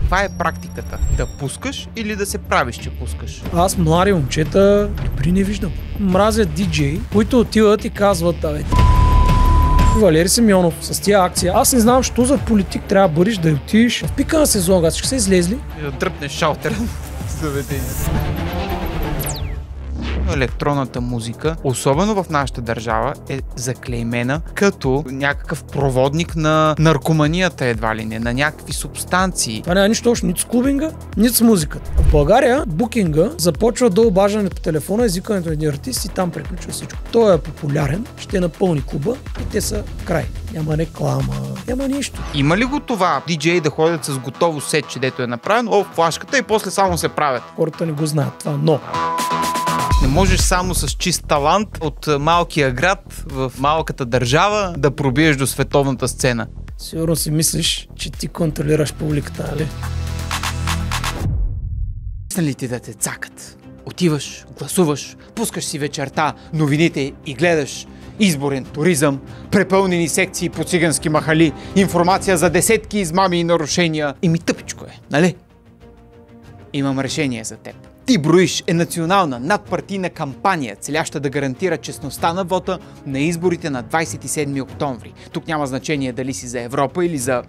каква е практиката? Да пускаш или да се правиш, че пускаш? Аз млади момчета добри не виждам. Мразят диджей, които отиват и казват, абе, Валери Симеонов с тия акция. Аз не знам, що за политик трябва да бъдеш да отидеш в пика на сезон, гад, ще се излезли. И да дръпнеш шалтера заведение особено електронната музика, особено в нашата държава, е заклеймена като някакъв проводник на наркоманията едва ли не, на някакви субстанции. Това няма е нищо още, нито с клубинга, нито с музиката. В България букинга започва до обаждане по телефона, езикането на един артист и там приключва всичко. Той е популярен, ще напълни клуба и те са край. Няма реклама, няма нищо. Има ли го това диджей да ходят с готово сет, че дето е направено, о, флашката и после само се правят? Хората не го знаят това, но... Не можеш само с чист талант от малкия град в малката държава да пробиеш до световната сцена. Сигурно си мислиш, че ти контролираш публиката, али? Мисля ли нали ти да те цакат? Отиваш, гласуваш, пускаш си вечерта новините и гледаш изборен туризъм, препълнени секции по цигански махали, информация за десетки измами и нарушения. И ми тъпичко е, нали? Имам решение за теб. Ти броиш е национална надпартийна кампания, целяща да гарантира честността на вота на изборите на 27 октомври. Тук няма значение дали си за Европа или за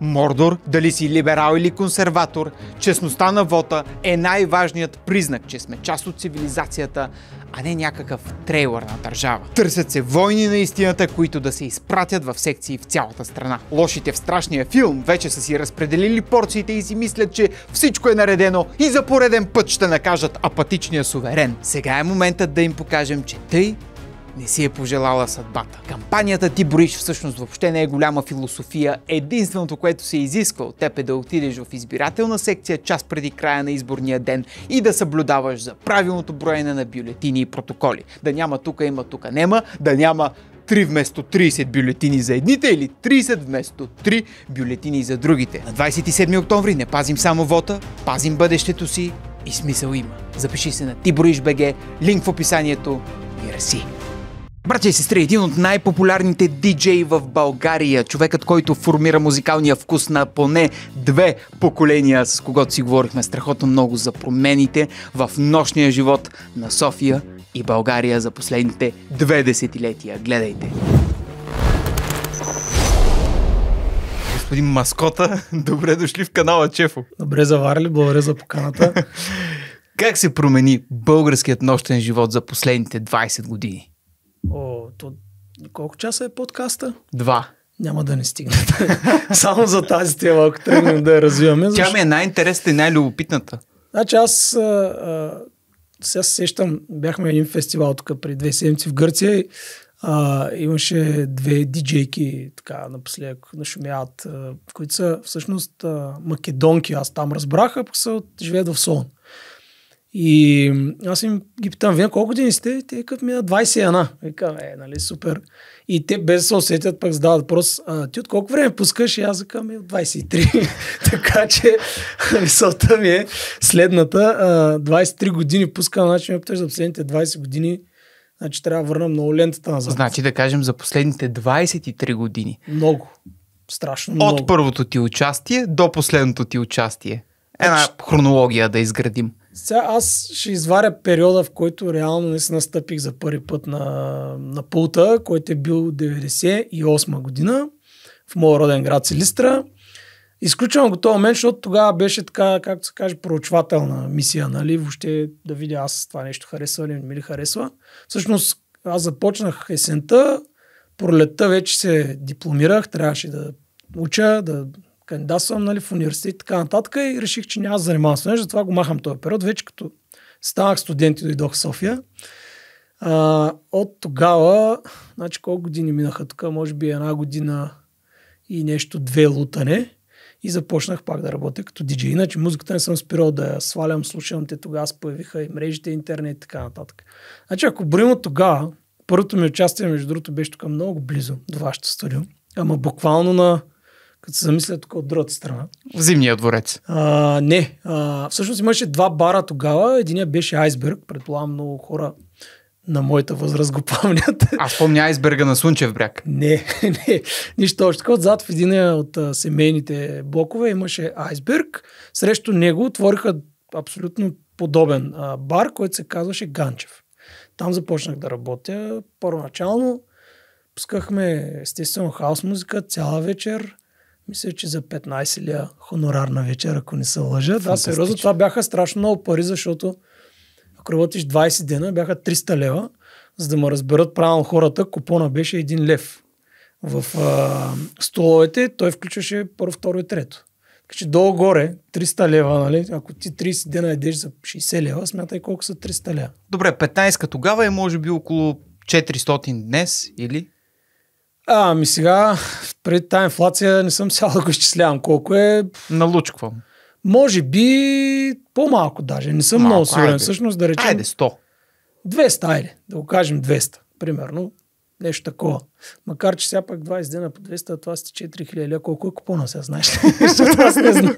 Мордор, дали си либерал или консерватор, честността на вота е най-важният признак, че сме част от цивилизацията, а не някакъв трейлър на държава. Търсят се войни на истината, които да се изпратят в секции в цялата страна. Лошите в страшния филм вече са си разпределили порциите и си мислят, че всичко е наредено и за пореден път ще накажат апатичния суверен. Сега е моментът да им покажем, че тъй не си е пожелала съдбата. Кампанията ти броиш всъщност въобще не е голяма философия. Единственото, което се изисква от теб е да отидеш в избирателна секция час преди края на изборния ден и да съблюдаваш за правилното броене на бюлетини и протоколи. Да няма тука, има тука, нема, да няма 3 вместо 30 бюлетини за едните или 30 вместо 3 бюлетини за другите. На 27 октомври не пазим само вота, пазим бъдещето си и смисъл има. Запиши се на Тибориш БГ, линк в описанието и раси. Братя и сестри, един от най-популярните диджеи в България, човекът, който формира музикалния вкус на поне две поколения, с когото си говорихме страхотно много за промените в нощния живот на София и България за последните две десетилетия. Гледайте! Господин Маскота, добре дошли в канала Чефо. Добре заварили, благодаря за поканата. как се промени българският нощен живот за последните 20 години? О, то... Колко часа е подкаста? Два. Няма да не стигне. Само за тази тема, ако тръгнем да я развиваме. Защо... ми е най-интересната и най-любопитната. Значи аз а, а, сега се сещам, бяхме един фестивал тук при две седмици в Гърция и а, имаше две диджейки, така напоследък нашумяват, а, които са всъщност а, македонки, аз там разбрах, ако пък са живеят в Солон. И аз им ги питам, вие колко години сте? Те казват ми на 21. Викам, е, нали, супер. И те без се усетят пък задават въпрос, а, ти от колко време пускаш? И аз викам, е, от 23. така че мисълта ми е следната. А, 23 години пускам, значи ме питаш за последните 20 години. Значи трябва да върна много лентата назад. Значи да кажем за последните 23 години. Много. Страшно много. От първото ти участие до последното ти участие. Една значи... хронология да изградим. Сега аз ще изваря периода, в който реално не се настъпих за първи път на, на пулта, който е бил 98 година в моя роден град Силистра. Изключвам го този момент, защото тогава беше така, както се каже, проучвателна мисия, нали? Въобще да видя аз това нещо харесва ли, ми ли харесва. Всъщност аз започнах есента, пролетта вече се дипломирах, трябваше да уча, да кандидатствам нали, в университет и така нататък и реших, че няма да занимавам с нещо, затова го махам този период. Вече като станах студент и дойдох в София, а, от тогава, значи колко години минаха тук, може би една година и нещо, две лутане и започнах пак да работя като диджей. Иначе музиката не съм спирал да я свалям, слушам те, тогава се появиха и мрежите, интернет и така нататък. Значи ако броим от тогава, първото ми участие, между другото, беше тук много близо до вашето студио. Ама буквално на като се замисля тук от другата страна. В зимния дворец. А, не. А, всъщност имаше два бара тогава. Единия беше Айсберг. Предполагам много хора на моята възраст го помнят. Аз помня айсберга на Слънчев бряг. Не, не, нищо още. Така отзад в един от а, семейните блокове имаше айсберг. Срещу него отвориха абсолютно подобен а, бар, който се казваше Ганчев. Там започнах да работя. Първоначално пускахме естествено хаос музика цяла вечер мисля, че за 15 ля хонорар на вечер, ако не се лъжа. Да, сериозно, това бяха страшно много пари, защото ако работиш 20 дена, бяха 300 лева. За да ме разберат правилно хората, купона беше 1 лев. В а, столовете той включваше първо, второ и трето. Така че долу-горе 300 лева, нали? Ако ти 30 дена едеш за 60 лева, смятай колко са 300 лева. Добре, 15 тогава е може би около 400 днес или? А, ами сега, преди тази инфлация не съм сега да го изчислявам колко е. Налучквам. Може би по-малко даже. Не съм Малко, много сигурен. Всъщност да речем... Айде 100. 200, айде. Да го кажем 200. Примерно. Нещо такова. Макар, че сега пак 20 дена по 200, това сте 4000 Колко е купона сега, знаеш ли? аз не знам.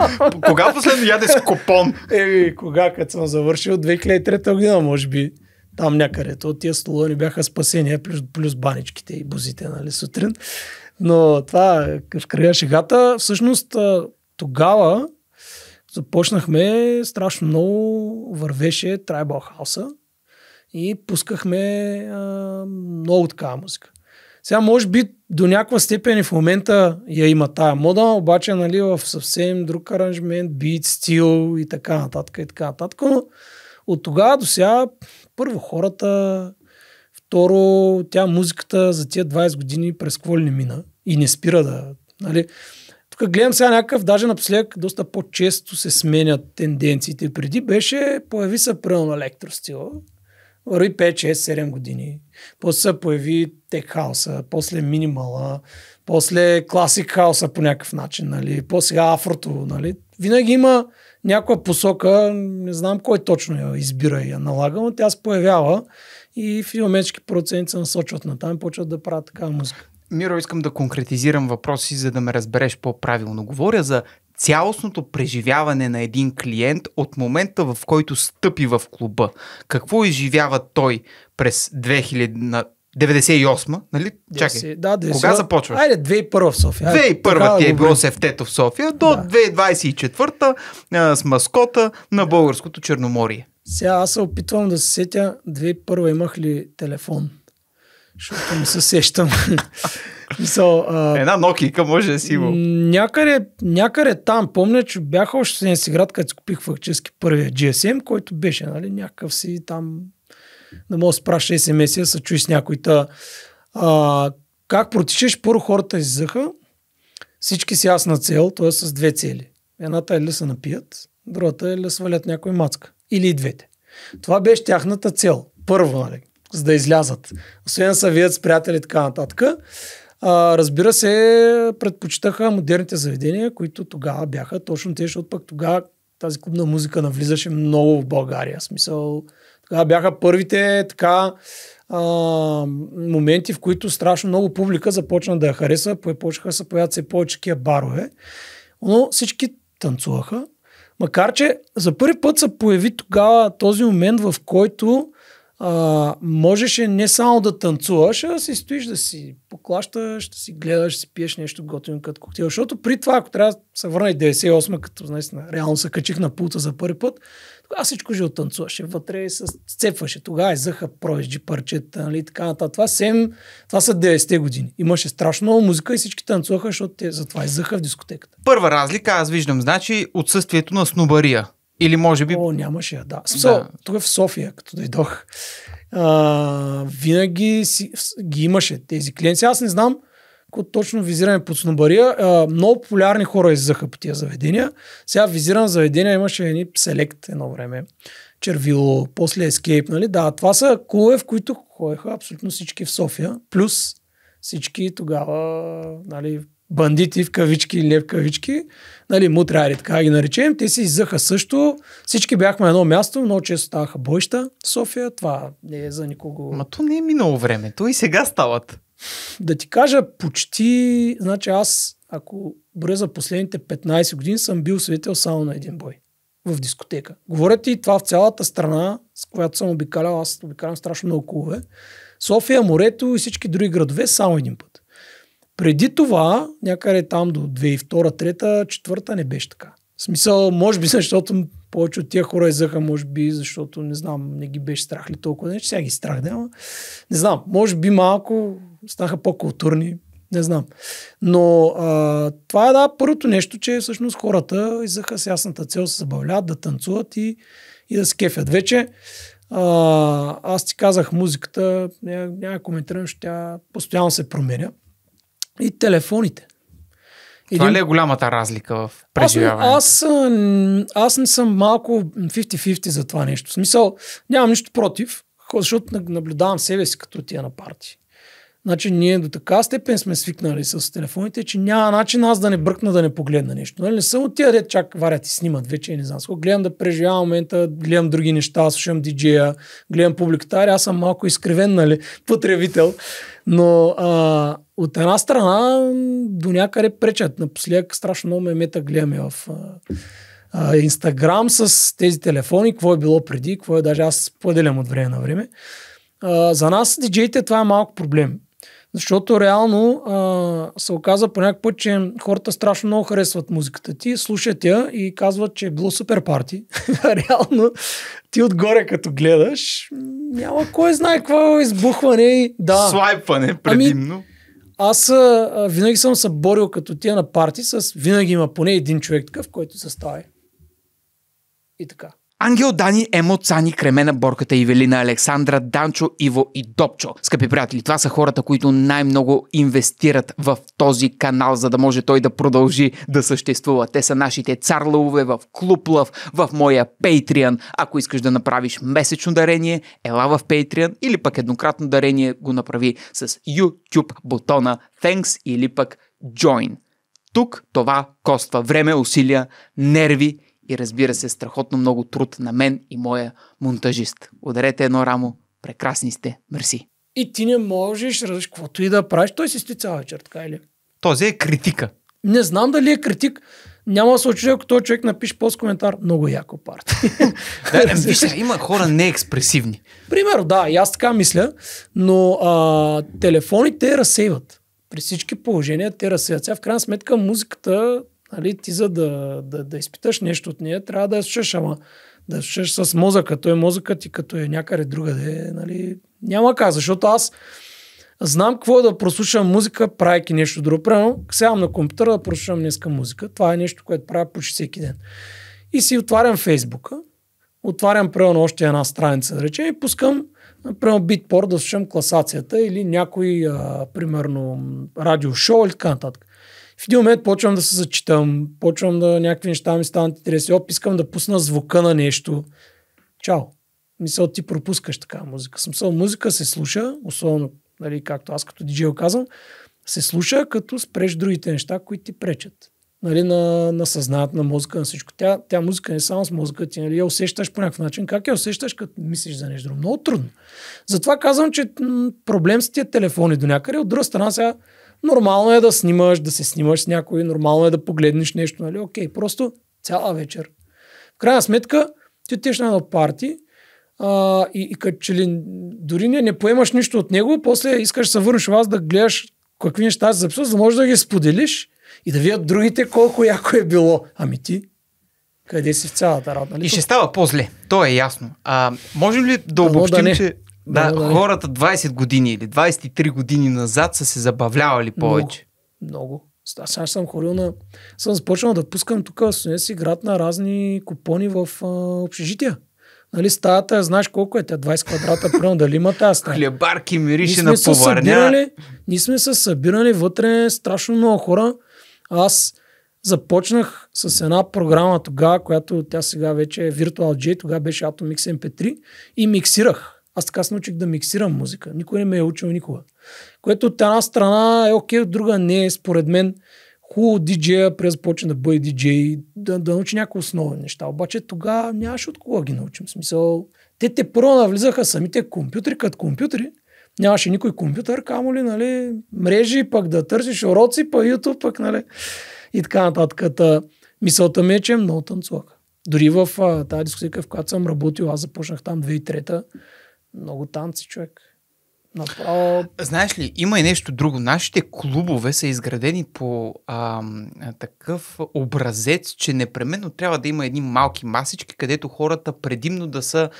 кога последно яде с купон? Еми, кога, като съм завършил? 2003 година, може би там някъде. То тия столони бяха спасения, плюс, плюс баничките и бузите, нали, сутрин. Но това е в края шегата. Всъщност тогава започнахме страшно много, вървеше Tribal House и пускахме а, много такава музика. Сега може би до някаква степен и в момента я има тая мода, обаче нали, в съвсем друг аранжмент, бит, стил и така нататък и така нататък. Но от тогава до сега първо хората, второ тя музиката за тия 20 години през какво ли не мина и не спира да... Нали? Тук гледам сега някакъв, даже напоследък доста по-често се сменят тенденциите. Преди беше, появи се на електростила, върви 5, 6, 7 години. После се появи тек хауса, после минимала, после класик хауса по някакъв начин, нали? после сега афрото. Нали? Винаги има някаква посока, не знам кой точно я избира и я налага, но тя се появява и филмечки процент се насочват на там и почват да правят такава музика. Миро, искам да конкретизирам въпроси, си, за да ме разбереш по-правилно. Говоря за цялостното преживяване на един клиент от момента, в който стъпи в клуба. Какво изживява той през 2000 98, ма нали? Чакай. Да, 90... Кога започваш? Айде, 2001 в София. 2001 ти е било Севтето в София до да. 2024 та с маскота на българското Черноморие. Сега аз се опитвам да се сетя 2001 имах ли телефон. Защото не се сещам. so, uh, Една нокика може да си имал. Някъде, някъде там, помня, че бяха още в град, където си купих фактически първия GSM, който беше нали, някакъв си там да мога да спраша смс да се чуеш с някой. Та, а, как протичеш? Първо хората излизаха, всички си аз на цел, т.е. с две цели. Едната е да се напият, другата е да свалят някой мацка. Или и двете. Това беше тяхната цел. Първо, нали, за да излязат. Освен са вият с приятели и така нататък. А, разбира се, предпочитаха модерните заведения, които тогава бяха точно те, защото пък тогава тази клубна музика навлизаше много в България. В смисъл, това бяха първите така а, моменти, в които страшно много публика започна да я хареса, почнаха се появят все повече такива барове, но всички танцуваха. Макар, че за първи път се появи тогава този момент, в който а, можеше не само да танцуваш, а да си стоиш, да си поклащаш, да си гледаш, да си пиеш нещо готино като коктейл. Защото при това, ако трябва да се върна и 98 като знаеш, реално се качих на пулта за първи път, тогава всичко живо танцуваше вътре, се сцепваше. Тогава езъха провежди парчета, нали, така нататък. Това, сем, това са 90-те години. Имаше страшно много музика и всички танцуваха, защото те затова езъха в дискотеката. Първа разлика, аз виждам, значи отсъствието на снобария. Или може би... О, нямаше, да. Со, да. Тук е в София, като дойдох, а, винаги си, ги имаше тези клиенти. Аз не знам, точно визираме под снобария, много популярни хора излизаха по тия заведения. Сега визирам заведения, имаше едни селект едно време. Червило, после Ескейп, нали? Да, това са кулове, в които ходеха абсолютно всички в София, плюс всички тогава, нали, бандити в кавички или в кавички, нали, мутрари, така ги наречем, те си иззаха също. Всички бяхме едно място, много често ставаха бойща в София, това не е за никого. Ма то не е минало време, то и сега стават. Да ти кажа, почти, значи аз, ако броя за последните 15 години, съм бил свидетел само на един бой в дискотека. Говорят и това в цялата страна, с която съм обикалял, аз обикалям страшно много клубове. София, морето и всички други градове само един път. Преди това, някъде там до 2002, 4-та не беше така. В смисъл, може би, защото повече от тия хора изъха, може би, защото не знам, не ги беше страх ли толкова, не че сега ги страх да, не знам, може би малко станаха по-културни, не знам. Но а, това е да, първото нещо, че всъщност хората изаха с ясната цел се забавляват, да танцуват и, и да се кефят. Вече а, аз ти казах музиката, няма, коментирам, че тя постоянно се променя. И телефоните. Един... Това ли е голямата разлика в преживяването? Аз, аз, аз не съм малко 50-50 за това нещо. В смисъл, нямам нищо против, защото наблюдавам себе си като тия на парти. Значи ние до така степен сме свикнали с телефоните, че няма начин аз да не бъркна, да не погледна нещо. Нали? Не съм от тия дет, чак варят и снимат вече, не знам. Гледам да преживявам момента, гледам други неща, слушам диджея, гледам публиката. Аз съм малко изкривен, нали, потребител. Но а, от една страна до някъде пречат. Напоследък страшно много ме мета гледаме в Инстаграм с тези телефони, какво е било преди, какво е даже аз поделям от време на време. за нас, диджеите, това е малко проблем защото реално а, се оказа по някакъв път, че хората страшно много харесват музиката ти, слушат я и казват, че е било супер парти. реално ти отгоре като гледаш, няма кой знае какво е избухване и да. Слайпване ами, предимно. Ами, аз а, винаги съм се борил като тия на парти с винаги има поне един човек такъв, който се стави. И така. Ангел, Дани, Емо, Цани, Кремена, Борката, Ивелина, Александра, Данчо, Иво и Допчо. Скъпи приятели, това са хората, които най-много инвестират в този канал, за да може той да продължи да съществува. Те са нашите царлове в Клуб Лъв, в моя Patreon. Ако искаш да направиш месечно дарение, ела в Patreon или пък еднократно дарение го направи с YouTube бутона Thanks или пък Join. Тук това коства време, усилия, нерви – и разбира се, страхотно много труд на мен и моя монтажист. Ударете едно рамо. Прекрасни сте. Мерси. И ти не можеш, разбираш, каквото и да правиш, той си сти цял вечер, така или? Този е критика. Не знам дали е критик. Няма да се очудя, ако този човек напише пост коментар. Много яко парт. да, виж, има хора неекспресивни. Примерно, да, и аз така мисля, но а, телефоните разсейват. При всички положения те разсейват. Сега в крайна сметка музиката Нали, ти за да, да, да изпиташ нещо от нея, трябва да я слушаш, ама да я слушаш с мозъка. Той е мозъкът ти като е някъде другаде. Нали, няма как, защото аз знам какво е да прослушам музика, правяки нещо друго. Прямо, сядам на компютъра да прослушам днеска музика. Това е нещо, което правя почти всеки ден. И си отварям Фейсбука, отварям примерно още една страница, да речем, и пускам Например, битпор да слушам класацията или някой, а, примерно, радиошоу или така нататък в един момент почвам да се зачитам, почвам да някакви неща ми станат интересни. Оп, искам да пусна звука на нещо. Чао. Мисля, ти пропускаш така музика. Смисъл, музика се слуша, особено, нали, както аз като диджей казвам, се слуша, като спреш другите неща, които ти пречат. Нали, на, на съзнат, на мозъка, на всичко. Тя, тя музика не е само с мозъка ти, нали, я усещаш по някакъв начин. Как я усещаш, като мислиш за нещо? друго? Много трудно. Затова казвам, че м- проблем с тия телефони до някъде. От друга страна сега Нормално е да снимаш, да се снимаш с някой, нормално е да погледнеш нещо, нали? Окей, просто цяла вечер. В крайна сметка, ти отиваш на едно парти а, и, и като че ли дори не, не поемаш нищо от него, после искаш да се върнеш вас да гледаш какви неща си записал, за да можеш да ги споделиш и да видят другите колко яко е било. Ами ти, къде си в цялата работа? Нали? И ще става по-зле. То е ясно. А, можем ли да обобщим, да че да, да, да, хората 20 години или 23 години назад са се забавлявали повече. Много. много. Аз, аз съм ходил на... Съм започнал да пускам тук с си град на разни купони в а, общежития. Нали, стаята, знаеш колко е тя, 20 квадрата, примерно, дали има тази стая. Хлебарки мирише на повърня. Ние сме се събирали вътре страшно много хора. Аз започнах с една програма тогава, която тя сега вече е Virtual J, тогава беше Atomix MP3 и миксирах. Аз така се научих да миксирам музика. Никой не ме е учил никога. Което от една страна е окей, от друга не е. Според мен хубаво диджея, през почне да бъде диджей, да, да научи някои основни неща. Обаче тогава нямаше от кого ги научим. В смисъл, те те първо навлизаха самите компютри като компютри. Нямаше никой компютър, камо ли, нали, мрежи, пък да търсиш уроци, пък YouTube, пък, нали, и така нататък. Та, мисълта ми е, че е много танцувах. Дори в тази дискусия, в която съм работил, аз започнах там 2003-та, много танци, човек. Направо... Знаеш ли, има и нещо друго. Нашите клубове са изградени по а, такъв образец, че непременно трябва да има едни малки масички, където хората предимно да са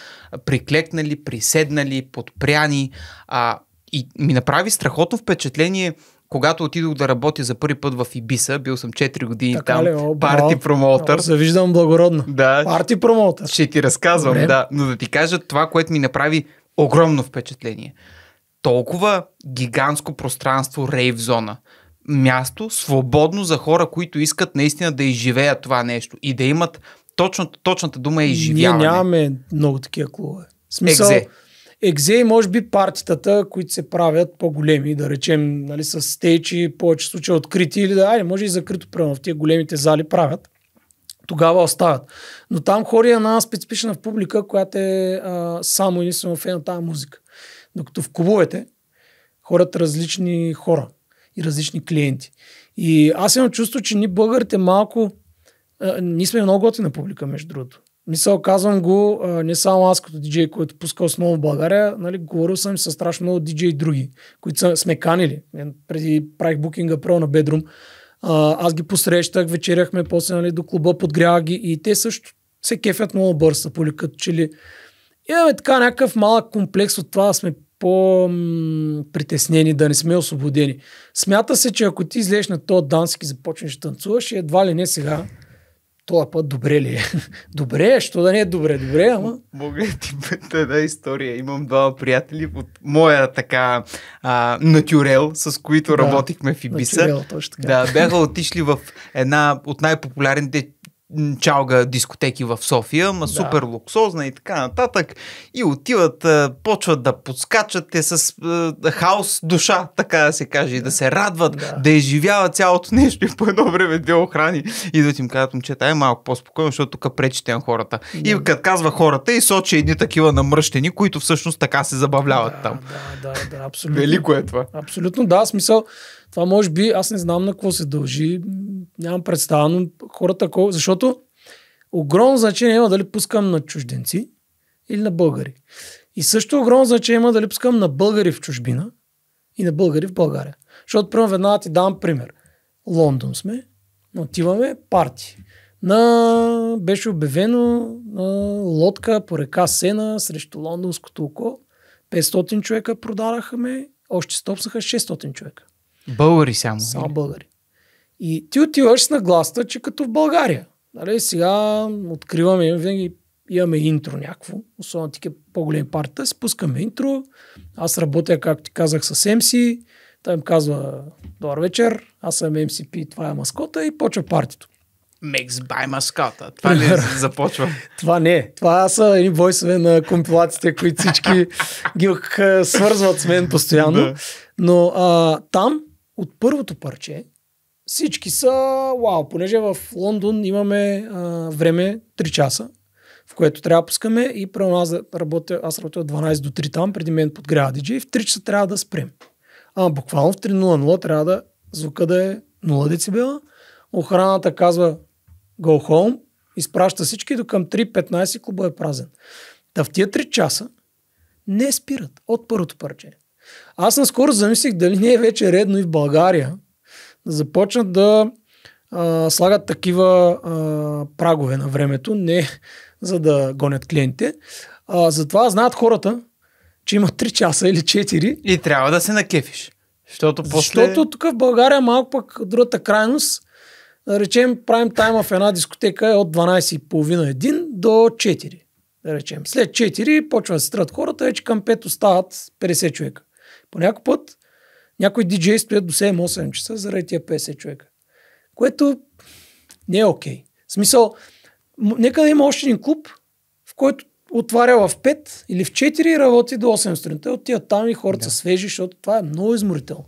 приклекнали, приседнали, подпряни. А, и ми направи страхотно впечатление когато отидох да работя за първи път в Ибиса, бил съм 4 години така там, парти промоутър. Се виждам благородно. Да. Парти промоутър. Ще ти разказвам, Добре. да. Но да ти кажа това, което ми направи огромно впечатление. Толкова гигантско пространство, рейв зона. Място свободно за хора, които искат наистина да изживеят това нещо и да имат точно, точната дума е изживяване. Ние нямаме много такива клубове. Смисъл, екзе. Екзе и може би партитата, които се правят по-големи, да речем нали, с стейчи, повече случаи открити или да, айде, може и закрито, примерно в тези големите зали правят тогава остават. Но там хори е една специфична публика, която е а, само единствено фен на тази музика. Докато в клубовете хората различни хора и различни клиенти. И аз имам чувство, че ние българите малко, а, ние сме много готина публика, между другото. Мисъл, казвам го а, не само аз като диджей, който пуска основно в България, нали, говорил съм с страшно много диджей други, които сме канили. Преди правих букинга апрел на Бедрум. А, аз ги посрещах, вечеряхме после нали, до клуба, подгрявах ги и те също се кефят много бърза, са поли като че ли. Имаме така някакъв малък комплекс от това да сме по-притеснени, да не сме освободени. Смята се, че ако ти излезеш на този дански и започнеш да танцуваш, едва ли не сега този път добре ли е? добре, е, що да не е добре, добре, ама... Мога ти път една история. Имам два приятели от моя така а, натюрел, с които да, работихме в Ибиса. Натюрел, точно така. Да, бяха отишли в една от най-популярните чалга дискотеки в София, ма да. супер луксозна и така нататък. И отиват, почват да подскачат те с хаос душа, така да се каже, да. и да се радват, да, да изживяват цялото нещо. И по едно време две охрани идват им казват, момчета, е малко по-спокойно, защото тук пречите на хората. Да. И като казва хората, и сочи едни такива намръщени, които всъщност така се забавляват да, там. Да, да, да, абсолютно. Велико е това. Абсолютно, да, смисъл. Това може би, аз не знам на какво се дължи, нямам представа, но хората, защото огромно значение има дали пускам на чужденци или на българи. И също огромно значение има дали пускам на българи в чужбина и на българи в България. Защото, примерно, веднага ти давам пример. Лондон сме, но отиваме парти. На... Беше обявено на лодка по река Сена срещу лондонското око. 500 човека продараха още стопсаха 600 човека. Българи само. Само или? Нали? българи. И ти отиваш с нагласта, че като в България. Нали, сега откриваме, винаги имаме интро някакво, особено е по-големи партията, спускаме интро. Аз работя, както ти казах, с MC. Той им казва, добър вечер, аз съм MCP, това е маскота и почва партито. Мекс бай маската. Това не започва? това не. Това са едни войсове на компилациите, които всички ги е, свързват с мен постоянно. Но а, там от първото парче всички са вау, понеже в Лондон имаме а, време 3 часа, в което трябва да пускаме и правилно аз работя, аз работя от 12 до 3 там, преди мен под подгрява и в 3 часа трябва да спрем. А буквално в 3.00 трябва да звука да е 0 децибела. Охраната казва go home, изпраща всички до към 3.15 клуба е празен. Та в тия 3 часа не спират от първото парче. Аз наскоро замислих дали не е вече редно и в България да започнат да а, слагат такива а, прагове на времето, не за да гонят клиентите. А, затова знаят хората, че има 3 часа или 4. И трябва да се накефиш. Защото, после... защото тук в България е малко пък другата крайност, да речем, правим тайма в една дискотека е от 12.30-1 до 4. Да речем. След 4 почва да се трат хората, вече към 5 остават 50 човека. По някой път някои диджеи стоят до 7-8 часа заради тия 50 човека. Което не е окей. Okay. В смисъл, нека да има още един клуб, в който отваря в 5 или в 4 и работи до 8 сутринта. Отиват там и хората да. са свежи, защото това е много изморително.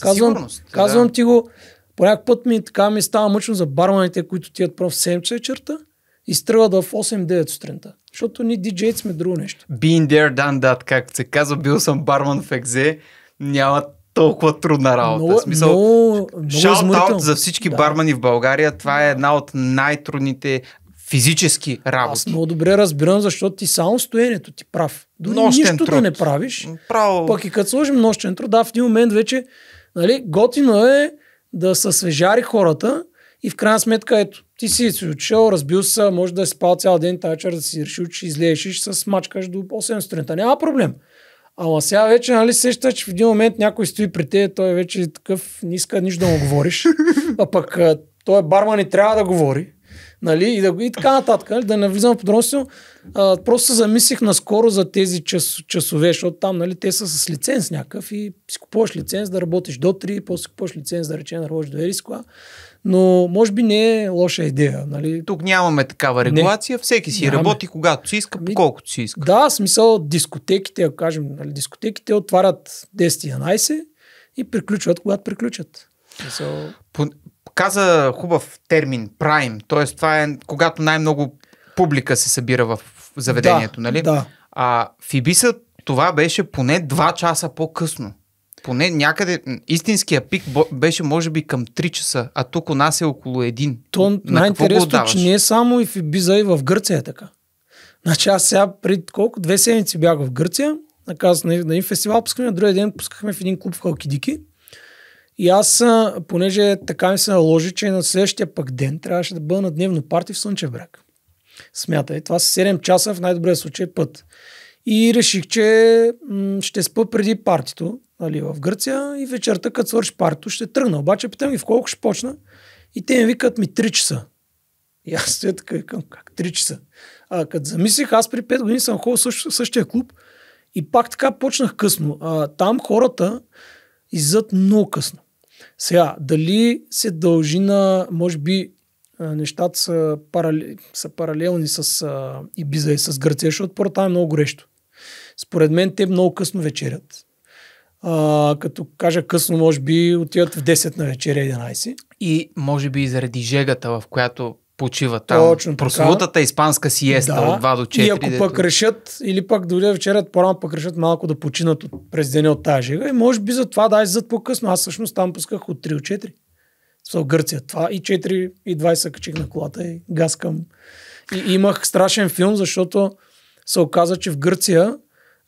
Казвам, казвам да. ти го, по някакъв път ми, така ми става мъчно за барманите, които тият прав в 7 часа вечерта и стръгват в 8-9 сутринта. Защото ние диджейт сме друго нещо. Being there, done that, както се казва, бил съм барман в Екзе, няма толкова трудна работа. Много, в смисъл, много, много за всички да. бармани в България, това е една от най-трудните физически работи. Аз много добре разбирам, защото ти само стоенето ти прав. Дори нощен нищо труд. да не правиш. Право. Пък и като сложим нощен труд, да, в един момент вече нали, готино е да са свежари хората, и в крайна сметка, ето, ти си си учил, разбил се, може да си е спал цял ден, тачър да си решил, че излезеш и ще се смачкаш до 8 сутринта. Няма проблем. Ама сега вече, нали, сеща, че в един момент някой стои при те, той е вече е такъв, не иска нищо да му говориш. А пък той барман и трябва да говори. Нали, и, да, и така нататък. Нали, да не влизам в подробности, просто се замислих наскоро за тези час, часове, защото там нали, те са с лиценз някакъв и си купуваш лиценз да работиш до 3, после си купуваш лиценз да речем да работиш до ериско но може би не е лоша идея. Нали? Тук нямаме такава регулация, не, всеки си нямаме. работи когато си иска, ами, колкото си иска. Да, смисъл дискотеките, ако кажем, нали, дискотеките отварят 10-11 и приключват, когато приключат. Смисъл... По, каза хубав термин, прайм, т.е. това е когато най-много публика се събира в заведението, да, нали? Да. А в Ибиса това беше поне 2 часа по-късно поне някъде истинския пик беше може би към 3 часа, а тук у нас е около 1. То На най-интересно, че не е само и в Ибиза, и в Гърция е така. Значи аз сега преди колко? Две седмици бях в Гърция, наказ на един фестивал пускаме, на другия ден пускахме в един клуб в Халкидики. И аз, понеже така ми се наложи, че на следващия пък ден трябваше да бъда на дневно парти в Слънчев бряг. Смятай, това са 7 часа в най-добрия случай път. И реших, че м- ще спа преди партито, нали, в Гърция и вечерта, като свърши парто, ще тръгна. Обаче питам ги в колко ще почна и те ми викат ми 3 часа. И аз стоя така и към как 3 часа. А като замислих, аз при 5 години съм ходил същ, същия клуб и пак така почнах късно. А, там хората иззад много късно. Сега, дали се дължи на, може би, нещата са, паралел, са паралелни с а, Ибиза и с Гърция, защото първо там е много горещо. Според мен те много късно вечерят а, като кажа късно, може би отиват в 10 на вечеря, 11. И може би и заради жегата, в която почива там. Точно прословутата испанска сиеста да. от 2 до 4. И ако дето... пък решат, или пък дори вечерят по-рано пък решат малко да починат от, през деня от тази жега. И може би за това да, зад по-късно. Аз всъщност там пусках от 3 до 4. В Гърция това и 4 и 20 качих на колата и газ към. И имах страшен филм, защото се оказа, че в Гърция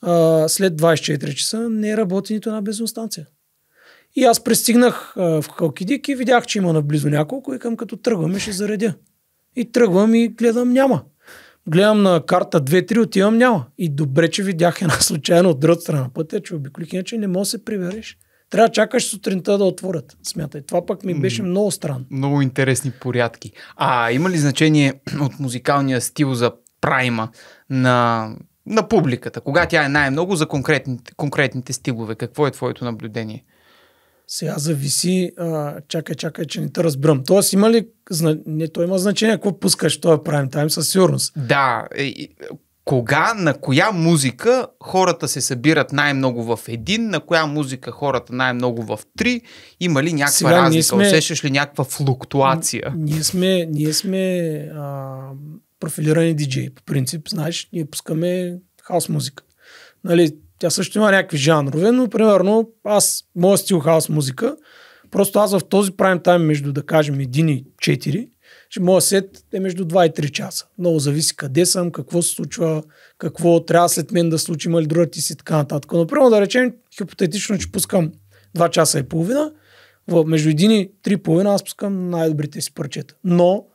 а, след 24 часа не работи нито една бензиностанция. И аз пристигнах а, в Халкидик и видях, че има наблизо няколко и към като тръгваме ще заредя. И тръгвам и гледам няма. Гледам на карта 2-3, отивам няма. И добре, че видях една случайно от друга страна пътя, че обиколих, иначе не може да се прибереш. Трябва да чакаш сутринта да отворят. Смятай, това пък ми беше много странно. Много интересни порядки. А има ли значение от музикалния стил за прайма на на публиката, кога тя е най-много за конкретните, конкретните стилове? Какво е твоето наблюдение? Сега зависи, а, чакай, чакай, че не те разбирам. Тоест има ли, не, то има значение какво пускаш това е Prime Time със сигурност. Да, е, кога, на коя музика хората се събират най-много в един, на коя музика хората най-много в три, има ли някаква Сега, разлика, сме... усещаш ли някаква флуктуация? Ние сме, ние сме а, профилирани диджеи. По принцип, знаеш, ние пускаме хаос музика. Нали, тя също има някакви жанрове, но примерно аз, моят стил хаос музика, просто аз в този прайм тайм между, да кажем, 1 и 4, че моят сет е между 2 и 3 часа. Много зависи къде съм, какво се случва, какво трябва след мен да случи, има ли друга ти си, така нататък. Но примерно да речем, хипотетично, че пускам 2 часа и половина, между 1 и 3 половина аз пускам най-добрите си парчета. Но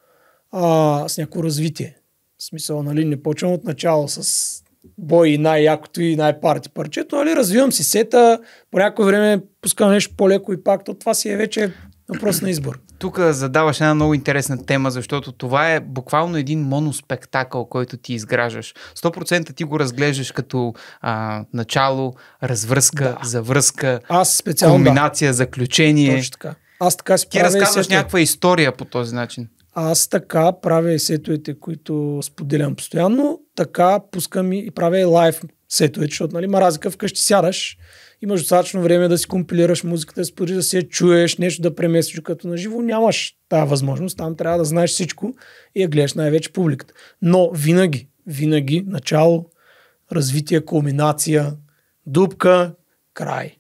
а, с някакво развитие. В смисъл, нали, не почвам от начало с бой и най-якото и най-парти парчето, нали, развивам си сета, по някое време пускам нещо по-леко и пак, то това си е вече въпрос на избор. Тук задаваш една много интересна тема, защото това е буквално един моноспектакъл, който ти изграждаш. 100% ти го разглеждаш като а, начало, развръзка, да. завръзка, Аз специално, комбинация, да. заключение. Точно така. Аз така си Ти разказваш някаква история по този начин. Аз така правя и сетовете, които споделям постоянно, така пускам и, правя и лайв сетове, защото нали, има разлика вкъщи сядаш, имаш достатъчно време да си компилираш музиката, да да си я чуеш, нещо да преместиш, като на живо нямаш тази възможност, там трябва да знаеш всичко и я гледаш най-вече публиката. Но винаги, винаги начало, развитие, кулминация, дупка, край.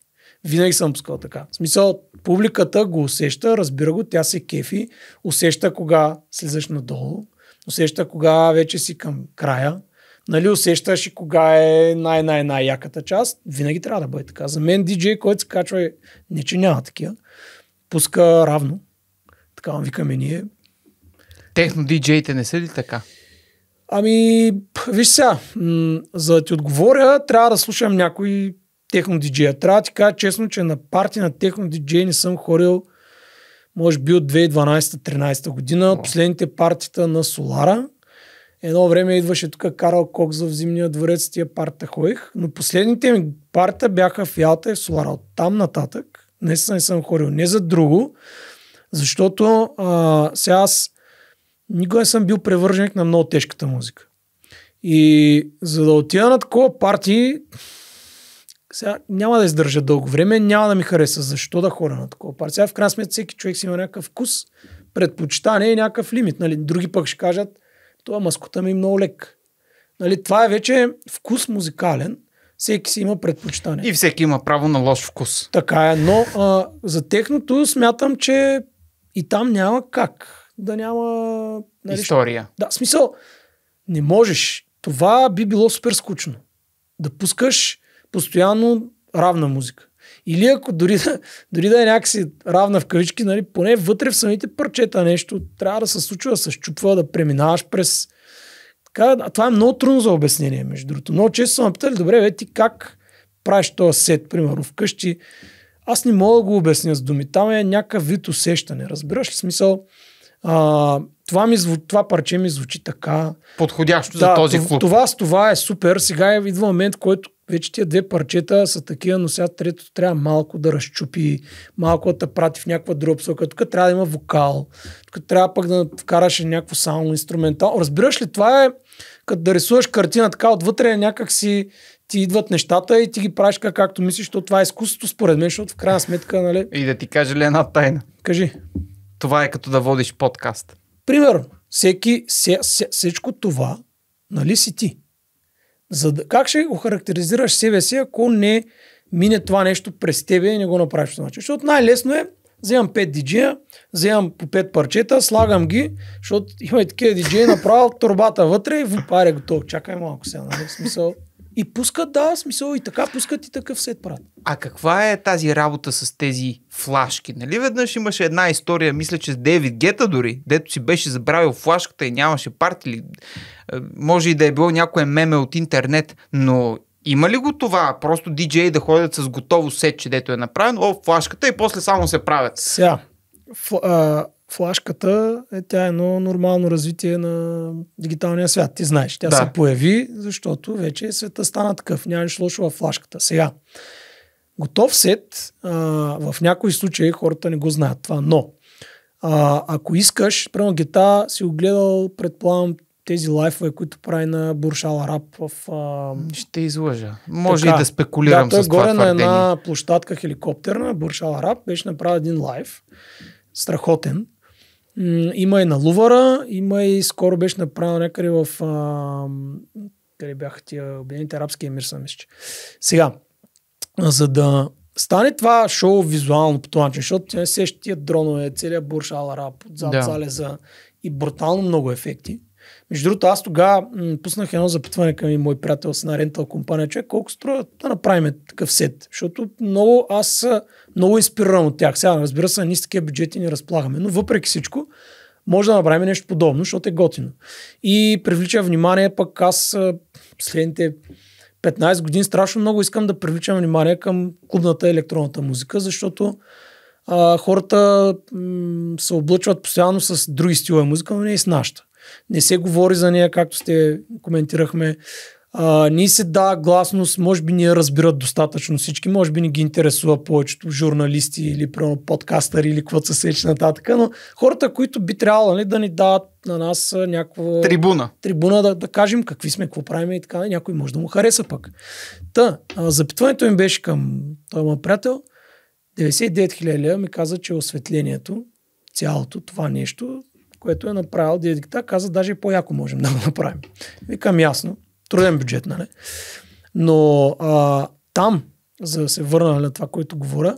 Винаги съм пускал така. В смисъл, Публиката го усеща, разбира го, тя се кефи, усеща кога слизаш надолу, усеща кога вече си към края, нали, усещаш и кога е най-най-най-яката част. Винаги трябва да бъде така. За мен диджей, който се качва, е, не че няма такива, пуска равно. Така му викаме ние. Техно диджеите не са ли така? Ами, виж сега, за да ти отговоря, трябва да слушам някой техно диджея. Трябва да ти кажа честно, че на парти на техно диджей не съм хорил може би от 2012-13 година. от Последните партита на Солара. Едно време идваше тук Карл Кокс в Зимния дворец, тия парта хоих, Но последните ми парта бяха в Ялта и в Солара. От там нататък наистина не съм хорил. Не за друго, защото а, сега аз никога не съм бил превърженик на много тежката музика. И за да отида на такова парти, сега няма да издържа дълго време, няма да ми хареса. Защо да хора на такова партия? в крайна сметка всеки човек си има някакъв вкус, предпочитание и някакъв лимит. Нали? Други пък ще кажат, това маскота ми е много лек. Нали? Това е вече вкус музикален. Всеки си има предпочитание. И всеки има право на лош вкус. Така е, но а, за техното смятам, че и там няма как да няма... Нали, История. Да, смисъл, не можеш. Това би било супер скучно. Да пускаш постоянно равна музика. Или ако дори да, дори да е някакси равна в кавички, нали, поне вътре в самите парчета нещо трябва да се случва, да се щупва, да преминаваш през... Така, това е много трудно за обяснение, между другото. Много често съм питали, добре, бе, ти как правиш този сет, примерно, вкъщи? Аз не мога да го обясня с думи. Там е някакъв вид усещане. Разбираш ли смисъл? А, това, ми, това парче ми звучи така. Подходящо да, за този клуб. Това с това е супер. Сега идва момент, който вече тия две парчета са такива, но сега трето трябва малко да разчупи, малко да прати в някаква друга посока. Тук трябва да има вокал, тук трябва пък да вкараш някакво само инструментал. Разбираш ли, това е като да рисуваш картина така отвътре, някак си ти идват нещата и ти ги правиш как, както мислиш, защото това е изкуството според мен, защото в крайна сметка, нали... И да ти кажа ли една тайна? Кажи. Това е като да водиш подкаст. Примерно, всеки, всичко това, нали си ти? За да, как ще охарактеризираш себе си, ако не мине това нещо през тебе и не го направиш по начин? Защото най-лесно е, вземам 5 диджея, вземам по 5 парчета, слагам ги, защото има и такива диджеи, направил турбата вътре и паре готов. Чакай малко сега, нали? В смисъл, и пускат, да, смисъл и така пускат и такъв сет правят. А каква е тази работа с тези флашки? Нали веднъж имаше една история, мисля, че с Дейвид Гета дори, дето си беше забравил флашката и нямаше парти или е, може и да е било някое меме от интернет, но има ли го това? Просто диджеи да ходят с готово сет, че дето е направено, о, флашката и после само се правят. Сега, ф, а, флашката, е, тя е едно нормално развитие на дигиталния свят. Ти знаеш, тя да. се появи, защото вече света стана такъв. Няма нищо лошо във флашката. Сега, готов сет, а, в някои случаи хората не го знаят това, но а, ако искаш, прямо гета си огледал, предполагам, тези лайфове, които прави на Буршал Араб в... А... Ще излъжа. Може така, и да спекулирам да, той с това горе твърдение. на една площадка хеликоптерна, Буршал Араб, беше направил един лайф. Страхотен има и на Лувара, има и скоро беше направено някъде в... А, къде бяха тия Обединените арабски емирства, мисля. Сега, за да стане това шоу визуално по това начин, защото ти не сещаш тия дронове, целият буршал араб, отзад да. залеза и брутално много ефекти. Между другото, аз тогава пуснах едно запитване към мой приятел с една рентал компания, човек, колко струва да направим такъв сет, защото много, аз много инспирирам от тях. Сега, разбира се, ние с такива бюджети не разполагаме, но въпреки всичко, може да направим нещо подобно, защото е готино. И привлича внимание, пък аз последните 15 години страшно много искам да привличам внимание към клубната електронната музика, защото а, хората м- се облъчват постоянно с други стилове музика, но не и с нашата не се говори за нея, както сте коментирахме. А, ни се да гласност, може би не разбират достатъчно всички, може би не ги интересува повечето журналисти или прямо подкастъри или каквото се сече нататък, но хората, които би трябвало нали, да ни дават на нас някаква... Трибуна. Трибуна да, да кажем какви сме, какво правим и така, някой може да му хареса пък. Та, а, запитването им беше към този му приятел. 99 000 ми каза, че е осветлението, цялото това нещо което е направил директор, каза, даже по-яко можем да го направим. Викам ясно, труден бюджет, нали? Но а, там, за да се върна нали, на това, което говоря,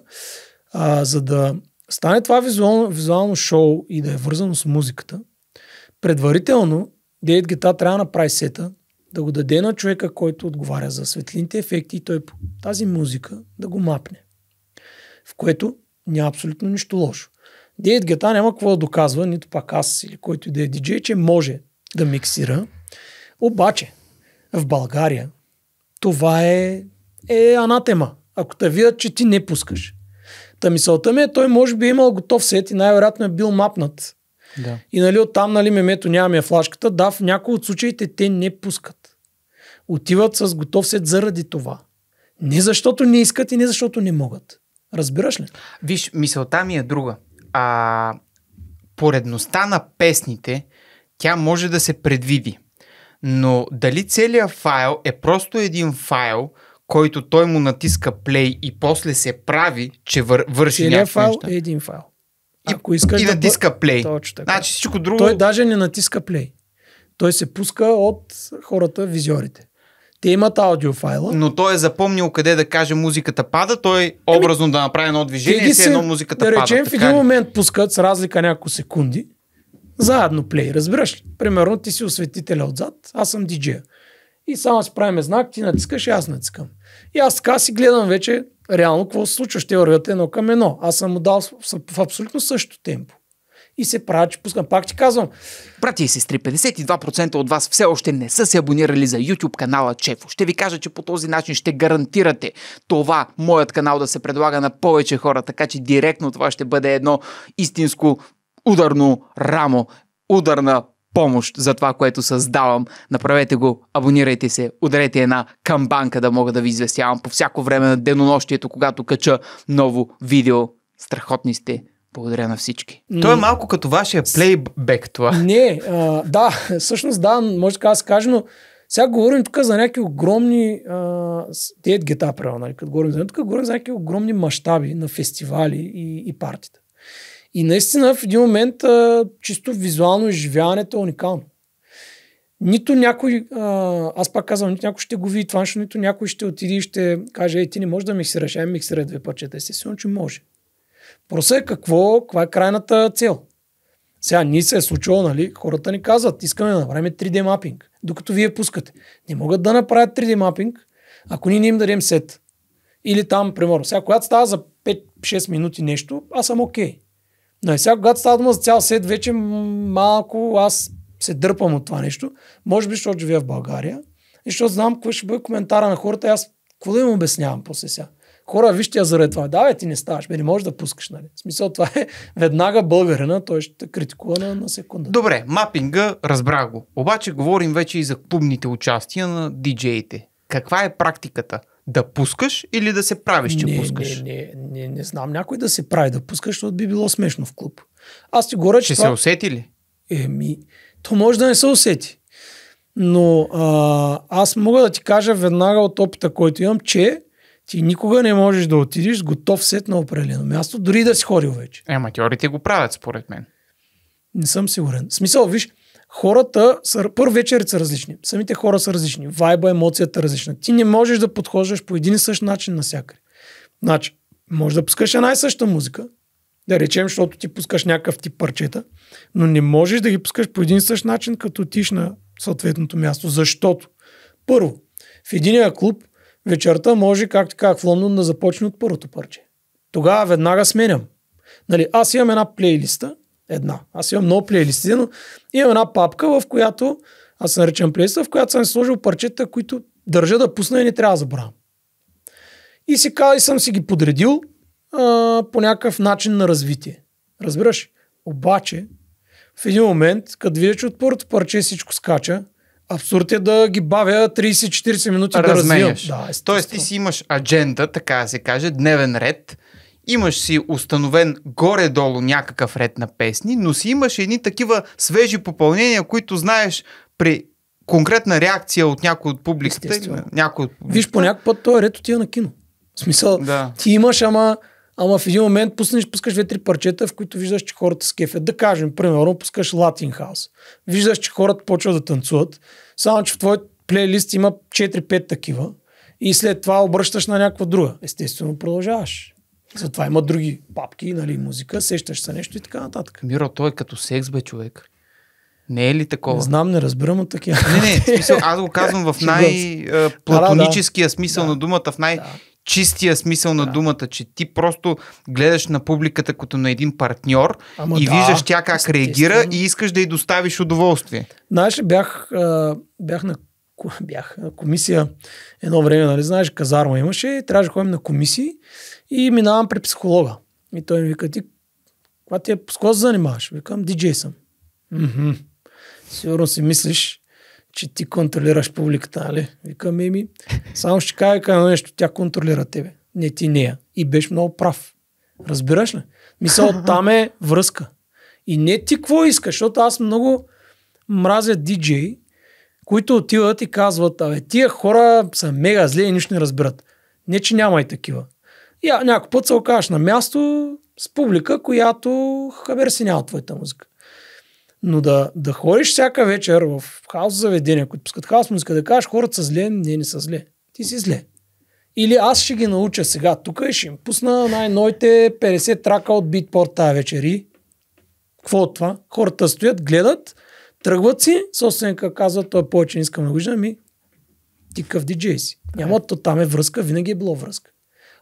а, за да стане това визуално, визуално шоу и да е вързано с музиката, предварително Дейт Гита трябва да направи сета, да го даде на човека, който отговаря за светлините ефекти и той тази музика да го мапне. В което няма абсолютно нищо лошо. Дейт Гета няма какво да доказва, нито пак аз или който и да е диджей, че може да миксира. Обаче, в България това е, е анатема. Ако те видят, че ти не пускаш. Та мисълта ми е, той може би е имал готов сет и най-вероятно е бил мапнат. Да. И нали, оттам нали, мемето е флашката. Да, в някои от случаите те не пускат. Отиват с готов сет заради това. Не защото не искат и не защото не могат. Разбираш ли? Виж, мисълта ми е друга а, поредността на песните, тя може да се предвиди. Но дали целият файл е просто един файл, който той му натиска плей и после се прави, че вър, върши Целият файл е един файл. И, Ако искаш и да натиска плей. Точно така. Значи всичко друго... Той даже не натиска плей. Той се пуска от хората, визиорите. Те имат аудиофайла. Но той е запомнил къде да каже музиката пада, той образно да направи едно движение и си едно музиката да пада. Да речем, в един ли? момент пускат с разлика няколко секунди, заедно плей, разбираш ли? Примерно ти си осветителя отзад, аз съм диджея. И само си правиме знак, ти натискаш и аз натискам. И аз така си гледам вече реално какво се случва. Ще вървят едно към едно. Аз съм отдал дал в абсолютно същото темпо и се правят, че пускам. Пак ти казвам. Брати и сестри, 52% от вас все още не са се абонирали за YouTube канала Чефо. Ще ви кажа, че по този начин ще гарантирате това, моят канал да се предлага на повече хора, така че директно това ще бъде едно истинско ударно рамо, ударна помощ за това, което създавам. Направете го, абонирайте се, ударете една камбанка да мога да ви известявам по всяко време на денонощието, когато кача ново видео. Страхотни сте, благодаря на всички. То е малко като вашия плейбек това. Не, а, да, всъщност да, може така да се каже, но сега говорим тук за някакви огромни а, гета правил, нали, като говорим за тук говорим за някакви огромни мащаби на фестивали и, и партита. И наистина в един момент а, чисто визуално изживяването е уникално. Нито някой, а, аз пак казвам, нито някой ще го види това, нито някой ще отиде и ще каже, ей, ти не можеш да миксираш, ай миксира две парчета. Естествено, че може. Въпросът е какво, каква е крайната цел. Сега ни се е случило, нали, хората ни казват, искаме да направим 3D мапинг, докато вие пускате. Не могат да направят 3D мапинг, ако ние не им дадем сет. Или там, примерно, сега когато става за 5-6 минути нещо, аз съм окей. Okay. Но и сега когато става дума за цял сет, вече малко аз се дърпам от това нещо. Може би, защото живея в България. И защото знам какво ще бъде коментара на хората. Аз какво да им обяснявам после сега? хора, вижте я заради това. Да, бе, ти не ставаш, бе, не можеш да пускаш, нали? В смисъл, това е веднага българина, той ще те критикува на, на секунда. Добре, мапинга, разбрах го. Обаче говорим вече и за клубните участия на диджеите. Каква е практиката? Да пускаш или да се правиш, че не, пускаш? Не, не, не, не знам някой да се прави да пускаш, защото би било смешно в клуб. Аз ти говоря, че. Ще това... се усети ли? Еми, то може да не се усети. Но а, аз мога да ти кажа веднага от опита, който имам, че ти никога не можеш да отидеш с готов сет на определено място, дори да си ходил вече. Е, матьорите го правят, според мен. Не съм сигурен. В смисъл, виж, хората са, първ вечер са различни. Самите хора са различни. Вайба, емоцията е различна. Ти не можеш да подхождаш по един и същ начин навсякъде. Значи, може да пускаш една и съща музика, да речем, защото ти пускаш някакъв тип парчета, но не можеш да ги пускаш по един и същ начин, като отиш на съответното място. Защото, първо, в единия клуб вечерта може, както казах в Лондон, да започне от първото парче. Тогава веднага сменям. Нали, аз имам една плейлиста, една. Аз имам много плейлисти, но имам една папка, в която аз се наричам плейлиста, в която съм сложил парчета, които държа да пусна и не трябва да забравям. И, си, и съм си ги подредил а, по някакъв начин на развитие. Разбираш? Обаче, в един момент, като видя, че от първото парче всичко скача, Абсурд е да ги бавя 30-40 минути Разменяш. да развивам. Да, Тоест ти си имаш адженда, така да се каже, дневен ред, имаш си установен горе-долу някакъв ред на песни, но си имаш едни такива свежи попълнения, които знаеш при конкретна реакция от някой от публиката. Някой от публиката. Виж, по някакъв път той е ред отива на кино. В смисъл, да. ти имаш, ама Ама в един момент пуснеш, пускаш две-три парчета, в които виждаш, че хората с кефят. Да кажем, примерно, пускаш Latin House. Виждаш, че хората почват да танцуват. Само, че в твой плейлист има 4-5 такива. И след това обръщаш на някаква друга. Естествено, продължаваш. Затова има други папки, нали, музика, сещаш се нещо и така нататък. Миро, той е като секс, бе, човек. Не е ли такова? Не знам, не разбирам от такива. Не, не, смисъл, аз го казвам в най-платоническия смисъл да, на думата, в най- да чистия смисъл да. на думата, че ти просто гледаш на публиката като на един партньор Ама и да, виждаш тя как реагира и искаш да й доставиш удоволствие. Знаеш ли, бях, бях на бях на комисия едно време, нали, знаеш, казарма имаше, и трябваше да ходим на комисии и минавам при психолога. И той ми вика, ти, каква ти е, с се занимаваш? Викам, диджей съм. Сигурно си мислиш, че ти контролираш публиката, нали? Викам, еми, само ще кажа едно нещо, тя контролира тебе, не ти нея. И беше много прав. Разбираш ли? от там е връзка. И не ти какво искаш, защото аз много мразя диджей, които отиват и казват, абе, тия хора са мега зле и нищо не разбират. Не, че няма и такива. И някой път се окажеш на място с публика, която хабер си няма твоята музика. Но да, да ходиш всяка вечер в хаос заведения, които пускат хаос музика, да кажеш хората са зле, не, не са зле. Ти си зле. Или аз ще ги науча сега тук и ще им пусна най-новите 50 трака от битпорт тази вечери. Какво от това? Хората стоят, гледат, тръгват си, собственика казва, той повече не искам да го виждам ми ти къв диджей си. Няма, то там е връзка, винаги е било връзка.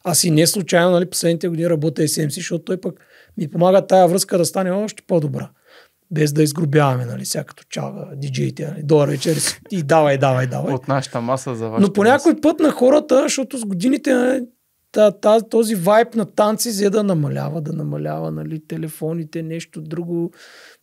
Аз и не случайно, нали, последните години работя и SMC, защото той пък ми помага тая връзка да стане още по-добра без да изгробяваме, нали, сега като чага диджеите, нали, до вечер и давай, давай, давай. От нашата маса за вашата Но по някой път на хората, защото с годините нали, та, та, този вайб на танци за да намалява, да намалява, нали, телефоните, нещо друго,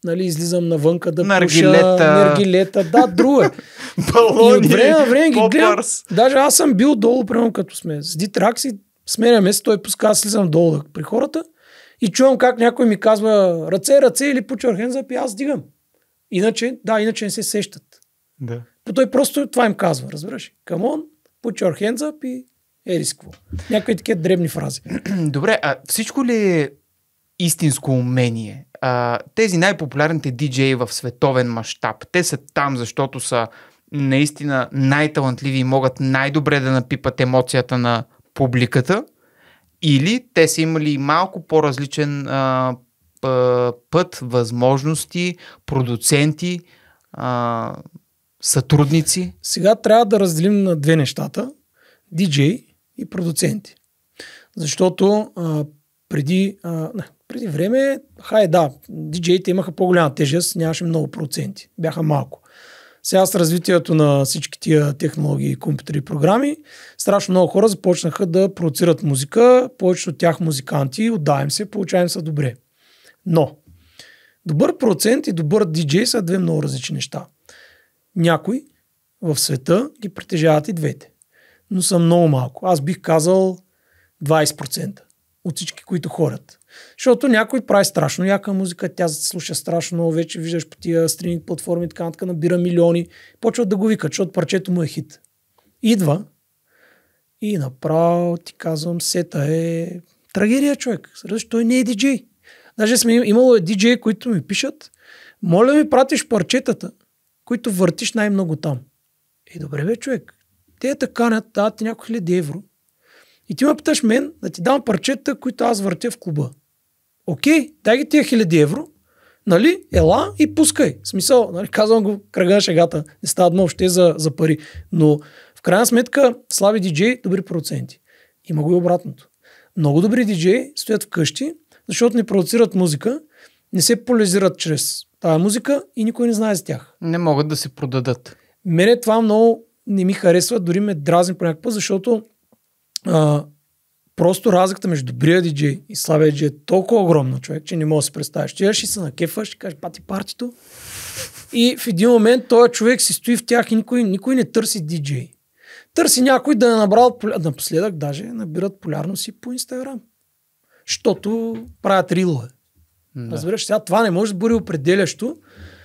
нали, излизам навънка да наргилета. пуша, наргилета, да, друго е. Балони, и от време на време ги гледам. Даже аз съм бил долу, прямо като сме с дитракси сменяме се, той пуска, аз слизам долу при хората – и чувам как някой ми казва ръце, ръце или пut your hands up и аз дигам. Иначе, да, иначе не се сещат. Да. Но той просто това им казва, разбираш. Come on, put your hands up и е рисково. Някакви такива дребни фрази. Добре, а всичко ли е истинско умение? А, тези най-популярните диджеи в световен мащаб, те са там, защото са наистина най-талантливи и могат най-добре да напипат емоцията на публиката или те са имали малко по-различен а, път, възможности, продуценти, а, сътрудници? Сега трябва да разделим на две нещата диджей и продуценти. Защото а, преди, а, не, преди време, хай да, диджеите имаха по-голяма тежест, нямаше много проценти, бяха малко. Сега с развитието на всички тия технологии, компютри и програми, страшно много хора започнаха да продуцират музика, повечето от тях музиканти, отдаем се, получаем се добре. Но, добър процент и добър диджей са две много различни неща. Някой в света ги притежават и двете. Но са много малко. Аз бих казал 20% от всички, които хорят. Защото някой прави страшно яка музика, тя слуша страшно много, вече виждаш по тия стрининг платформи, така нататък, набира милиони. Почват да го викат, защото парчето му е хит. Идва и направо ти казвам, сета е трагедия човек. Защото той не е диджей. Даже сме имало е диджей, които ми пишат, моля ми пратиш парчетата, които въртиш най-много там. Е, добре бе, човек. Те те канят, дават ти няколко хиляди евро. И ти ме питаш мен да ти дам парчета, които аз въртя в клуба окей, дай ги тия хиляди евро, нали, ела и пускай. В смисъл, нали, казвам го кръга на шегата, не става дно въобще за, за пари. Но в крайна сметка, слаби диджей, добри проценти. Има го и обратното. Много добри диджеи стоят вкъщи, защото не продуцират музика, не се полизират чрез тази музика и никой не знае за тях. Не могат да се продадат. Мене това много не ми харесва, дори ме дразни по някакъв път, защото а, Просто разликата между добрия диджей и слабия диджей е толкова огромна, човек, че не мога да се представиш. Ти ще се накефа, ще кажеш пати партито. И в един момент този човек си стои в тях и никой, никой не търси диджей. Търси някой да е набрал, напоследък даже набират полярност и по Инстаграм. Защото правят рилове. Да. Разбираш, сега това не може да бъде определящо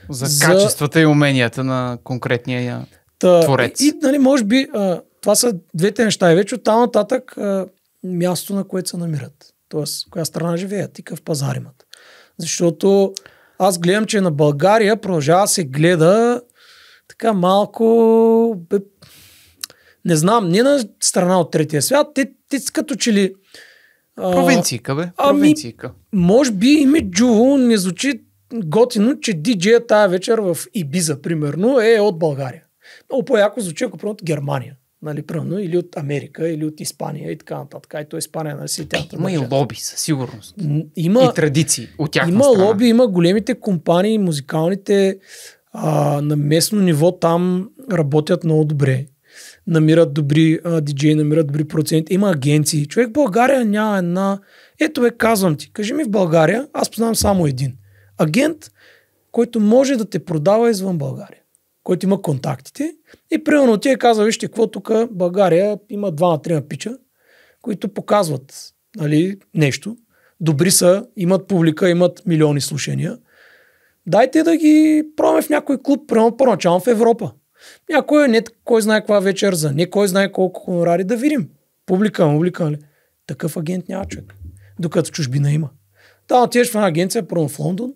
за, за... качествата и уменията на конкретния Та, творец. И, и нали, може би а, това са двете неща. И вече от там нататък а, място, на което се намират. Тоест, коя страна живеят и какъв пазар имат. Защото аз гледам, че на България продължава се гледа така малко... Бе, не знам, не на страна от третия свят, те, те като че ли... провинцийка, бе. Ами, провинцийка. Ами, може би имиджово не звучи готино, че диджея е тая вечер в Ибиза, примерно, е от България. Много по-яко звучи, ако примерно от Германия нали, правно, или от Америка, или от Испания и така нататък. Ето Испания, нали, си театър. Има и лоби, със сигурност. Има, и традиции от тях. Има страна. лоби, има големите компании, музикалните а, на местно ниво там работят много добре. Намират добри а, диджеи, намират добри проценти. Има агенции. Човек в България няма една... Ето е, казвам ти. Кажи ми в България, аз познавам само един. Агент, който може да те продава извън България който има контактите. И примерно ти е казал, вижте какво тук България има на три пича, които показват нали, нещо. Добри са, имат публика, имат милиони слушания. Дайте да ги пробваме в някой клуб, примерно първоначално в Европа. Някой е, не кой знае каква вечер за, не кой знае колко хонорари, да видим. Публика, публика, нали? Такъв агент няма човек, докато чужбина има. Та отиваш в една агенция, първо в Лондон,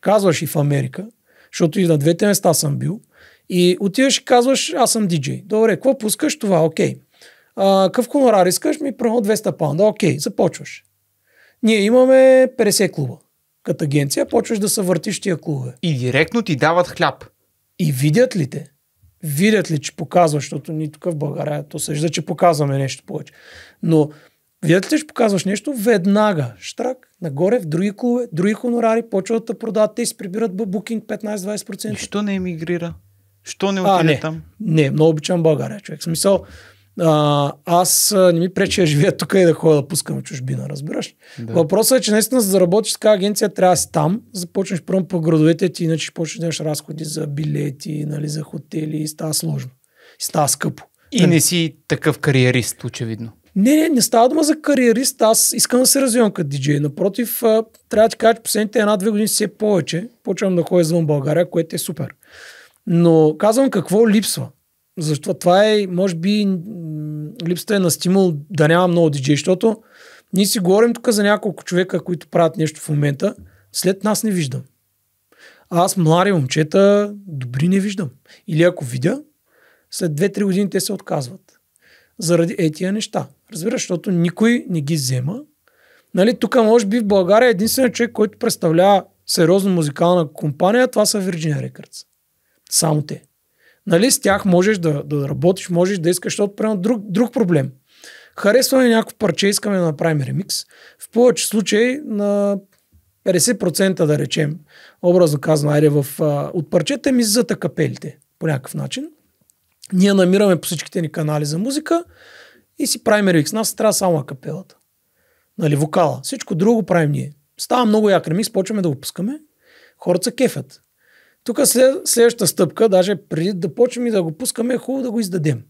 казваш и в Америка, защото и на двете места съм бил – и отиваш и казваш, аз съм диджей. Добре, какво пускаш това? Окей. Okay. Какъв хонорар искаш? Ми прямо 200 паунда. Окей, okay, започваш. Ние имаме 50 клуба. Като агенция почваш да се въртиш тия клубове. И директно ти дават хляб. И видят ли те? Видят ли, че показваш, защото ни тук в България то съжда, че показваме нещо повече. Но видят ли, че показваш нещо веднага. Штрак, нагоре в други клубове, други хонорари, почват да продават, те си прибират бабукинг 15-20%. Нищо не емигрира. Що не отиде не, там? Не, много обичам България, човек. Смисъл, а, аз не ми пречи да живея тук и да ходя да пускам чужбина, разбираш? Да. Въпросът е, че наистина за да работиш с така агенция, трябва да си там, започнеш първо по градовете ти, иначе ще почнеш да имаш разходи за билети, нали, за хотели и става сложно. И става скъпо. И не си такъв кариерист, очевидно. Не, не, не става дума за кариерист. Аз искам да се развивам като диджей. Напротив, трябва да ти кажа, че последните една-две години все повече почвам да ходя извън България, което е супер. Но казвам какво липсва. Защо това е, може би, липсата е на стимул да няма много диджей, защото ние си говорим тук за няколко човека, които правят нещо в момента. След нас не виждам. аз млади момчета добри не виждам. Или ако видя, след 2-3 години те се отказват. Заради етия неща. Разбираш, защото никой не ги взема. Нали, тук може би в България единственият човек, който представлява сериозно музикална компания, това са Virgin Records само те. Нали, с тях можеш да, да работиш, можеш да искаш, защото примерно друг, друг проблем. Харесваме някакво парче, искаме да направим ремикс. В повече случаи на 50% да речем, образно казано, айде в, а, от парчета ми за капелите по някакъв начин. Ние намираме по всичките ни канали за музика и си правим ремикс. Нас трябва само капелата. Нали, вокала. Всичко друго правим ние. Става много як ремикс, почваме да го пускаме. Хората са кефят. Тук след, следващата стъпка, даже преди да почнем и да го пускаме, е хубаво да го издадем.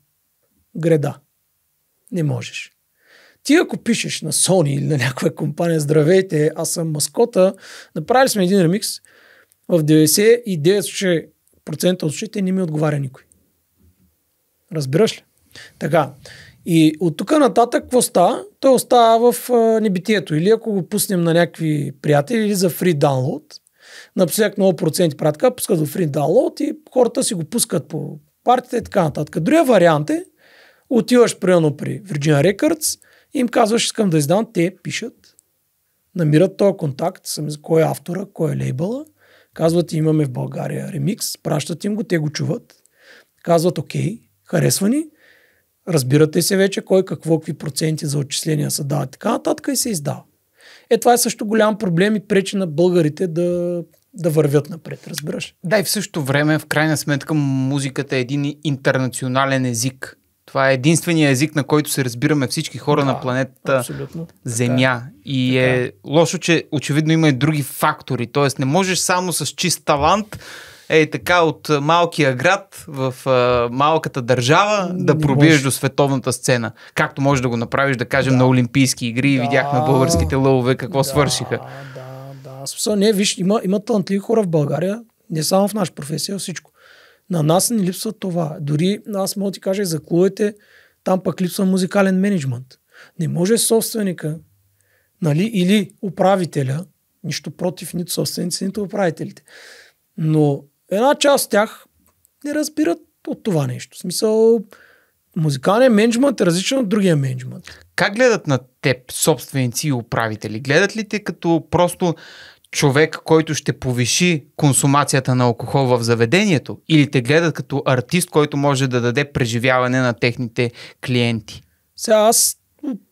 Греда. Не можеш. Ти ако пишеш на Sony или на някаква компания, здравейте, аз съм маскота, направили сме един ремикс, в 99% от случаите не ми отговаря никой. Разбираш ли? Така. И от тук нататък какво става? Той остава в небитието. Или ако го пуснем на някакви приятели или за free download, всяк много проценти правят така, пускат в free download и хората си го пускат по партията и така нататък. Другия вариант е, отиваш приемно при Virgin Records, и им казваш, искам да издам, те пишат, намират този контакт, сами за кой е автора, кой е лейбъла, казват, имаме в България ремикс, пращат им го, те го чуват, казват, окей, харесва ни, разбирате се вече кой какво, какви проценти за отчисления са дават, така нататък и се издава. Е, това е също голям проблем и пречи на българите да да вървят напред, разбираш. Да, и в същото време, в крайна сметка, музиката е един интернационален език. Това е единствения език, на който се разбираме всички хора да, на планетата абсолютно. Земя. Така, и така. е лошо, че очевидно има и други фактори. Тоест не можеш само с чист талант ей така от малкия град в а, малката държава да пробиеш може. до световната сцена. Както можеш да го направиш, да кажем, да. на Олимпийски игри. Да. Видяхме българските лъвове какво да, свършиха. Да, да. да. не, виж, има, има талантливи хора в България, не само в наша професия, всичко. На нас не липсва това. Дори аз мога да ти кажа и за клубите, там пък липсва музикален менеджмент. Не може собственика нали, или управителя, нищо против нито собственици, нито управителите, но Една част от тях не разбират от това нещо. В смисъл, музикалният менеджмент е различен от другия менеджмент. Как гледат на теб собственици и управители? Гледат ли те като просто човек, който ще повиши консумацията на алкохол в заведението? Или те гледат като артист, който може да даде преживяване на техните клиенти? Сега аз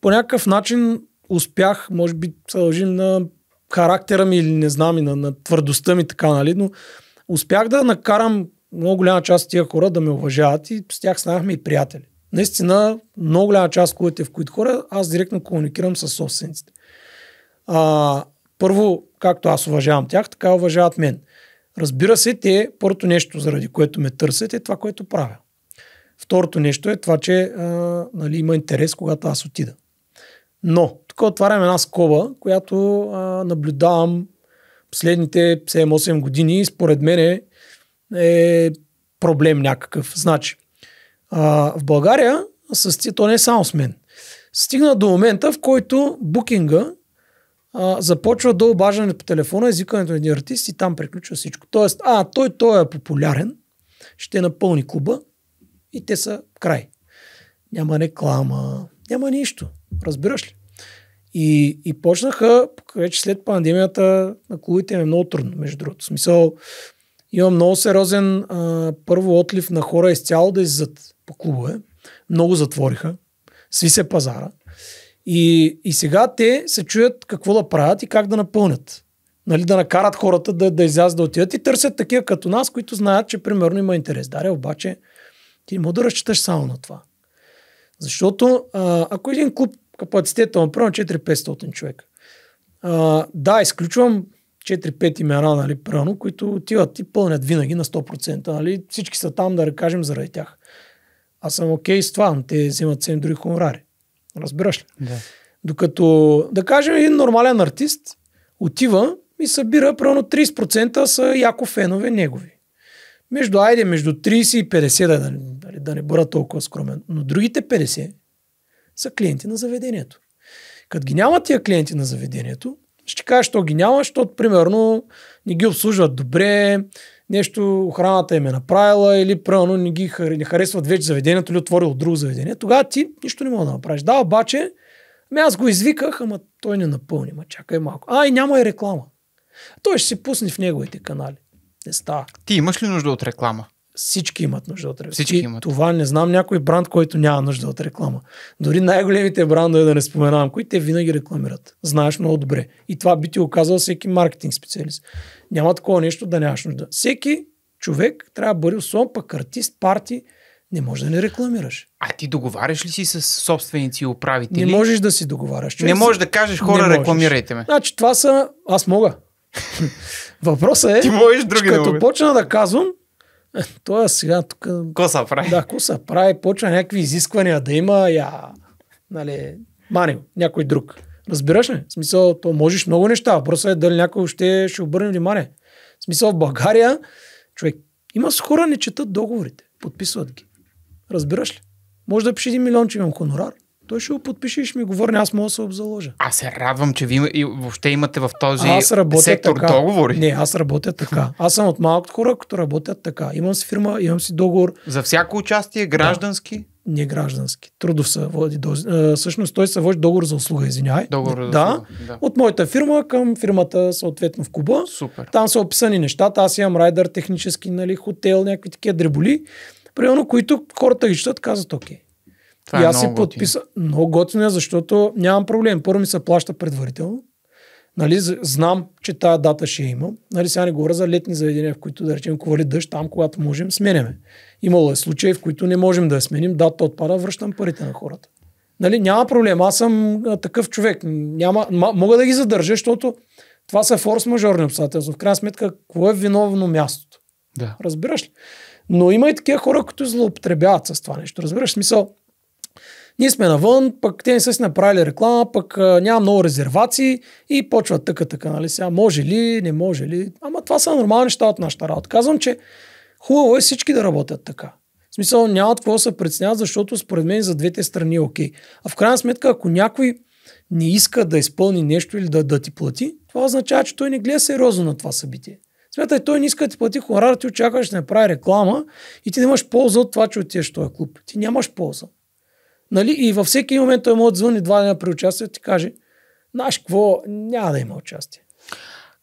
по някакъв начин успях, може би се дължи на характера ми или не знам и на, на твърдостта ми така, нали, но успях да накарам много голяма част от тия хора да ме уважават и с тях станахме и приятели. Наистина, много голяма част от клубите, в които хора, аз директно комуникирам с собствениците. А, първо, както аз уважавам тях, така уважават мен. Разбира се, те първото нещо, заради което ме търсят, е това, което правя. Второто нещо е това, че а, нали, има интерес, когато аз отида. Но, тук отварям една скоба, която а, наблюдавам последните 7-8 години, според мен е проблем някакъв. Значи, а, в България, с, то не е само с мен, стигна до момента, в който букинга а, започва до обаждането по телефона, езикането на един артист и там приключва всичко. Тоест, а, той, той е популярен, ще напълни клуба и те са край. Няма реклама, няма нищо. Разбираш ли? И, и почнаха, вече след пандемията, на клубите ми е много трудно, между другото. В смисъл, имам много сериозен а, първо отлив на хора изцяло да иззад по клубове. Много затвориха. Сви се пазара. И, и сега те се чуят какво да правят и как да напълнят. Нали, да накарат хората да, да излязат да отидат и търсят такива като нас, които знаят, че примерно има интерес. Даре, обаче ти не мога да разчиташ само на това. Защото а, ако един клуб Капацитета му примерно 4-500 човека. А, да, изключвам 4-5 имена, нали, прано, които отиват и пълнят винаги на 100%. Нали? Всички са там, да кажем, заради тях. Аз съм окей okay с това, но те взимат съвсем други хонорари. Разбираш ли? Да. Докато, да кажем, един нормален артист отива и събира, примерно 30% са яко фенове негови. Между, айде, между 30 и 50, да, да, нали, да не бъда толкова скромен, но другите 50 са клиенти на заведението. Като ги няма тия клиенти на заведението, ще кажа, що ги няма, защото примерно не ги обслужват добре, нещо охраната им е направила или правилно не ги не харесват вече заведението или отворил друго заведение, тогава ти нищо не мога да направиш. Да, обаче, ами аз го извиках, ама той не напълни, ма чакай малко. А, и няма и реклама. Той ще се пусне в неговите канали. Не става. Ти имаш ли нужда от реклама? всички имат нужда от реклама. Всички имат. това не знам някой бранд, който няма нужда от реклама. Дори най-големите брандове, да не споменавам, които те винаги рекламират. Знаеш много добре. И това би ти оказал всеки маркетинг специалист. Няма такова нещо да нямаш нужда. Всеки човек трябва да бъде особен пък артист, парти, не може да не рекламираш. А ти договаряш ли си с собственици и управители? Не можеш да си договаряш. не можеш да кажеш хора, рекламирайте ме. Значи това са... Аз мога. Въпросът е, ти можеш, други като почна да казвам, е, Той сега тук... Коса прави. Да, коса прави, почва някакви изисквания да има, я... Нали, Манио, някой друг. Разбираш ли? В смисъл, то можеш много неща. Въпросът е дали някой ще, ще обърне внимание. В смисъл, в България човек има с хора не четат договорите. Подписват ги. Разбираш ли? Може да пише 1 милион, че имам хонорар. Той ще го подпише и ще ми говори, аз мога да се обзаложа. Аз се радвам, че вие и въобще имате в този аз сектор така. договори. Не, аз работя така. Аз съм от малкото хора, които работят така. Имам си фирма, имам си договор. За всяко участие, граждански? Да. Не граждански. Трудов се води. До... А, всъщност той се води договор за услуга, извинявай. Договор да, да. От моята фирма към фирмата съответно в Куба. Супер. Там са описани нещата. Аз имам райдър, технически, нали, хотел, някакви такива дреболи. Примерно, които хората ги четат, казват, окей, това е и аз си подписах. Много готино е, защото нямам проблем. Първо ми се плаща предварително. Нали, знам, че тази дата ще има. Нали, сега не говоря за летни заведения, в които да речем ковали дъжд, там когато можем, сменяме. Имало е случаи, в които не можем да я сменим, дата отпада, връщам парите на хората. Нали, няма проблем, аз съм а, такъв човек. Няма, м- мога да ги задържа, защото това са форс-мажорни обстоятелства. В крайна сметка, кое е виновно мястото? Да. Разбираш ли? Но има и такива хора, които злоупотребяват с това нещо. Разбираш смисъл? ние сме навън, пък те не са си направили реклама, пък няма много резервации и почва така така, нали сега, може ли, не може ли. Ама това са нормални неща от нашата работа. Казвам, че хубаво е всички да работят така. В смисъл няма какво да се преценят, защото според мен за двете страни е окей. А в крайна сметка, ако някой не иска да изпълни нещо или да, да ти плати, това означава, че той не гледа сериозно на това събитие. Смятай, той не иска да ти плати хонорар, ти очакваш да направи реклама и ти нямаш полза от това, че отиваш в този клуб. Ти нямаш полза. Нали? И във всеки момент той може да звъни два дена при участие и ти каже, знаеш какво, няма да има участие.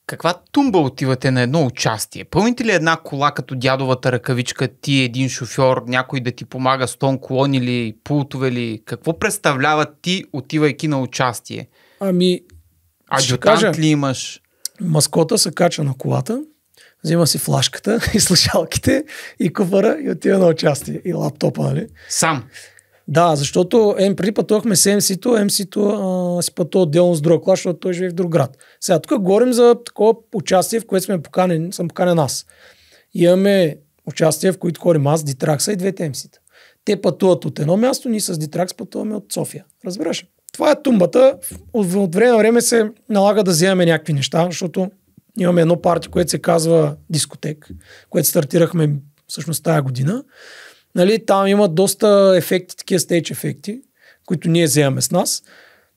Каква тумба отивате на едно участие? Пълните ли една кола като дядовата ръкавичка, ти един шофьор, някой да ти помага с тон колон или пултове ли? Какво представлява ти, отивайки на участие? Ами, Адютант кажа, ли имаш? Маскота се кача на колата, взима си флашката и слушалките и куфара и отива на участие и лаптопа, нали? Сам? Да, защото ем, преди пътувахме с МС-то, МС-то си пътува отделно с друга кола, защото той живее в друг град. Сега тук говорим за такова участие, в което сме поканени, съм поканен аз. И имаме участие, в които ходим аз, Дитракса и двете МС-та. Те пътуват от едно място, ние с Дитракс пътуваме от София. Разбираш? Това е тумбата. От, от време на време се налага да вземем някакви неща, защото имаме едно парти, което се казва дискотек, което стартирахме всъщност тази година. Нали, там има доста ефекти, такива стейч ефекти, които ние вземаме с нас.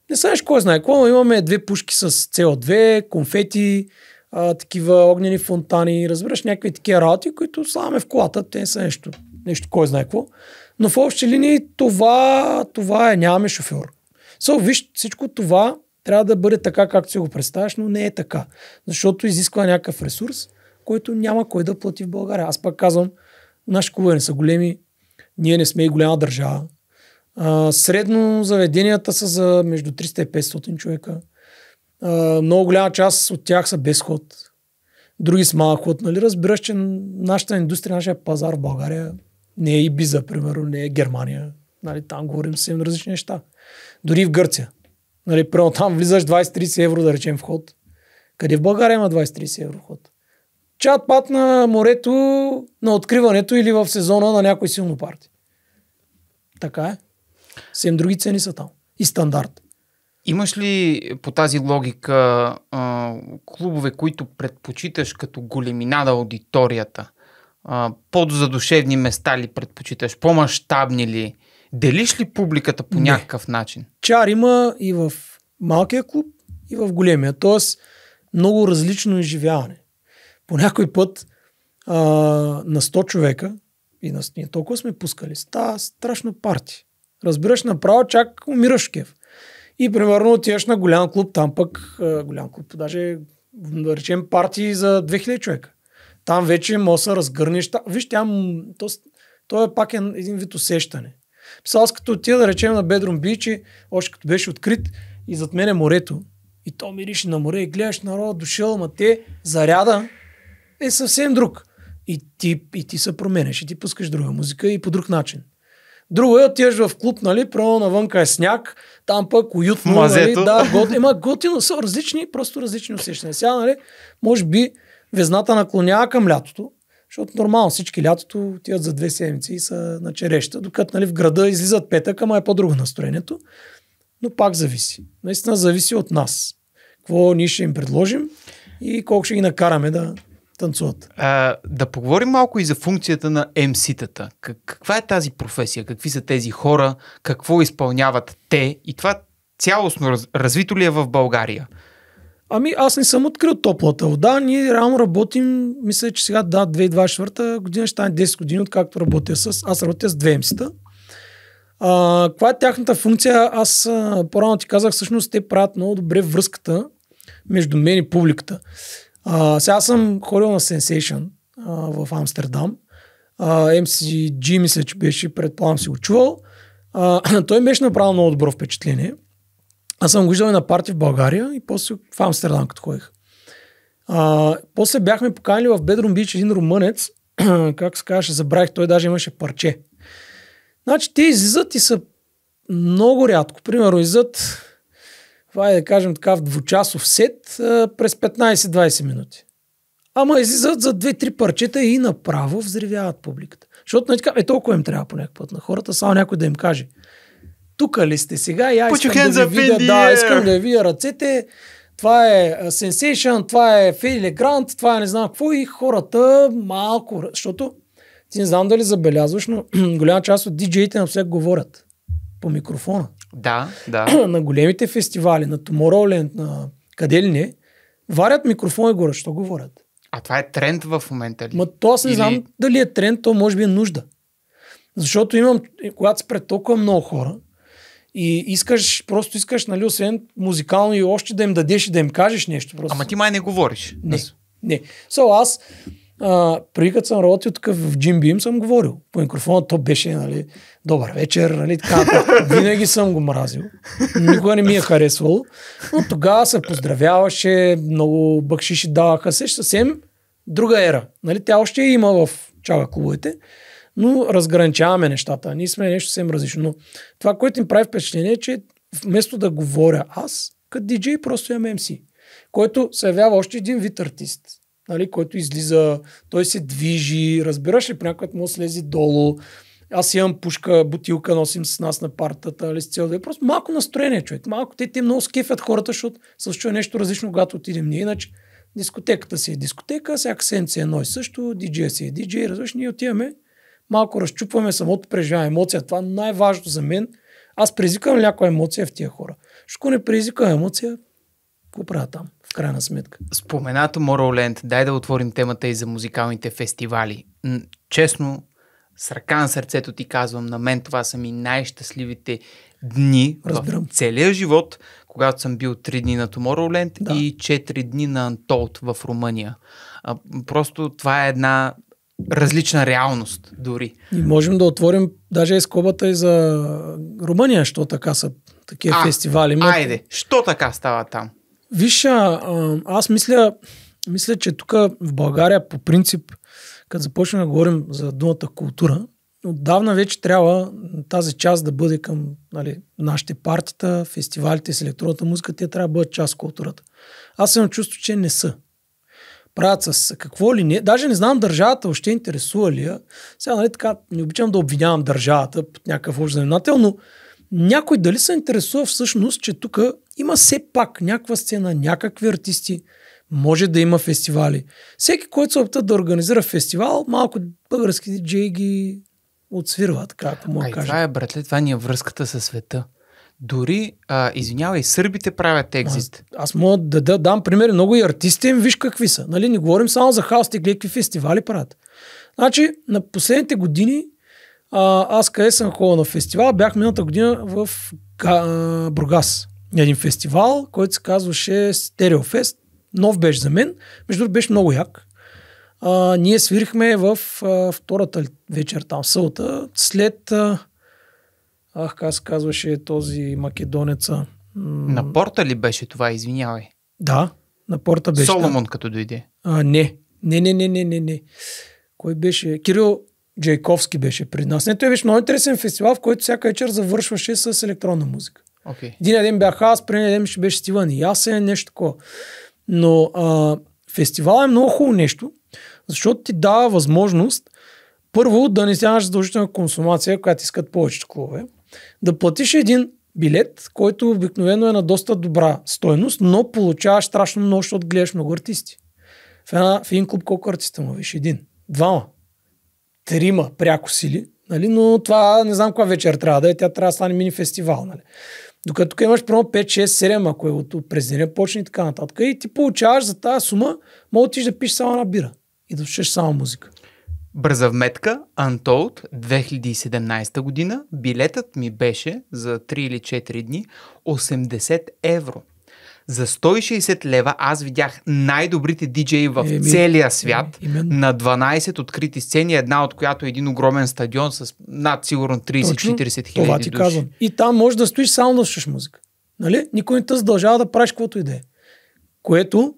Не знаеш кой знае какво, но имаме две пушки с CO2, конфети, а, такива огнени фонтани, разбираш някакви такива работи, които славаме в колата, те не са нещо, нещо кой знае какво. Но в общи линии това, това е, нямаме шофьор. Со, виж, всичко това трябва да бъде така, както си го представяш, но не е така. Защото изисква някакъв ресурс, който няма кой да плати в България. Аз пък казвам, Наши клубове не са големи, ние не сме и голяма държава. А, средно заведенията са за между 300 и 500 човека. А, много голяма част от тях са без ход. Други с малък ход. Нали? Разбираш, че нашата индустрия, нашия пазар в България не е Ибиза, примерно, не е Германия. Нали? Там говорим съвсем различни неща. Дори в Гърция. Нали? Примерно там влизаш 20-30 евро, да речем, вход. Къде в България има 20-30 евро ход? чат-пат на морето на откриването или в сезона на някой силно парти. Така е. Съвсем други цени са там. И стандарт. Имаш ли по тази логика а, клубове, които предпочиташ като големина на аудиторията? А, по-задушевни места ли предпочиташ? По-масштабни ли? Делиш ли публиката по Не. някакъв начин? Чар има и в малкия клуб, и в големия. Тоест, много различно изживяване по някой път а, на 100 човека, и на, ние толкова сме пускали, става страшно парти. Разбираш направо, чак умираш кев. И примерно отиваш на голям клуб, там пък а, голям клуб, даже да речем партии за 2000 човека. Там вече може да се разгърнеш. Виж, тя, то, то е пак един вид усещане. Писал, аз като отида да речем на Бедрум Бичи, още като беше открит и зад мен е морето. И то мирише на море и гледаш народа, дошъл, ма те заряда, е съвсем друг. И ти, и ти се променяш, и ти пускаш друга музика и по друг начин. Друго е, отиваш в клуб, нали, право навънка е сняг, там пък уютно, нали, да, гот, има готино са различни, просто различни усещания. Сега, нали, може би везната наклонява към лятото, защото нормално всички лятото отиват за две седмици и са на череща, докато нали, в града излизат петък, ама е по-друго настроението. Но пак зависи. Наистина зависи от нас. Какво ние ще им предложим и колко ще ги накараме да танцуват. А, да поговорим малко и за функцията на МС-тата. Как, каква е тази професия? Какви са тези хора? Какво изпълняват те? И това цялостно раз, развито ли е в България? Ами аз не съм открил топлата вода. Ние реално работим, мисля, че сега, да, 2024 година ще стане 10 години, откакто работя с... Аз работя с две МС-та. А, каква е тяхната функция? Аз по-рано ти казах, всъщност те правят много добре връзката между мен и публиката. А, сега съм ходил на Sensation а, в Амстердам. А, MCG мисля, че беше, предполагам си го чувал. А, той беше направил много добро впечатление. Аз съм го виждал и на парти в България и после в Амстердам, като ходих. А, после бяхме поканили в Bedroom Beach един румънец, как се казваше, забравих, той даже имаше парче. Значи те излизат и са много рядко. Примерно излизат това е да кажем така, в двучасов сет а, през 15-20 минути. Ама излизат за две-три парчета и направо взривяват публиката. Защото не нали така, е толкова им трябва по някакъв път на хората, само някой да им каже. Тук ли сте сега? я искам да ви видя, да, искам да видя ръцете. Това е Sensation, това е Фейли Грант, това е не знам какво и хората малко, защото ти не знам дали забелязваш, но голяма част от диджеите на всеки говорят по микрофона. Да, да. на големите фестивали, на Tomorrowland, на къде ли не, варят микрофон и горе, що говорят. А това е тренд в момента ли? Ма то аз не Или... знам дали е тренд, то може би е нужда. Защото имам, когато си пред толкова много хора и искаш, просто искаш, нали, освен музикално и още да им дадеш и да им кажеш нещо. Просто. Ама ти май не говориш. Не, не. So, аз а, преди като съм работил тук в Джим Бим, съм говорил. По микрофона то беше, нали, добър вечер, нали, така. Винаги съм го мразил. Никога не ми е харесвало. Но тогава се поздравяваше, много бъкшиши даваха се. Съвсем друга ера. Нали, тя още има в чага клубовете, но разграничаваме нещата. Ние сме нещо съвсем различно. Но това, което им прави впечатление е, че вместо да говоря аз, като диджей просто имам MC, който се явява още един вид артист нали, който излиза, той се движи, разбираш ли, понякога му слези долу. Аз имам пушка, бутилка носим с нас на партата, али с цел да е просто малко настроение, човек. Малко те, те много скифят хората, защото също е нещо различно, когато отидем ние. Иначе дискотеката си е дискотека, всяка седмица е едно и също, диджея си е диджей, разбираш, ние отиваме, малко разчупваме самото преживяване, емоция. Това е най важно за мен. Аз предизвикам някаква емоция в тия хора. Що не предизвикам емоция, какво правя там? крайна сметка. Споменато Morrowland, дай да отворим темата и за музикалните фестивали. Честно, с ръка на сърцето ти казвам, на мен това са ми най-щастливите дни Разбирам. в целия живот, когато съм бил 3 дни на Tomorrowland да. и 4 дни на Антолт в Румъния. А, просто това е една различна реалност дори. И можем да отворим даже и скобата и за Румъния, що така са такива а, фестивали. Айде, що така става там? Виж, а, аз мисля, мисля, че тук в България по принцип, като започнем да говорим за думата култура, отдавна вече трябва тази част да бъде към нали, нашите партита, фестивалите с електронната музика, те трябва да бъдат част от културата. Аз имам чувство, че не са. Правят с какво ли не. Даже не знам държавата още интересува ли я. Сега, нали, така, не обичам да обвинявам държавата под някакъв общ знаменател, но някой дали се интересува всъщност, че тук има все пак някаква сцена, някакви артисти, може да има фестивали. Всеки, който се опита да организира фестивал, малко български диджей ги отсвирват, така ако му кажа. Това е, братле, това ни е връзката със света. Дори, а, извинявай, сърбите правят екзит. Аз, аз мога да, да дам пример. Много и артисти им, виж какви са. Нали? Не говорим само за хаос, и какви фестивали правят. Значи, на последните години а, аз къде съм ходил на фестивал? Бях миналата година в Га... Бургас. Един фестивал, който се казваше Стереофест. Нов беше за мен. Между другото беше много як. А, ние свирихме в а, втората вечер там, сълта, след... А, ах, как се казваше този македонеца? На порта ли беше това, извинявай? Да, на порта беше. Соломон да. като дойде. А, не. Не, не, не, не, не, не. Кой беше? Кирил Джейковски беше при нас. Не, той беше много интересен фестивал, в който всяка вечер завършваше с електронна музика. Okay. Един ден бях аз, преди ден ще беше Стиван и аз е нещо такова. Но а, фестивал е много хубаво нещо, защото ти дава възможност първо да не сняваш задължителна консумация, която искат повечето клубове, да платиш един билет, който обикновено е на доста добра стойност, но получаваш страшно много, защото гледаш много артисти. В, една, в един клуб колко артиста му виж? Един. Двама трима пряко сили, нали? но това не знам коя вечер трябва да е, тя трябва да стане мини фестивал. Нали? Докато тук имаш промо 5, 6, 7, ако е от президента почне и така нататък. И ти получаваш за тази сума, мога да ти да пишеш само на бира и да слушаш само музика. Бързавметка, Untold, 2017 година, билетът ми беше за 3 или 4 дни 80 евро. За 160 лева аз видях най-добрите диджеи в е, целия свят е, на 12 открити сцени, една от която е един огромен стадион с над сигурно 30-40 хиляди Това ти души. казвам. И там може да стоиш само да слушаш музика. Нали? Никой не те задължава да правиш каквото и да е. Което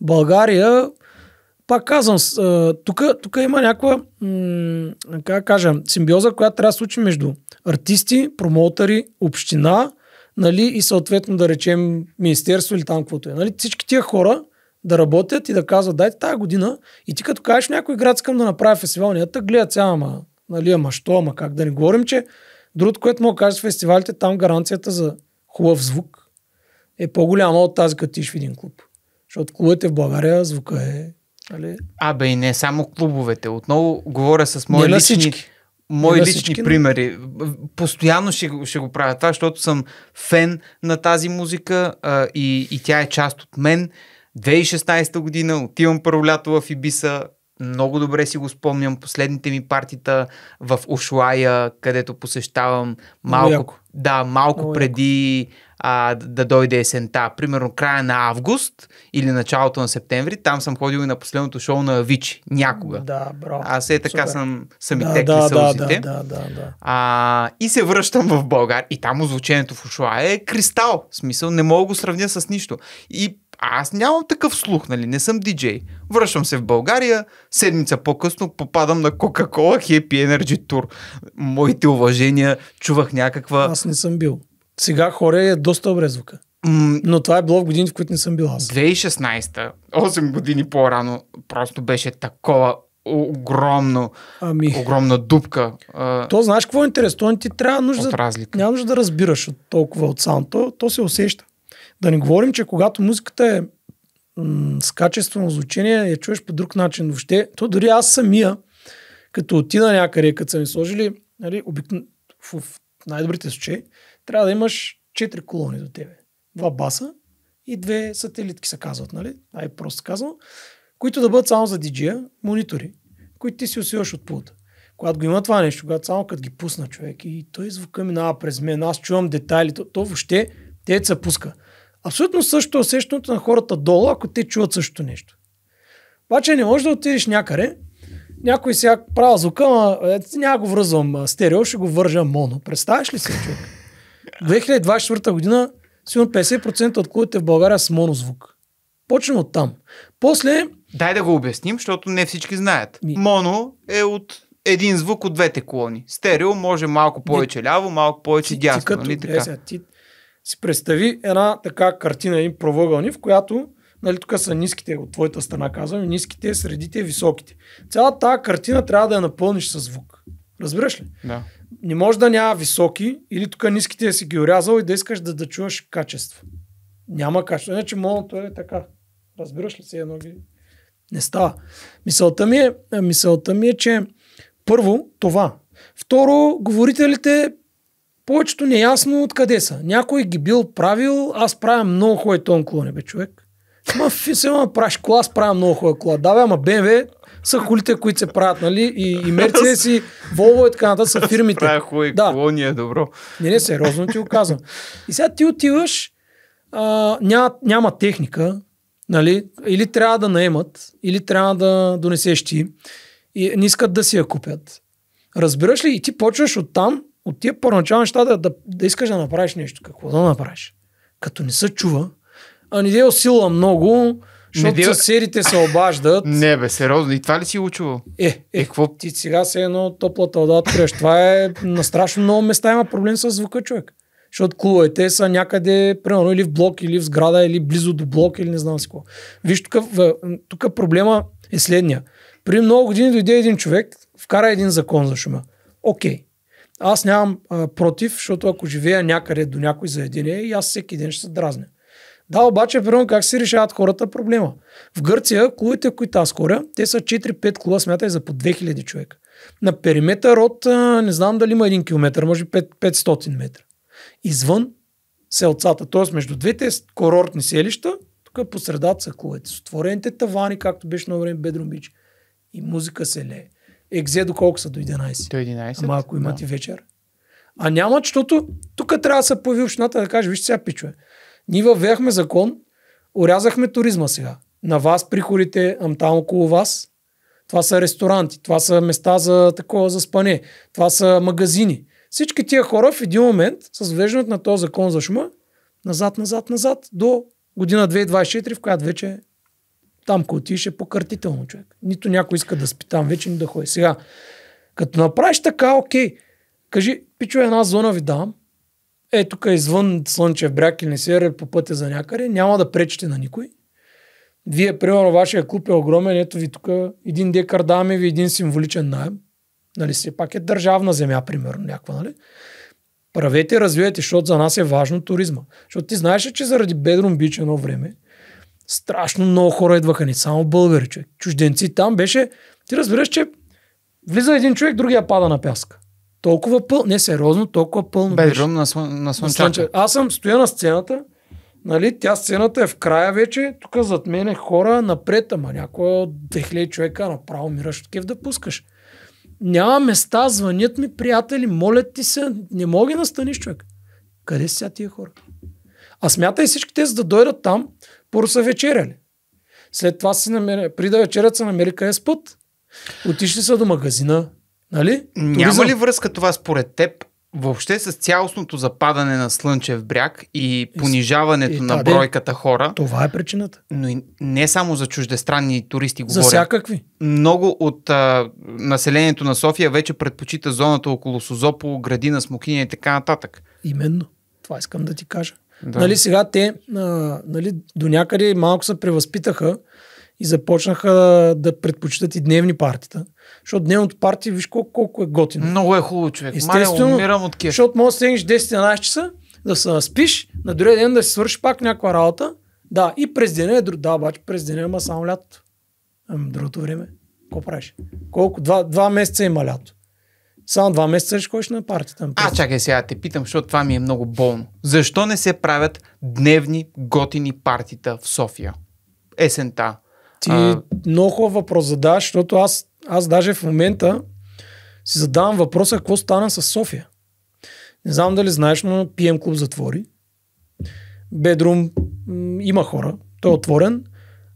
България, пак казвам, тук има някаква, м- как кажа, симбиоза, която трябва да случи между артисти, промоутъри, община, нали, и съответно да речем министерство или там каквото е. Нали, всички тия хора да работят и да казват, дайте тази година и ти като кажеш някой град искам да направя фестивал, не да е гледат сега, ама, нали, ама що, ама как, да не говорим, че другото, което мога да кажа с фестивалите, там гаранцията за хубав звук е по-голяма от тази, като тиш в един клуб. Защото клубите в България звука е... Нали? Абе и не само клубовете. Отново говоря с мои лични... Всички мои лични всички... примери. Постоянно ще, ще го правя това, защото съм фен на тази музика а, и, и тя е част от мен. 2016 година отивам първо лято в Ибиса, много добре си го спомням. Последните ми партита в Ушлая, където посещавам малко, да, малко преди яко а, да дойде есента, примерно края на август или началото на септември, там съм ходил и на последното шоу на Авичи, някога. Да, бро. Аз е така супер. съм, сами да, текли да, сълзите. Да, да, да, да. А, и се връщам в България и там озвучението в ушла е кристал. В смисъл, не мога го сравня с нищо. И аз нямам такъв слух, нали? Не съм диджей. Връщам се в България, седмица по-късно попадам на Coca-Cola Happy Energy Tour. Моите уважения, чувах някаква... Аз не съм бил. Сега хора е доста добре звука. Но това е било в години, в които не съм бил аз. 2016, 8 години по-рано, просто беше такова огромно, ами... огромна дупка. То знаеш какво е интересно? ти трябва нужда, разлика. няма нужда да разбираш от толкова от саунта, То, се усеща. Да не говорим, че когато музиката е м- с качествено звучение, я чуеш по друг начин. Въобще, то дори аз самия, като отида някъде, като са ми сложили, нали, обикн... в, в най-добрите случаи, трябва да имаш 4 колони до тебе. Два баса и две сателитки се казват, нали? Ай, просто казвам. Които да бъдат само за диджия, монитори, които ти си усиваш от пулта. Когато го има това нещо, когато само като ги пусна човек и той звука минава през мен, аз чувам детайли, то, то въобще те се пуска. Абсолютно също е усещането на хората долу, ако те чуват същото нещо. Обаче не можеш да отидеш някъде. Някой сега правя звука, ама е, няма го връзвам стерео, ще го вържа моно. Представяш ли си човек? 2024 година сигурно 50% от клубите в България с монозвук. Почнем от там. После... Дай да го обясним, защото не всички знаят. Ми... Моно е от един звук от двете колони. Стерео може малко повече ляво, малко повече ти, дясно. Ти, като, нали, е, така? Е, сега, ти си представи една така картина, един провъгълни, в която нали, тук са ниските от твоята страна, казвам, ниските, средите, високите. Цялата тази картина трябва да я напълниш със звук. Разбираш ли? Да не може да няма високи или тук ниските да си ги орязал и да искаш да, да чуваш качество. Няма качество. Не, че е така. Разбираш ли се едно ги? Не става. Мисълта ми, е, мисълта ми е, че първо това. Второ, говорителите повечето неясно е откъде са. Някой ги бил правил, аз правя много хубави тон не бе, човек. Ма, се ма праш кола, аз правя много хубава кола. Да, бе, ама BMW са хулите, които се правят, нали? И, и Мерцедес и Волво и така нататък са фирмите. Това е хубаво, да. колония, е добро. Не, не, сериозно ти го казвам. И сега ти отиваш, а, няма, няма техника, нали? Или трябва да наемат, или трябва да донесеш ти. И не искат да си я купят. Разбираш ли? И ти почваш оттам, от тия първоначални неща да, да, да искаш да направиш нещо. Какво да направиш? Като не се чува, а не е усила много, защото дива... съседите се обаждат. Не, бе, сериозно. И това ли си учувал? Е, е, е какво? Ти сега се едно топлата вода откриеш. Това е на страшно много места има проблем с звука, човек. Защото клубовете са някъде, примерно, или в блок, или в сграда, или близо до блок, или не знам си какво. Виж, тук, тук проблема е следния. При много години дойде един човек, вкара един закон за шума. Окей. Okay. Аз нямам а, против, защото ако живея някъде до някой заедине, и аз всеки ден ще се дразня. Да, обаче, примерно, как се решават хората проблема? В Гърция, кулите, които аз коря, те са 4-5 клуба, смятай за по 2000 човека. На периметър от, не знам дали има 1 км, може 500 метра. Извън селцата, т.е. между двете курортни селища, тук по средата са клубите. С отворените тавани, както беше на време Бедрум Бич. И музика се лее. Екзе до колко са? До 11. До 11? Ама ако имате да. вечер. А няма, защото тук трябва да се появи общината да каже, вижте сега пичове. Ние въвяхме закон, урязахме туризма сега. На вас приходите, ам там около вас. Това са ресторанти, това са места за такова за спане, това са магазини. Всички тия хора в един момент с въвеждането на този закон за шума назад, назад, назад до година 2024, в която вече там, къде отидеш е покъртително човек. Нито някой иска да спи там, вече ни да ходи. Сега, като направиш така, окей, кажи, пичо една зона ви дам, е тук е извън Слънчев бряг или не се по пътя за някъде, няма да пречите на никой. Вие, примерно, вашия клуб е огромен, ето ви тук един декар даме ви един символичен найем. Нали, все пак е държавна земя, примерно, някаква, нали? Правете, развивайте, защото за нас е важно туризма. Защото ти знаеш, че заради Бедрум Бич едно време страшно много хора идваха, не само българи, човек. Чужденци там беше... Ти разбираш, че влиза един човек, другия пада на пяска толкова пълно, не сериозно, толкова пълно. беше. на, слън, на слънчака. Аз съм стоя на сцената, нали, тя сцената е в края вече, тук зад мен е хора напред, ама някоя от 2000 човека направо мираш такив да пускаш. Няма места, звънят ми приятели, молят ти се, не мога да настаниш човек. Къде са тия хора? А смятай всички тези да дойдат там, първо са вечеряли. След това си намеря, при да вечерят са намери къде спът. Отишли са до магазина, Нали? Туризъм... Няма ли връзка това според теб въобще с цялостното западане на Слънчев бряг и понижаването и, и, на бройката хора. Това е причината. Но и не само за чуждестранни туристи говоря. За всякакви. Много от а, населението на София вече предпочита зоната около Созопол, градина, Смокиня и така нататък. Именно. Това искам да ти кажа. Да. Нали сега те а, нали, до някъде малко се превъзпитаха и започнаха да предпочитат и дневни партита. Защото дневното парти, виж колко, колко е готино. Много е хубаво, човек. Естествено, Мале, умирам от Защото може да седнеш 10-11 часа, да се наспиш, на другия ден да си свършиш пак някаква работа. Да, и през деня е друг. Да, обаче през деня има само лятото. Ами, другото време. Какво правиш? Колко? Два, два месеца има лято. Само два месеца ще ходиш на партията. Ами, а, чакай сега, те питам, защото това ми е много болно. Защо не се правят дневни готини партита в София? Есента. Ти а... много хубав въпрос задаваш, защото аз аз даже в момента си задавам въпроса какво стана с София. Не знам дали знаеш, но пием клуб затвори. Бедрум има хора. Той е отворен.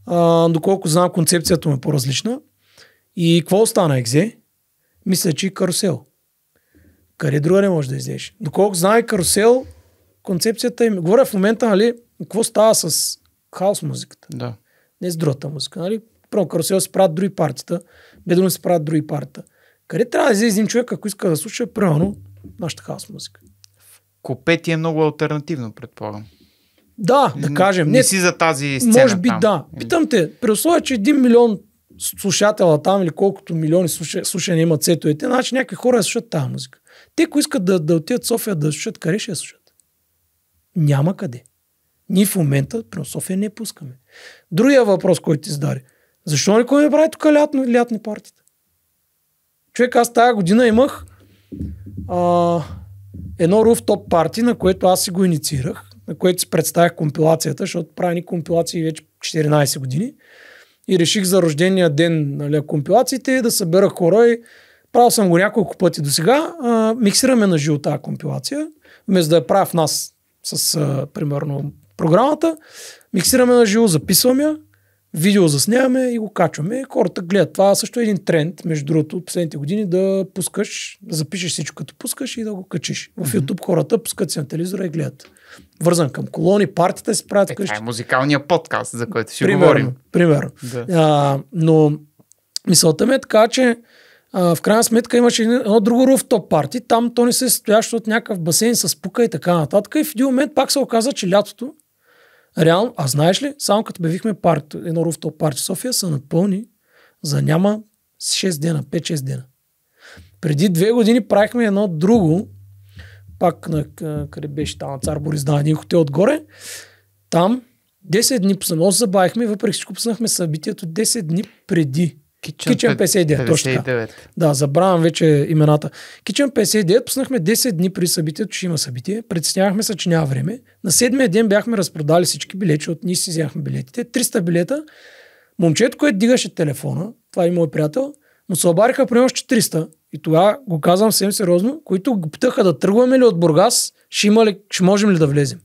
А, доколко знам, концепцията му е по-различна. И какво остана екзе? Мисля, че и карусел. Къде друга не може да излезеш? Доколко знае карусел, концепцията им... Говоря в момента, нали, какво става с хаос музиката? Да. Не с другата музика, нали? Първо карусел се правят други партията да не се правят други парта. Къде трябва да излезе един човек, ако иска да слуша, примерно, нашата хаос музика? Копети е много альтернативно, предполагам. Да, да кажем. Не, не си за тази сцена Може би там. да. Питам те, при условие, че един милион слушателя там или колкото милиони слушания слуша, имат сетовете, значи някакви хора да слушат тази музика. Те, ако искат да, да отидат в София да слушат, къде ще я слушат? Няма къде. Ние в момента при София не пускаме. Другия въпрос, който ти зададе. Защо никой нали не прави тук лятно, лятни партита? Човек, аз тази година имах а, едно руфтоп парти, на което аз си го инициирах, на което си представях компилацията, защото правя компилации вече 14 години. И реших за рождения ден нали, компилациите да събера хора и правил съм го няколко пъти до сега. Миксираме на живо тази компилация, вместо да я правя в нас с, а, примерно, програмата. Миксираме на живо, записваме я, видео засняваме и го качваме. Хората гледат. Това също е един тренд, между другото, от последните години да пускаш, да запишеш всичко като пускаш и да го качиш. В YouTube mm-hmm. хората пускат си на телевизора и гледат. Вързан към колони, партията си правят е, къщи. Това е музикалния подкаст, за който си примерно, говорим. Примерно. Да. А, но мисълта ми е така, че а, в крайна сметка имаше едно друго руфтоп парти. Там то не се стоящо от някакъв басейн с пука и така нататък. И в един момент пак се оказа, че лятото Реално, а знаеш ли, само като бевихме парти, едно руфто парти София са напълни за няма 6 дена, 5-6 дена. Преди две години правихме едно друго, пак на къде беше там, Цар Борис, да, един хотел отгоре. Там 10 дни, само забавихме, въпреки всичко пуснахме събитието 10 дни преди. Kitchen, Kitchen 59, точно Да, забравям вече имената. Kitchen 59 пуснахме 10 дни при събитието, че има събитие. Предснявахме се, че няма време. На седмия ден бяхме разпродали всички билети, от ние си взяхме билетите. 300 билета. Момчето, което дигаше телефона, това е мой приятел, му се обариха при още 300. И тогава го казвам съвсем сериозно, които го питаха да тръгваме ли от Бургас, ще, има ли, ще можем ли да влезем.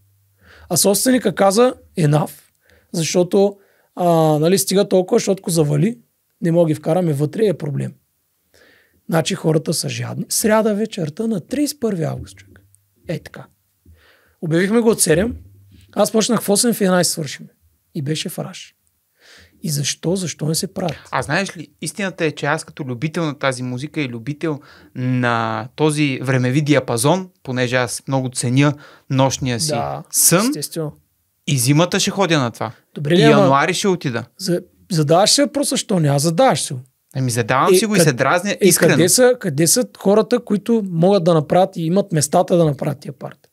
А собственика каза, енав, защото а, нали, стига толкова, защото завали, не мога ги вкараме вътре е проблем. Значи хората са жадни. Сряда вечерта на 31 август. Е така. Обявихме го от 7. Аз почнах в 8, в 11 свършим. И беше фараж. И защо? Защо не се правят? А знаеш ли, истината е, че аз като любител на тази музика и любител на този времеви диапазон, понеже аз много ценя нощния си да, сън, естествено. и зимата ще ходя на това. Добре, и ама... януари ще отида. За задаваш се въпроса, защо не, аз задаваш се. Еми, задавам е, си го къд, и се дразня е, искрено. Къде са, къде са хората, които могат да направят и имат местата да направят тия парти?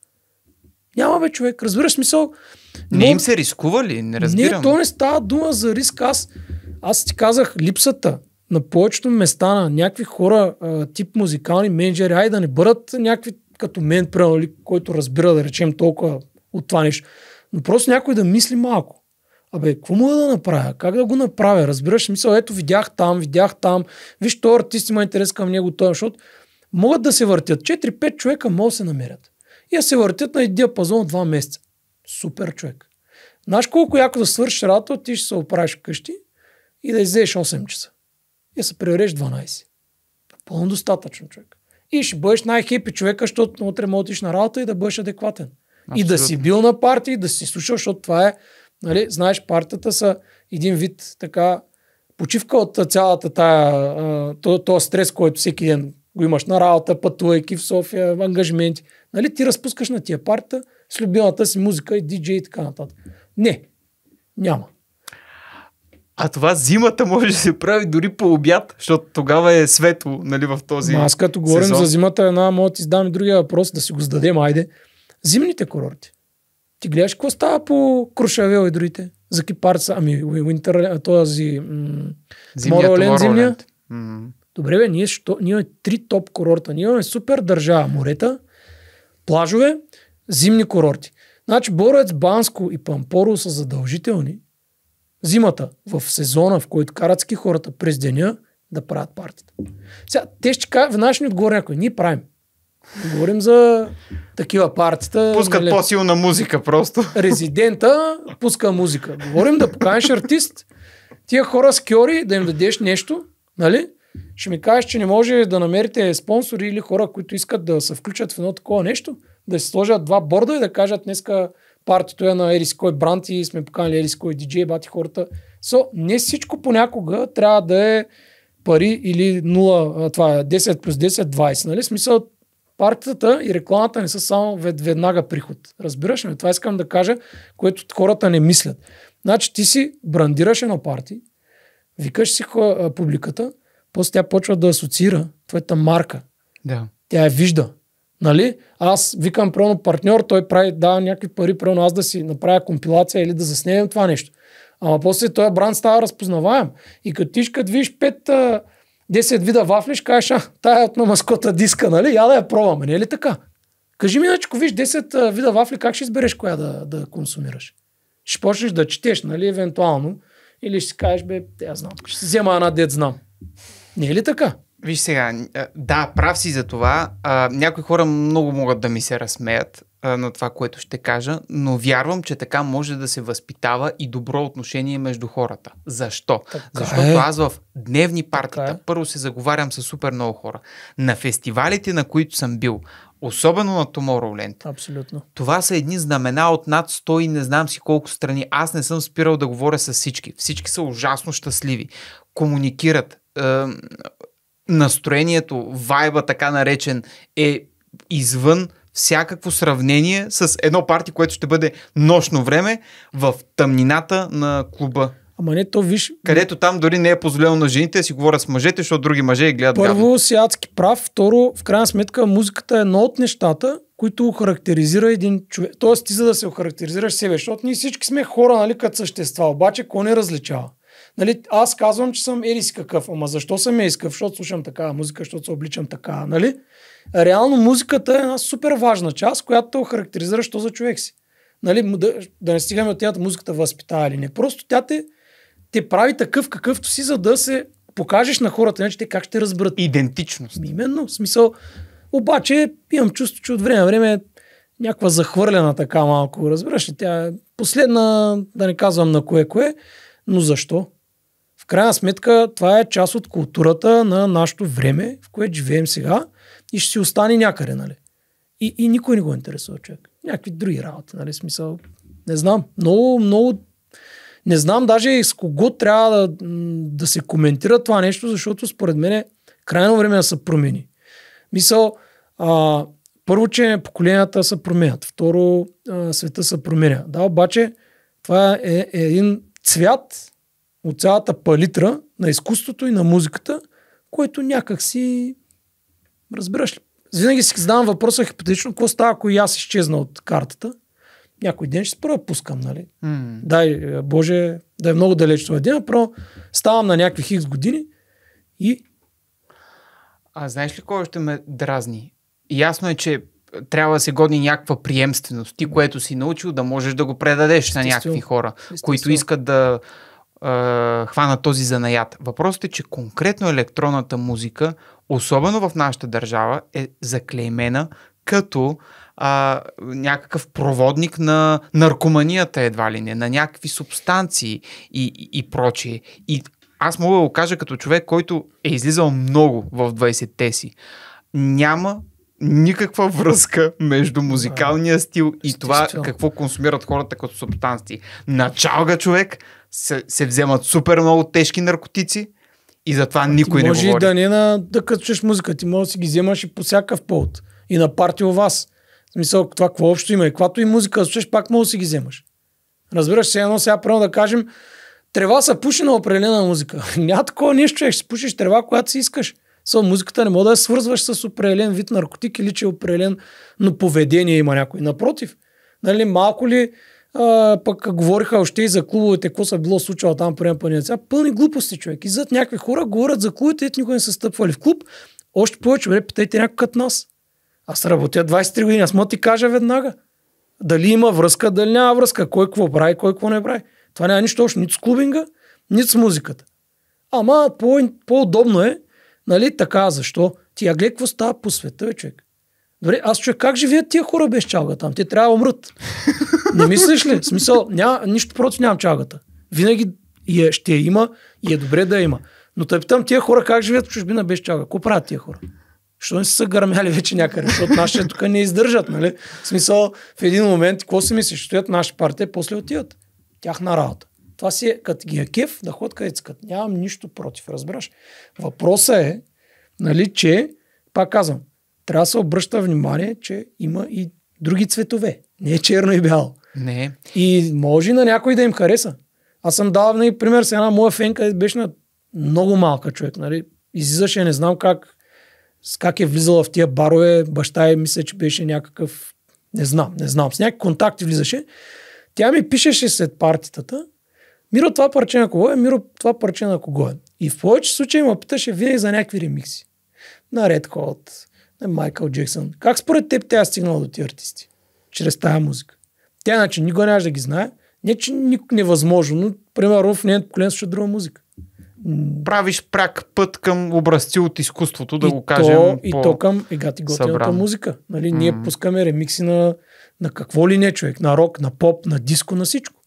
Няма бе човек, разбираш смисъл. Но... Не им се рискува ли? Не разбирам. Не, то не става дума за риск. Аз, аз ти казах липсата на повечето места на някакви хора, тип музикални менеджери, ай да не бъдат някакви като мен, който разбира, да речем, толкова от това нещо. Но просто някой да мисли малко. Абе, какво мога да направя? Как да го направя? Разбираш, мисъл, ето видях там, видях там. Виж, този артист има интерес към него, той, защото могат да се въртят. 4-5 човека могат да се намерят. И да се въртят на един диапазон от 2 месеца. Супер човек. Знаеш колко яко да свършиш работа, ти ще се оправиш вкъщи и да излезеш 8 часа. И да се преведеш 12. Пълно достатъчно човек. И ще бъдеш най-хепи човека, защото утре можеш на работа и да бъдеш адекватен. Абсолютно. И да си бил на партии, да си слушал, защото това е Нали? Знаеш, партата са един вид така почивка от цялата тая, този то стрес, който всеки ден го имаш на работа, пътувайки в София, в ангажименти. Нали? Ти разпускаш на тия парта с любимата си музика и диджей и така нататък. Не, няма. А това зимата може да се прави дори по обяд, защото тогава е светло нали, в този Ма аз като говорим сезон. за зимата, една мога да ти задам и другия въпрос, да си го зададем, айде. Зимните курорти. Ти гледаш какво става по Крушавел и другите. За кипарца, ами Уинтер, този м- Моролен, зимния. Mm-hmm. Добре, бе, ние, що, ние имаме три топ курорта. Ние имаме супер държава, морета, плажове, зимни курорти. Значи Боровец, Банско и Пампоро са задължителни зимата, в сезона, в който карат ски хората през деня, да правят партията. Сега, те ще кажат, в нашия отговор някой, ние правим. Говорим за такива партита. Пускат нали, по-силна музика просто. Резидента пуска музика. Говорим да поканеш артист, тия хора с кьори, да им дадеш нещо, нали? Ще ми кажеш, че не може да намерите спонсори или хора, които искат да се включат в едно такова нещо, да си сложат два борда и да кажат днеска партито е на Ерис кой бранд и сме поканали Ерис кой диджей, бати хората. So, не всичко понякога трябва да е пари или 0, това е 10 плюс 10, 20. Нали? Смисъл, партията и рекламата не са само веднага приход. Разбираш ли? Това искам да кажа, което хората не мислят. Значи ти си брандираш едно парти, викаш си хо, публиката, после тя почва да асоциира твоята марка. Да. Тя я вижда. Нали? Аз викам правилно партньор, той прави, да, някакви пари, правилно аз да си направя компилация или да заснемем това нещо. Ама после този бранд става разпознаваем. И като ти като видиш пет а, 10 вида вафли, ще кажеш, а, тая е от на маскота диска, нали? Я да я пробваме, не е ли така? Кажи ми, ако виж 10 вида вафли, как ще избереш коя да, да консумираш? Ще почнеш да четеш, нали, евентуално. Или ще си кажеш, бе, я знам, ще си взема една дет знам. Не е ли така? Виж сега, да, прав си за това. А, някои хора много могат да ми се разсмеят, на това, което ще кажа, но вярвам, че така може да се възпитава и добро отношение между хората. Защо? Така е. Защото е. аз в дневни партита така е. първо се заговарям с супер много хора. На фестивалите, на които съм бил, особено на Tomorrowland. Абсолютно. Това са едни знамена от над 100 и не знам си колко страни. Аз не съм спирал да говоря с всички. Всички са ужасно щастливи. Комуникират. Е, настроението, вайба така наречен е извън всякакво сравнение с едно парти, което ще бъде нощно време в тъмнината на клуба. Ама не, то виж... Където там дори не е позволено на жените си говорят с мъжете, защото други мъже и гледат Първо гавно. си адски прав, второ, в крайна сметка музиката е едно от нещата, които характеризира един човек. Тоест ти за да се охарактеризираш себе, защото ние всички сме хора, нали, като същества, обаче кой не различава? Нали, аз казвам, че съм ели си какъв, ама защо съм я какъв, Защото слушам такава музика, защото се обличам така, нали? реално музиката е една супер важна част, която характеризира, що за човек си. Нали, да, да не стигаме от тяната музиката възпитава или не. Просто тя те, те прави такъв какъвто си, за да се покажеш на хората, че те как ще разберат. Идентичност. Ами, именно, в смисъл. Обаче имам чувство, че от време на време е някаква захвърлена така малко, разбираш ли? Тя е последна, да не казвам на кое-кое, но защо? В крайна сметка това е част от културата на нашето време, в което живеем сега – и ще си остане някъде, нали? И, и никой не го интересува човек. Някакви други работи, нали? Смисъл, не знам. Много, много... Не знам даже с кого трябва да, да се коментира това нещо, защото според мен е крайно време да се промени. Мисъл, а, първо, че поколенията се променят. Второ, а, света се променя. Да, обаче това е, е един цвят от цялата палитра на изкуството и на музиката, което някакси Разбираш ли? Винаги си задавам въпроса хипотетично, какво става, ако и аз изчезна от картата? Някой ден ще спра пускам, нали? Mm. Дай, Боже, да е много далеч това ден, но ставам на някакви хикс години и... А знаеш ли кой още ме дразни? Ясно е, че трябва да се годни някаква приемственост. Ти, което си научил, да можеш да го предадеш на някакви хора, които искат да е, хвана този занаят. Въпросът е, че конкретно електронната музика, особено в нашата държава, е заклеймена като а, някакъв проводник на наркоманията едва ли не, на някакви субстанции и, и, и прочие. И аз мога да го кажа като човек, който е излизал много в 20-те си. Няма никаква връзка между музикалния стил и това какво консумират хората като субстанции. Началга човек се, се вземат супер много тежки наркотици и затова а никой не може говори. Може да не на, да кътчеш музика, ти може да си ги вземаш и по всякакъв повод. И на парти у вас. В смисъл, това какво общо има. И когато и музика да слушаш, пак може да си ги вземаш. Разбираш се, едно сега прямо да кажем, трева са пуши на определена музика. Няма такова нещо, че ще пушиш трева, която си искаш. Со музиката не може да я свързваш с определен вид наркотик или че е определен, но поведение има някой. Напротив, нали, малко ли а, пък говориха още и за клубовете, какво се било случило там по време на Пълни глупости, човек. И зад някакви хора говорят за клубовете, които никога не са стъпвали в клуб. Още повече, бре, питайте някой като нас. Аз работя 23 години, аз мога ти кажа веднага. Дали има връзка, дали няма връзка, кой какво прави, кой какво не прави. Това няма нищо общо, нито с клубинга, нито с музиката. Ама по- по-удобно е, нали, така, защо? Ти я гледай какво става по света, човек. Добре, аз чуя как живеят тия хора без чалга там? Ами, те трябва да умрат. Не мислиш ли? В смисъл, няма, нищо против нямам чалгата. Винаги я, ще я има и е добре да я има. Но те питам тия хора как живеят в чужбина без чалга. Какво правят тия хора? Що не са гърмяли вече някъде? Защото нашите тук не издържат, нали? В смисъл, в един момент, какво си мислиш? Стоят наши партия, после отиват. Тяхна работа. Това си е, като ги е кеф, да ход искат. Нямам нищо против, разбираш. Въпросът е, нали, че, пак казвам, трябва да се обръща внимание, че има и други цветове. Не е черно и бяло. Не. И може на някой да им хареса. Аз съм дал и нали, пример с една моя фенка, беше на много малка човек. Нали? Излизаше, не знам как, как е влизала в тия барове. Баща е, мисля, че беше някакъв... Не знам, не знам. С някакви контакти влизаше. Тя ми пишеше след партитата. Миро, това парче на кого е? Миро, това парче на кого е? И в повече случаи ме питаше винаги за някакви ремикси. На Red Hot, е Майкъл Джексън. Как според теб тя е стигнала до тези артисти? Чрез тая музика. Тя значи никога нямаш да ги знае. Не, че никак невъзможно, но примерно в нейното поколение слуша друга музика. Правиш пряк път към образци от изкуството, да и го кажем. То, по... И то към егати готината музика. Нали? Ние mm-hmm. пускаме ремикси на, на какво ли не човек, на рок, на поп, на диско, на всичко.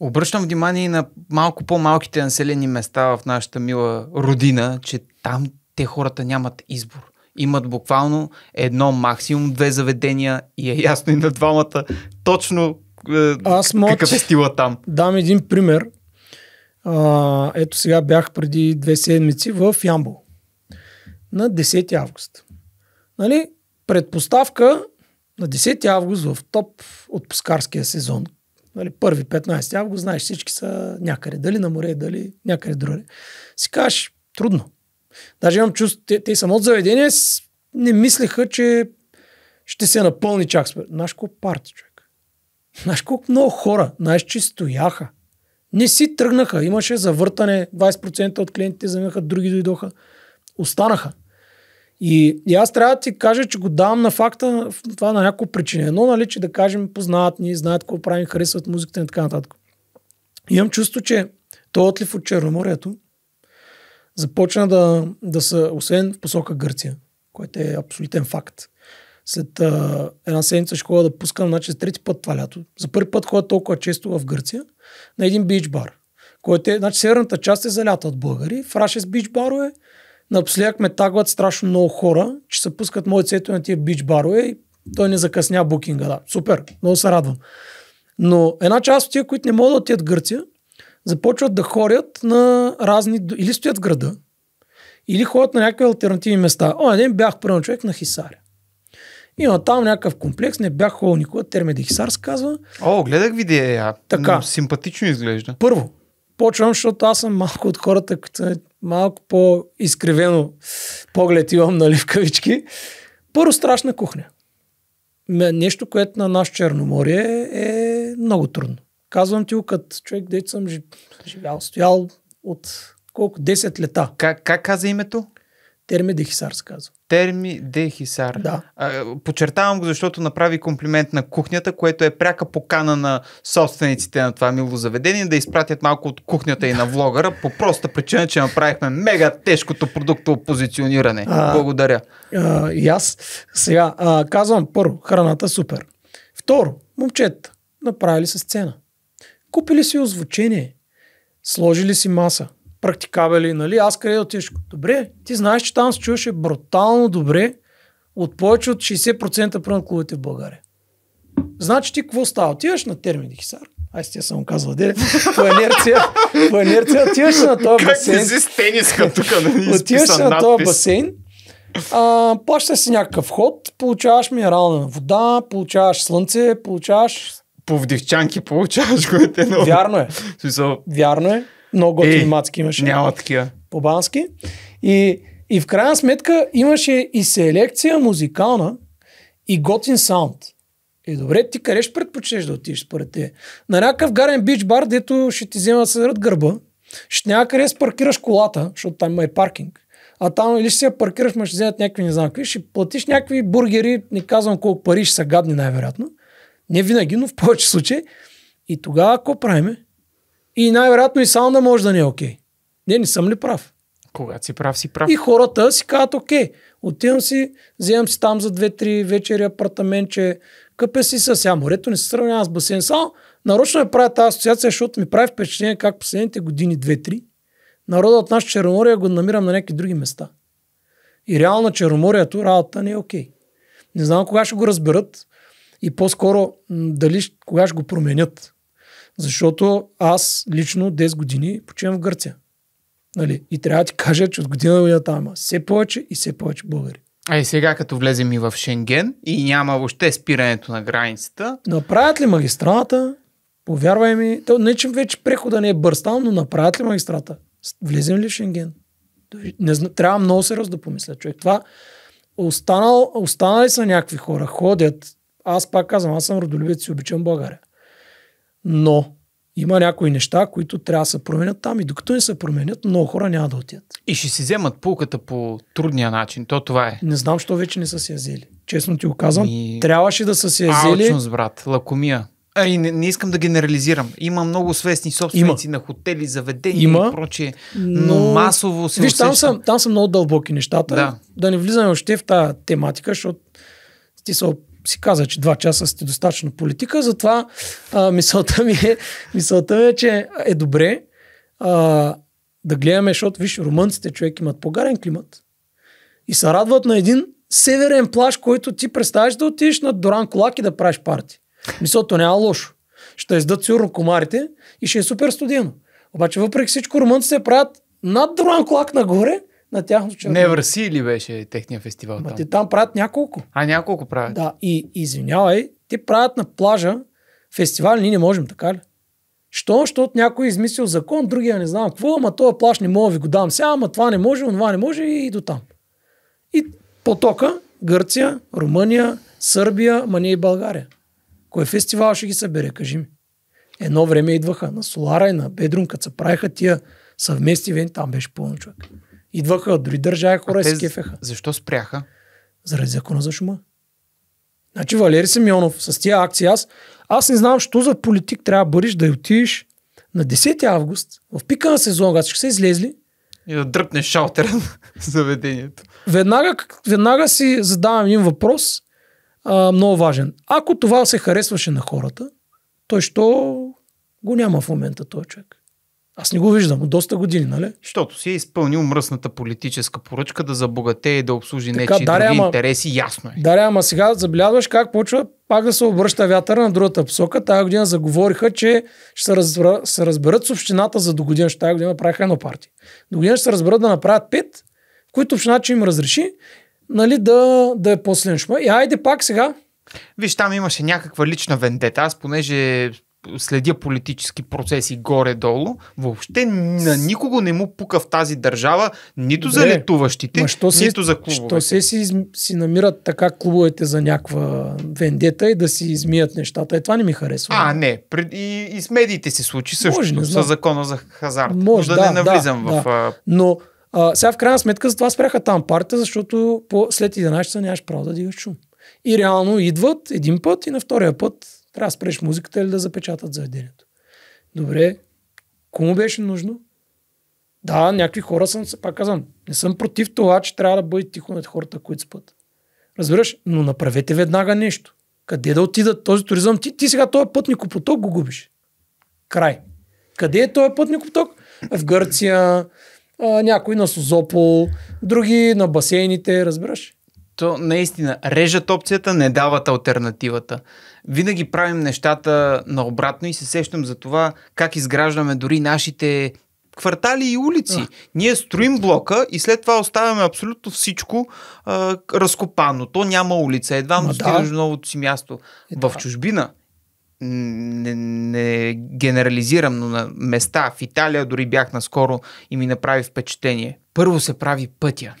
Обръщам внимание и на малко по-малките населени места в нашата мила родина, че там те хората нямат избор имат буквално едно, максимум две заведения и е ясно и на двамата точно е, Аз мод, какъв е стила там. Дам един пример. А, ето сега бях преди две седмици в Ямбол на 10 август. Нали? Предпоставка на 10 август в топ отпускарския сезон. Нали, първи 15 август, знаеш, всички са някъде. Дали на море, дали някъде другаде. Си кажеш, трудно. Даже имам чувство, те, те самото заведение не мислеха, че ще се напълни чак. Знаеш колко парти, човек. Знаеш колко много хора. Знаеш, че стояха. Не си тръгнаха. Имаше завъртане. 20% от клиентите заминаха, други дойдоха. Останаха. И, и аз трябва да ти кажа, че го давам на факта това на някакво причина. Едно, нали, че да кажем, познават ни, знаят какво правим, харесват музиката и така нататък. Имам чувство, че той отлив от Черноморието започна да, да са, освен в посока Гърция, което е абсолютен факт. След а, една седмица ще ходя да пускам, значи за трети път това лято. За първи път ходя толкова често в Гърция на един бич бар, който е, значи северната част е залята от българи, в с бич барове, напоследък ме тагват страшно много хора, че се пускат моят цето на тия бич барове и той не закъсня букинга. Да. Супер, много се радвам. Но една част от тия, които не могат да отидат в Гърция, започват да ходят на разни... Или стоят в града, или ходят на някакви альтернативни места. О, един бях първо човек на Хисаря. Има там някакъв комплекс, не бях ходил никога, Термеди е Хисар се казва. О, гледах видео я. Така. Симпатично изглежда. Първо, почвам, защото аз съм малко от хората, като е малко по-изкривено поглед имам, нали, в кавички. Първо, страшна кухня. Нещо, което на наш Черноморие е много трудно. Казвам ти го като човек, дето съм живял, стоял от колко 10 лета. Как, как каза името? Терми Дехисар се казва. Терми Дехисар. Да. А, подчертавам го, защото направи комплимент на кухнята, което е пряка покана на собствениците на това мило заведение да изпратят малко от кухнята и на влогъра по проста причина, че направихме мега тежкото продукто позициониране. А, Благодаря. А, и аз сега а, казвам първо, храната супер. Второ, момчета, направили са сцена. Купили си озвучение, сложили си маса, практикавали, нали? Аз къде отиш? Добре, ти знаеш, че там се чуваше брутално добре от повече от 60% прън клубите в България. Значи ти какво става? Отиваш на термини Хисар. Аз ти съм казвал, де, по инерция, по инерция отиваш на този басейн. Как си с тениска тук, да нали, Отиваш на този басейн, а, плащаш си някакъв ход, получаваш минерална вода, получаваш слънце, получаваш повдивчанки получаваш, което е много... Вярно е. Смисъл... Вярно е. Много готини е, мацки имаше. Няма такива. По бански. И, и в крайна сметка имаше и селекция музикална и готин саунд. И е, добре, ти къде ще предпочеш да отидеш според те? На някакъв гарен бич бар, дето ще ти взема да гърба, ще няма къде да паркираш колата, защото там има и паркинг. А там или ще се паркираш, ма ще вземат някакви, не знам какви, ще платиш някакви бургери, не казвам колко пари ще са гадни най-вероятно. Не винаги, но в повече случаи. И тогава какво правим, И най-вероятно и саунда може да не е окей. Okay. Не, не съм ли прав? Когато си прав, си прав. И хората си казват, окей, отивам си, вземам си там за 2-3 вечери апартаментче, къпя си с сега морето, не се сравнява с басейн. Само нарочно я правя тази асоциация, защото ми прави впечатление как последните години 2-3 народа от нашата Черноморие го намирам на някакви други места. И реално на Черноморието работа не е окей. Okay. Не знам кога ще го разберат и по-скоро дали кога ще го променят. Защото аз лично 10 години почивам в Гърция. Нали? И трябва да ти кажа, че от година година там все повече и все повече българи. А и сега, като влезем и в Шенген и няма въобще спирането на границата. Направят ли магистрата? Повярвай ми, то не че вече прехода не е бърз но направят ли магистрата? Влезем ли в Шенген? Не зна, трябва много сериозно да помисля човек. Това останал, останали са някакви хора, ходят, аз пак казвам, аз съм родолюбец и обичам България. Но има някои неща, които трябва да се променят там и докато не се променят, много хора няма да отидат. И ще си вземат пулката по трудния начин, то това е. Не знам, що вече не са си взели. Честно ти го казвам, Ми... трябваше да са си взели. Алчност, брат, лакомия. А, и не, не искам да генерализирам. Има много свестни собственици Има. на хотели, заведения Има, и прочее, но, но масово се Виж, там са, там са много дълбоки нещата. Да. да не влизаме още в тази тематика, защото ти са си каза, че два часа сте достатъчно политика, затова а, мисълта, ми е, мисълта ми е, че е добре а, да гледаме, защото виж, румънците човек имат погарен климат и се радват на един северен плаж, който ти представяш да отидеш на Доран Колак и да правиш парти. Мисълто няма лошо. Ще издат сигурно комарите и ще е супер студено. Обаче въпреки всичко румънците правят над Доран Колак нагоре на тяхното черно. Невърси ли беше техния фестивал? Ма там? Те там правят няколко. А няколко правят. Да, и извинявай, те правят на плажа фестивали, ние не можем, така ли? Що? Защото някой е измислил закон, другия не знам какво, ама този плаш не мога ви го дам сега, ама това не може, това не може и до там. И потока Гърция, Румъния, Сърбия, мания и България. Кой фестивал ще ги събере, кажи ми. Едно време идваха на Солара и на Бедрум, като се правиха тия съвмести вен, там беше пълно човек. Идваха дори държави хора и се кефеха. Защо спряха? Заради закона за шума. Значи Валери Симеонов с тия акции аз, аз не знам, що за политик трябва да бъдеш да отидеш на 10 август, в пика на сезон, когато ще се излезли. И да дръпнеш шалтера на заведението. Веднага, веднага си задавам един въпрос, а, много важен. Ако това се харесваше на хората, той що го няма в момента този човек. Аз не го виждам от доста години, нали? Защото си е изпълнил мръсната политическа поръчка да забогатее и да обслужи нечи други ама, интереси, ясно е. Даря, ама сега забелязваш как почва пак да се обръща вятъра на другата посока. Тая година заговориха, че ще се, разбра, се разберат с общината за до година. Ще тая година правиха едно партия. До година ще се разберат да направят пет, които общината ще им разреши нали, да, да е по-сленшма. И айде пак сега Виж, там имаше някаква лична вендета. Аз понеже следя политически процеси горе-долу, въобще на никого не му пука в тази държава, нито за летуващите, нито си, за клубовете. Що се си, си намират така клубовете за някаква вендета и да си измият нещата? Е, това не ми харесва. А, не. И, и с медиите се случи също, Може, с закона за хазарт. Може, Но да, да не навлизам да, в... Да. Но а, сега в крайна сметка за това спряха там парта, защото по, след 11 нямаш право да дигаш шум. И реално идват един път и на втория път трябва да спреш музиката или да запечатат заведението. Добре, кому беше нужно? Да, някакви хора съм, пак казвам, не съм против това, че трябва да бъде тихо над хората, които спят. Разбираш? Но направете веднага нещо. Къде да отидат този туризъм? Ти, ти сега този пътникопоток го губиш. Край. Къде е този поток? В Гърция, а, някой на Созопол, други на басейните, разбираш? То наистина, режат опцията, не дават альтернативата. Винаги правим нещата наобратно и се сещам за това как изграждаме дори нашите квартали и улици. А. Ние строим блока и след това оставяме абсолютно всичко а, разкопано. То няма улица. Едва му да. до новото си място. Е, в да. чужбина не, не генерализирам, но на места в Италия дори бях наскоро и ми направи впечатление. Първо се прави пътя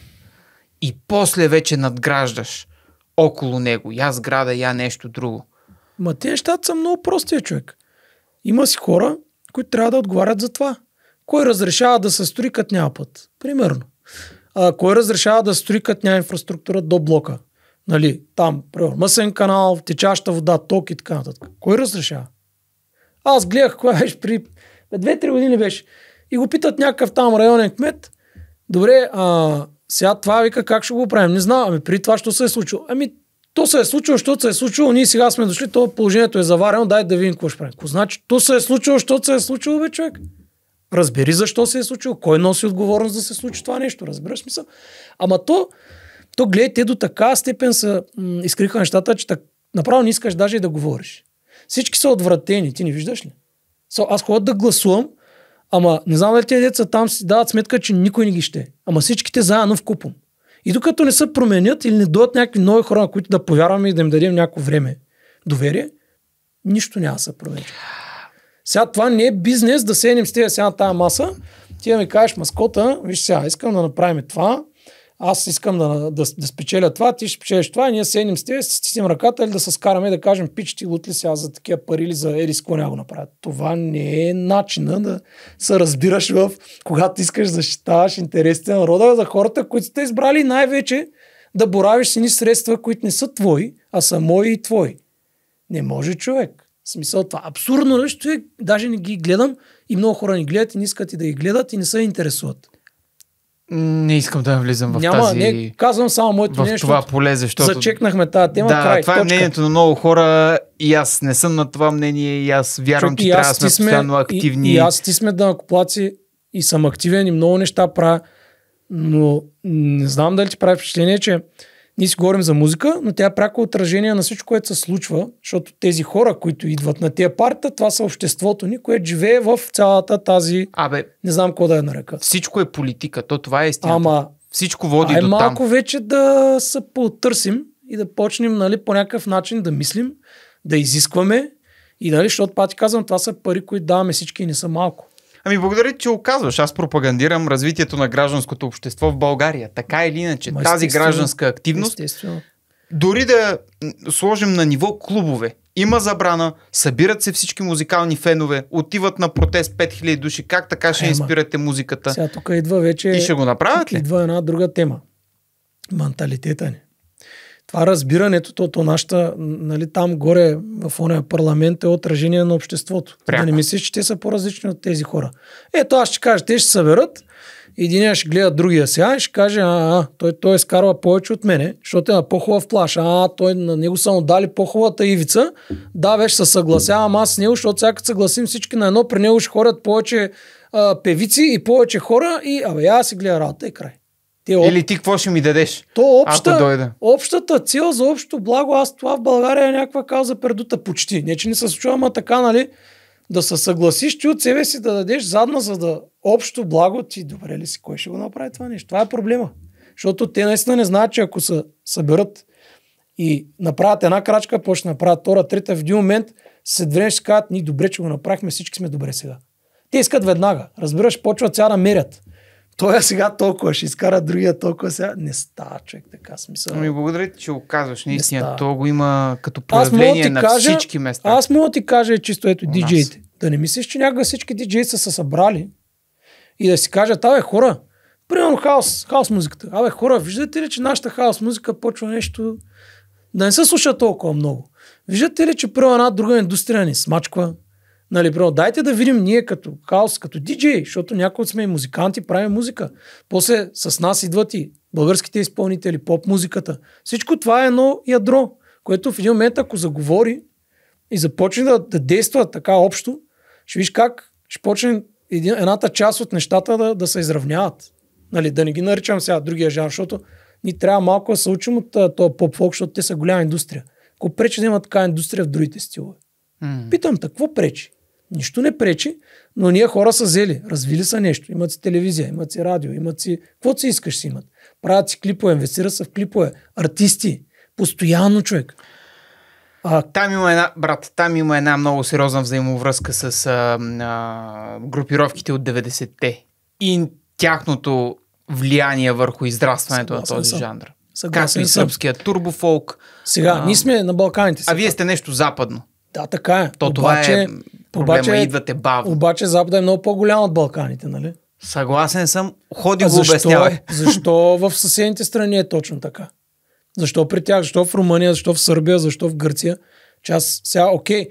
и после вече надграждаш около него. Я сграда, я нещо друго. Ма тези нещата са много простия е, човек. Има си хора, които трябва да отговарят за това. Кой разрешава да се строи като няма път? Примерно. А, кой разрешава да се строи като няма инфраструктура до блока? Нали, там, примерно, мъсен канал, течаща вода, ток и така нататък. Кой разрешава? Аз гледах, кога беше при... Две-три години беше. И го питат някакъв там районен кмет. Добре, а, сега това вика как ще го правим. Не знам, ами при това, що се е случило. Ами то се е случило, защото се е случило, ние сега сме дошли, то положението е заварено, дай да видим какво ще правим. значи, то се е случило, защото се е случило, бе, човек. Разбери защо се е случило, кой носи отговорност да се случи това нещо, разбираш смисъл. Ама то, то гледай, те до така степен са м- изкриха нещата, че так, направо не искаш даже и да говориш. Всички са отвратени, ти не виждаш ли? So, аз ходя да гласувам, Ама не знам дали тези деца там си дават сметка, че никой не ги ще. Ама всичките заедно в купон. И докато не се променят или не дойдат някакви нови хора, на които да повярваме и да им дадем някакво време, доверие, нищо няма да се промени. Сега това не е бизнес да седнем с тези сега на тази маса. Ти да ми кажеш, маскота, виж сега, искам да направим това, аз искам да, да, да, спечеля това, ти ще спечелиш това и ние седнем с тези, стиснем ръката или да се скараме и да кажем, пич, ти лут ли сега за такива пари или за ерис, какво го направят. Това не е начина да се разбираш в, когато искаш да защитаваш интересите на народа, за хората, които сте избрали най-вече да боравиш с ни средства, които не са твои, а са мои и твои. Не може човек. В смисъл това. Абсурдно нещо е, даже не ги гледам и много хора ни гледат и не искат и да ги гледат и не се интересуват. Не искам да влизам в Няма, тази... Не, казвам само моето в нещо. това поле, защото... Зачекнахме тази тема. Да, край, това е точка. е мнението на много хора и аз не съм на това мнение и аз вярвам, Чук, че трябва да сме постоянно активни. И, и аз ти сме данакоплаци и съм активен и много неща правя, но не знам дали ти прави впечатление, че ние си говорим за музика, но тя е пряко отражение на всичко, което се случва, защото тези хора, които идват на тия парта, това са обществото ни, което живее в цялата тази... Абе, не знам кога да я нарека. Всичко е политика, то това е истина. Ама, всичко води ай, до малко там. вече да се потърсим и да почнем нали, по някакъв начин да мислим, да изискваме и нали, защото пати казвам, това са пари, които даваме всички и не са малко. Ами благодаря, че оказваш. Аз пропагандирам развитието на гражданското общество в България. Така или иначе, Ма, тази гражданска активност, дори да сложим на ниво клубове, има забрана, събират се всички музикални фенове, отиват на протест 5000 души, как така ще Ема, инспирате музиката? Сега тук идва вече... И ще го направят ли? Идва една друга тема. Менталитета ни това разбирането, то, то нашата, нали, там горе в ония парламент е отражение на обществото. Пряко. Да не мислиш, че те са по-различни от тези хора. Ето аз ще кажа, те ще съберат, един ще гледа другия сега и ще каже, а, а той, той изкарва повече от мене, защото е на по-хубав плаш. А, той на него са му дали по-хубавата ивица. Да, вече се съгласявам аз с него, защото сега като съгласим всички на едно, при него ще ходят повече а, певици и повече хора и абе, аз си гледа работа и край. Е, об... Или ти какво ще ми дадеш? То обща, ако дойда? общата цел за общо благо, аз това в България е някаква кауза пердута почти. Не, че не се случва, ама така, нали? Да се съгласиш ти от себе си да дадеш задна, за да общо благо ти, добре ли си, кой ще го направи това нещо? Това е проблема. Защото те наистина не знаят, че ако се съберат и направят една крачка, да направят втора, трета, в един момент се време ще кажат, ние добре, че го направихме, всички сме добре сега. Те искат веднага. Разбираш, почват сега да мерят той е сега толкова, ще изкара другия толкова сега. Не става човек така смисъл. Ами благодаря ти, че го казваш. Наистина, то го има като проявление на кажа, всички места. Аз мога да ти кажа чисто ето диджеите. Да не мислиш, че някога всички диджеи са се събрали и да си кажат, абе хора, примерно хаос, хаос музиката. Абе хора, виждате ли, че нашата хаос музика почва нещо да не се слуша толкова много. Виждате ли, че първо една друга индустрия ни смачква, Нали, бро, дайте да видим ние като хаос, като диджей, защото някои сме и музиканти, правим музика. После с нас идват и българските изпълнители, поп музиката. Всичко това е едно ядро, което в един момент, ако заговори и започне да, да действа така общо, ще виж как ще почне един, едната част от нещата да, да се изравняват. Нали, да не ги наричам сега другия жанр, защото ни трябва малко да се учим от този поп-фолк, защото те са голяма индустрия. Ако пречи да има така индустрия в другите стилове. Mm. Питам, какво пречи? Нищо не пречи, но ние хора са взели, развили са нещо. Имат си телевизия, имат си радио, имат си... Какво си искаш си имат. Правят си клипове, инвестират са в клипове. Артисти. Постоянно човек. А... Там има една, брат, там има една много сериозна взаимовръзка с а, а, групировките от 90-те и тяхното влияние върху израстването Съгласен на този съм. жанр. Съгласен Както и сръбския турбофолк. Сега, а, ние сме на Балканите. Сега. А вие сте нещо западно. Да, така е. То обаче, това е обаче, идвате бавно. Обаче Запада е много по-голям от Балканите, нали? Съгласен съм, ходи го защо, е? Защо в съседните страни е точно така? Защо при тях? Защо в Румъния? Защо в Сърбия? Защо в Гърция? Че аз сега, окей,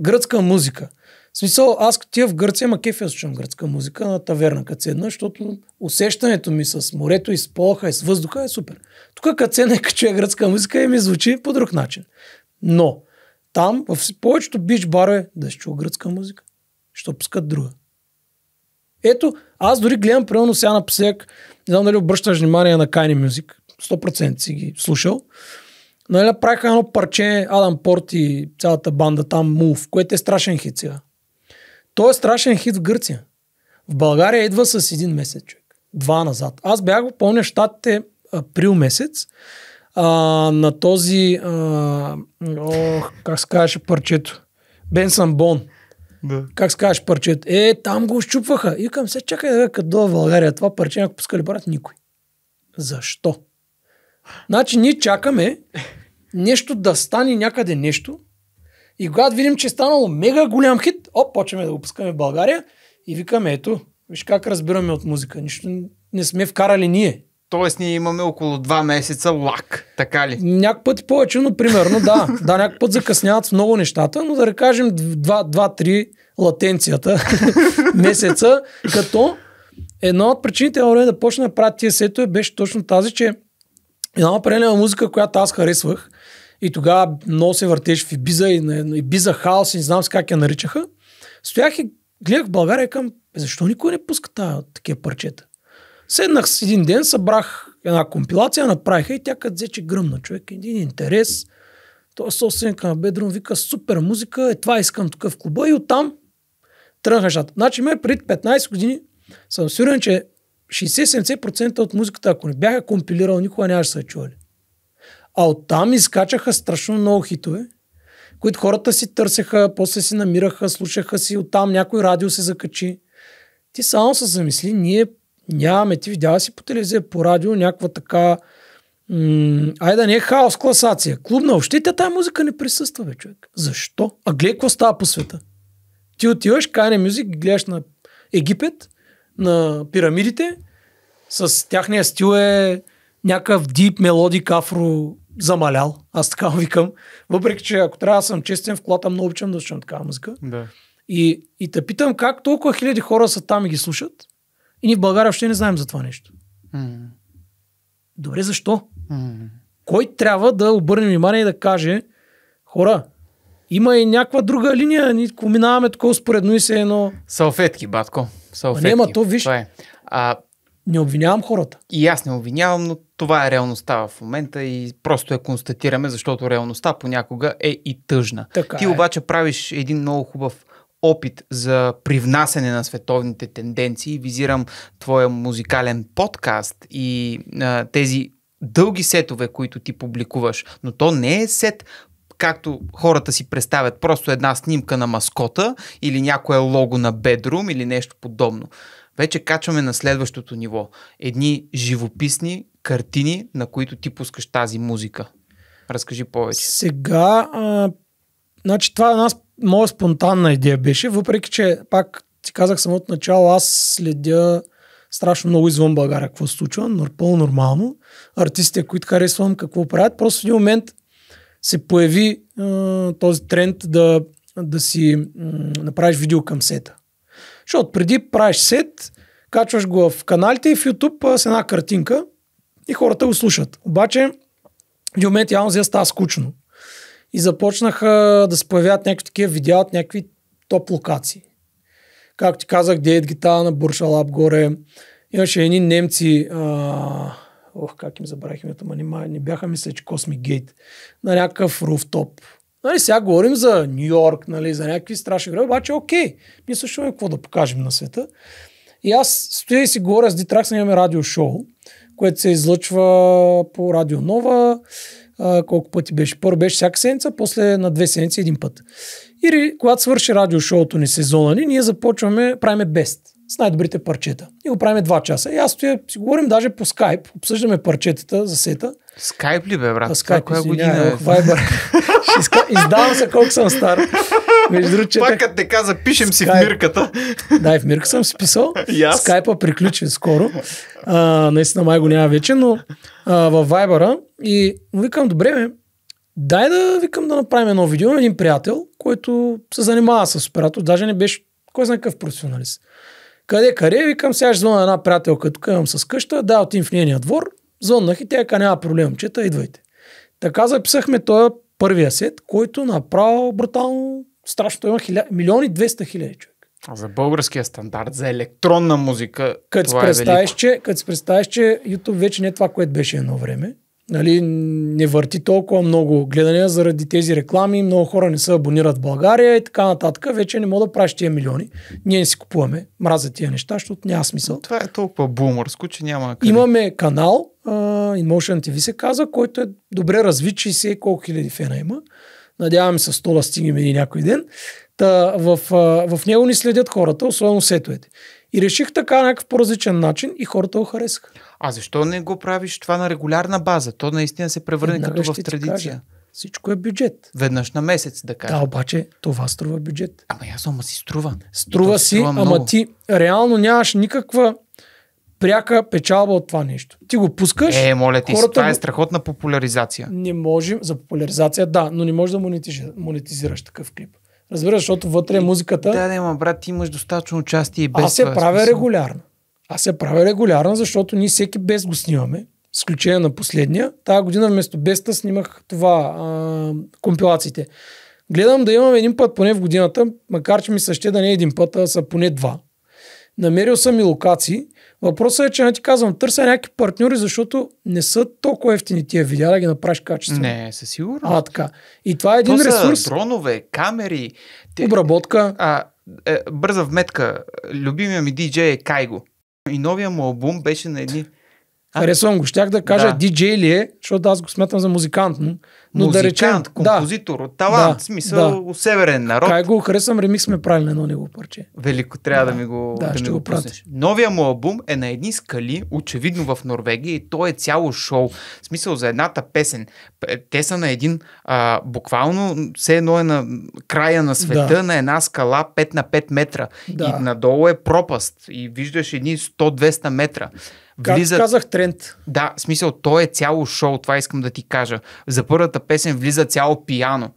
гръцка музика. В смисъл, аз тия в Гърция, ма кефя е слушам гръцка музика на таверна, като седна, защото усещането ми с морето и с полха и с въздуха е супер. Тук като седна е гръцка музика и ми звучи по друг начин. Но, там, в повечето бич барове, да си чува гръцка музика, ще пускат друга. Ето, аз дори гледам, примерно сега напоследък, не знам дали обръщаш внимание на Кайни Мюзик, 100% си ги слушал. Нали, правиха едно парче Адам Порт и цялата банда там, Мув, което е страшен хит сега. Той е страшен хит в Гърция. В България идва с един месец, човек. Два назад. Аз бях, помня, щатите април месец а, на този, а, о, как се казваше парчето, Бенсън Бон. Да. Как скажеш парчето? Е, там го щупваха. И към се, чакай да като в България, това парче, ако пускали брат, никой. Защо? Значи ние чакаме нещо да стане някъде нещо. И когато видим, че е станало мега голям хит, оп, почваме да го пускаме в България и викаме, ето, виж как разбираме от музика. Нищо не сме вкарали ние. Тоест ние имаме около 2 месеца лак, така ли? Някак път повече, но примерно да. да, някак път закъсняват с много нещата, но да рекажем 2-3 латенцията месеца, като една от причините на е време да почна да правя тия сетове беше точно тази, че една определена музика, която аз харесвах и тогава много се въртеше в Ибиза и, на Биза хаос и не знам с как я наричаха, стоях и гледах в България и към, защо никой не пуска такива парчета? Седнах с един ден, събрах една компилация, направиха и тя като взе, че гръмна човек. Един интерес. Той собственика на Бедрум вика, супер музика, е това искам тук в клуба и оттам тръгнаха нещата. Значи ме преди 15 години съм сигурен, че 60-70% от музиката, ако не бяха компилирал, никога нямаше да са чували. А оттам изкачаха страшно много хитове, които хората си търсеха, после си намираха, слушаха си, оттам някой радио се закачи. Ти само се замисли, ние Нямаме. Ти видява си по телевизия, по радио, някаква така... М- Ай да не е хаос, класация, клубна общита, тая музика не присъства, бе, човек. Защо? А гледай какво става по света. Ти отиваш, кайне мюзик, гледаш на Египет, на пирамидите, с тяхния стил е някакъв дип мелодик афро замалял. Аз така викам. Въпреки, че ако трябва да съм честен, в колата много обичам да слушам такава музика. Да. И, и те питам как толкова хиляди хора са там и ги слушат. И ние в България въобще не знаем за това нещо. Mm. Добре, защо? Mm. Кой трябва да обърне внимание и да каже, хора, има и някаква друга линия, ние минаваме такова споредно и се едно... Салфетки, батко. Салфетки. А то виж, това е. а... не обвинявам хората. И аз не обвинявам, но това е реалността в момента и просто я констатираме, защото реалността понякога е и тъжна. Така Ти е. обаче правиш един много хубав опит за привнасене на световните тенденции. Визирам твоя музикален подкаст и а, тези дълги сетове, които ти публикуваш. Но то не е сет както хората си представят, просто една снимка на маскота или някое лого на бедрум или нещо подобно. Вече качваме на следващото ниво. Едни живописни картини, на които ти пускаш тази музика. Разкажи повече. Сега, а, значи това е една моя спонтанна идея беше, въпреки че пак ти казах самото начало, аз следя страшно много извън България какво се случва, но пълно нормално Артистите, които харесвам, какво правят, просто в един момент се появи а, този тренд да, да си м- направиш видео към сета. Защото преди правиш сет, качваш го в каналите и в YouTube а, с една картинка и хората го слушат. Обаче в един момент явно става скучно. И започнаха да се появяват някакви такива видеа от някакви топ локации. Както ти казах, Дейт Гита на Буршалап горе. Имаше едни немци, а... ох, как им забравих името, ма не, не бяха мисля, че Косми Гейт, на някакъв руфтоп. Нали, сега говорим за Нью Йорк, нали, за някакви страшни градове, обаче окей, ние също имаме какво да покажем на света. И аз стоя и си говоря с Дитракс, имаме шоу, което се излъчва по Радио Нова а, колко пъти беше. Първо беше всяка седмица, после на две седмици един път. И когато свърши радиошоуто ни сезона ни, ние започваме, правиме бест с най-добрите парчета. И го правиме два часа. И аз стоя, си говорим даже по скайп, обсъждаме парчетата за сета. Скайп ли бе, брат? А скайп, коя година е? Вайбър. Издавам се колко съм стар. Между другото, Пак като те каза, пишем си в мирката. Да, и в мирка съм си писал. Yes. Скайпа приключи скоро. А, наистина май го няма вече, но а, във Вайбъра. И викам, добре, ме, дай да викам да направим едно видео на един приятел, който се занимава с оператор. Даже не беше кой знае какъв професионалист. Къде, къде? Викам, сега ще звъна една приятелка, тук имам с къща, да, отивам в нейния двор, Зоннах и тя няма проблем, чета, идвайте. Така записахме този първия сет, който направо брутално страшно. Той има хиля... милиони 200 хиляди човек. За българския стандарт, за електронна музика. Като си представиш, е че, като си представиш, че YouTube вече не е това, което беше едно време. Нали, не върти толкова много гледания заради тези реклами, много хора не се абонират в България и така нататък. Вече не мога да правиш тия милиони. Ние не си купуваме, мразя тия неща, защото няма смисъл. Това е толкова бумърско, че няма. Къде. Имаме канал, uh, Inmotion TV се каза, който е добре развит, се колко хиляди фена има. Надявам се 100 да стигнем и някой ден. Та, в, uh, в него ни следят хората, особено сетовете. И реших така някакъв по-различен начин и хората го харесаха. А защо не го правиш това на регулярна база? То наистина се превърне Една като в традиция. Кажа, всичко е бюджет. Веднъж на месец, да кажа. Да, обаче това струва бюджет. Ама аз ама си струва. Струва, струва си, струва ама много. ти реално нямаш никаква пряка печалба от това нещо. Ти го пускаш. Е, моля ти, хората... това е страхотна популяризация. Не можем, за популяризация да, но не можеш да монетизираш, монетизираш такъв клип. Разбираш, защото вътре е музиката. Да, да, брат, ти имаш достатъчно участие и без. Аз се това, е правя смисъл. регулярно. Аз се правя регулярно, защото ние всеки без го снимаме. С изключение на последния. Тая година вместо беста снимах това, а, компилациите. Гледам да имам един път поне в годината, макар че ми съще да не е един път, а са поне два. Намерил съм и локации, Въпросът е, че не нали ти казвам, търся някакви партньори, защото не са толкова ефтини тия видеа да ги направиш качествено. Не, със сигурност. А, така. И това е един То ресурс. дронове, камери. Те... Обработка. А, е, бърза вметка. Любимия ми диджей е Кайго. И новия му албум беше на едни Харесвам го. Щях да кажа да. диджей ли е, защото аз го смятам за музикант. Но музикант, да речем, композитор, да, талант, да, смисъл, да. северен народ. Кай го харесвам, ремикс сме правили на едно него парче. Велико, трябва да, да ми го Да, да ще ми го пратиш. Новия му албум е на едни скали, очевидно в Норвегия и то е цяло шоу. В смисъл за едната песен. Те са на един, а, буквално все едно е на края на света, да. на една скала 5 на 5 метра. Да. И надолу е пропаст. И виждаш едни 100-200 метра влизат... Как казах тренд. Да, смисъл, то е цяло шоу, това искам да ти кажа. За първата песен влиза цяло пияно.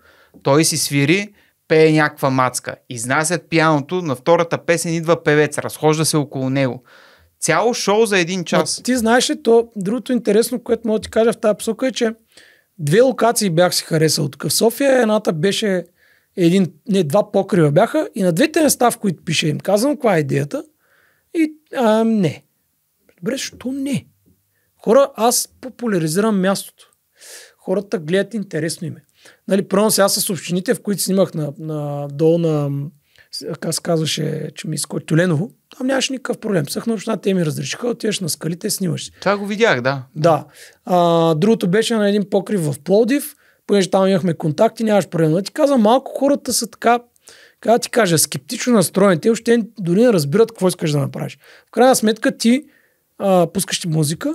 Той си свири, пее някаква мацка. Изнасят пияното, на втората песен идва певец, разхожда се около него. Цяло шоу за един час. Но ти знаеш ли, то другото интересно, което мога да ти кажа в тази посока е, че две локации бях си харесал тук. В София едната беше един, не, два покрива бяха и на двете места, в които пише им казвам каква е идеята. И а, не. Добре, що не? Хора, аз популяризирам мястото. Хората гледат интересно име. Нали, първо сега с общините, в които снимах на, на долу на, как се казваше, че ми изкочи Тюленово, там нямаше никакъв проблем. Съх на общината те ми разрешиха, отиваш на скалите, и снимаш. Това го видях, да. Да. А, другото беше на един покрив в Плодив, понеже там имахме контакти, нямаш проблем. ти каза, малко хората са така, как ти кажа, скептично настроени. Те още дори не разбират какво искаш да направиш. В крайна сметка ти а, пускаш ти музика,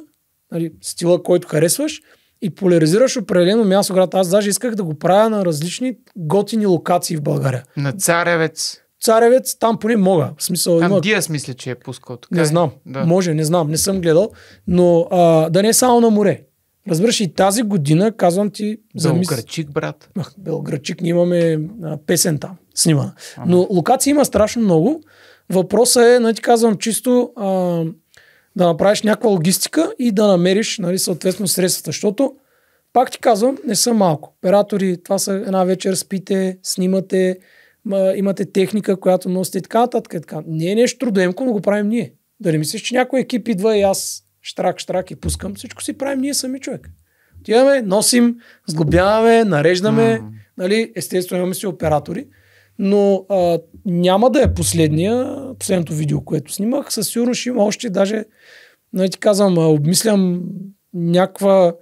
нали, стила, който харесваш и поляризираш определено място град. Аз даже исках да го правя на различни готини локации в България. На Царевец. Царевец, там поне мога. В смисъл, там има... Диас мисля, че е пускал така. Не знам. Да. Може, не знам, не съм гледал. Но а, да не е само на море. Разбираш, и тази година, казвам ти... Белградчик, брат. Ах, Белградчик, ние имаме а, песен там, снимана. Но локации има страшно много. Въпросът е, нали ти казвам чисто, а, да направиш някаква логистика и да намериш нали, съответно средствата, защото пак ти казвам, не са малко. Оператори, това са една вечер спите, снимате, имате техника, която носите и така нататък. така. Не е нещо трудоемко, но го правим ние. Да не мислиш, че някой екип идва и аз штрак, штрак и пускам. Всичко си правим ние сами човек. Отиваме, носим, сглобяваме, нареждаме. Mm-hmm. Нали, естествено имаме си оператори но а, няма да е последния, последното видео, което снимах. Със сигурност ще има още даже, нали ти казвам, обмислям някаква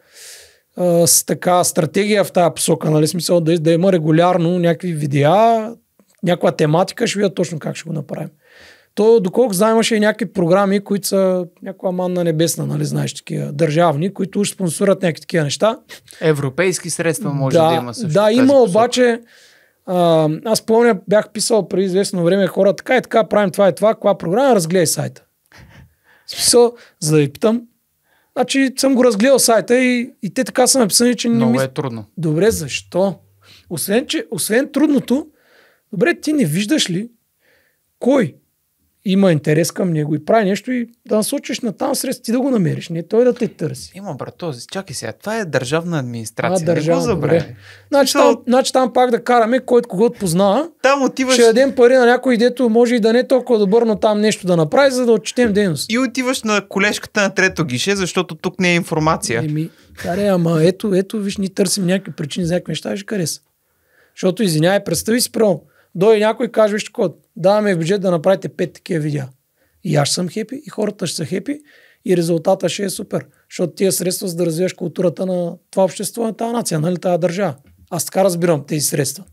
а, с така стратегия в тази посока, нали смисъл да, да има регулярно някакви видеа, някаква тематика, ще видя точно как ще го направим. То, доколко знам, имаше и някакви програми, които са някаква манна небесна, нали, знаеш, такива държавни, които уж спонсорират някакви такива неща. Европейски средства може да, да има също. Да, има посока. обаче, а, аз помня, бях писал преди известно време хора, така и така, правим това и това, каква програма, разгледай сайта. Списал, за да ви питам, Значи съм го разгледал сайта и, и те така са написани, че... Много не ми... е трудно. Добре, защо? Освен, че, освен трудното, добре, ти не виждаш ли кой има интерес към него и прави нещо и да насочиш на там средства, ти да го намериш, не той да те търси. Има брат, този, чакай сега, това е държавна администрация, а, държавна, не го забравя. Значи, То... там, значи там пак да караме, който кого познава, там отиваш... ще дадем пари на някой, дето може и да не е толкова добър, но там нещо да направи, за да отчетем дейност. И отиваш на колежката на трето гише, защото тук не е информация. Еми, каре, ама ето, ето, виж, ни търсим някакви причини за някакви неща, ще хареса. Защото, извинявай, представи си, право, дойде някой и каже, вижте код, даваме в бюджет да направите пет такива видеа. И аз съм хепи, и хората ще са хепи, и резултата ще е супер. Защото тия средства, за да развиеш културата на това общество, на тази нация, нали, тази държава. Аз така разбирам тези средства.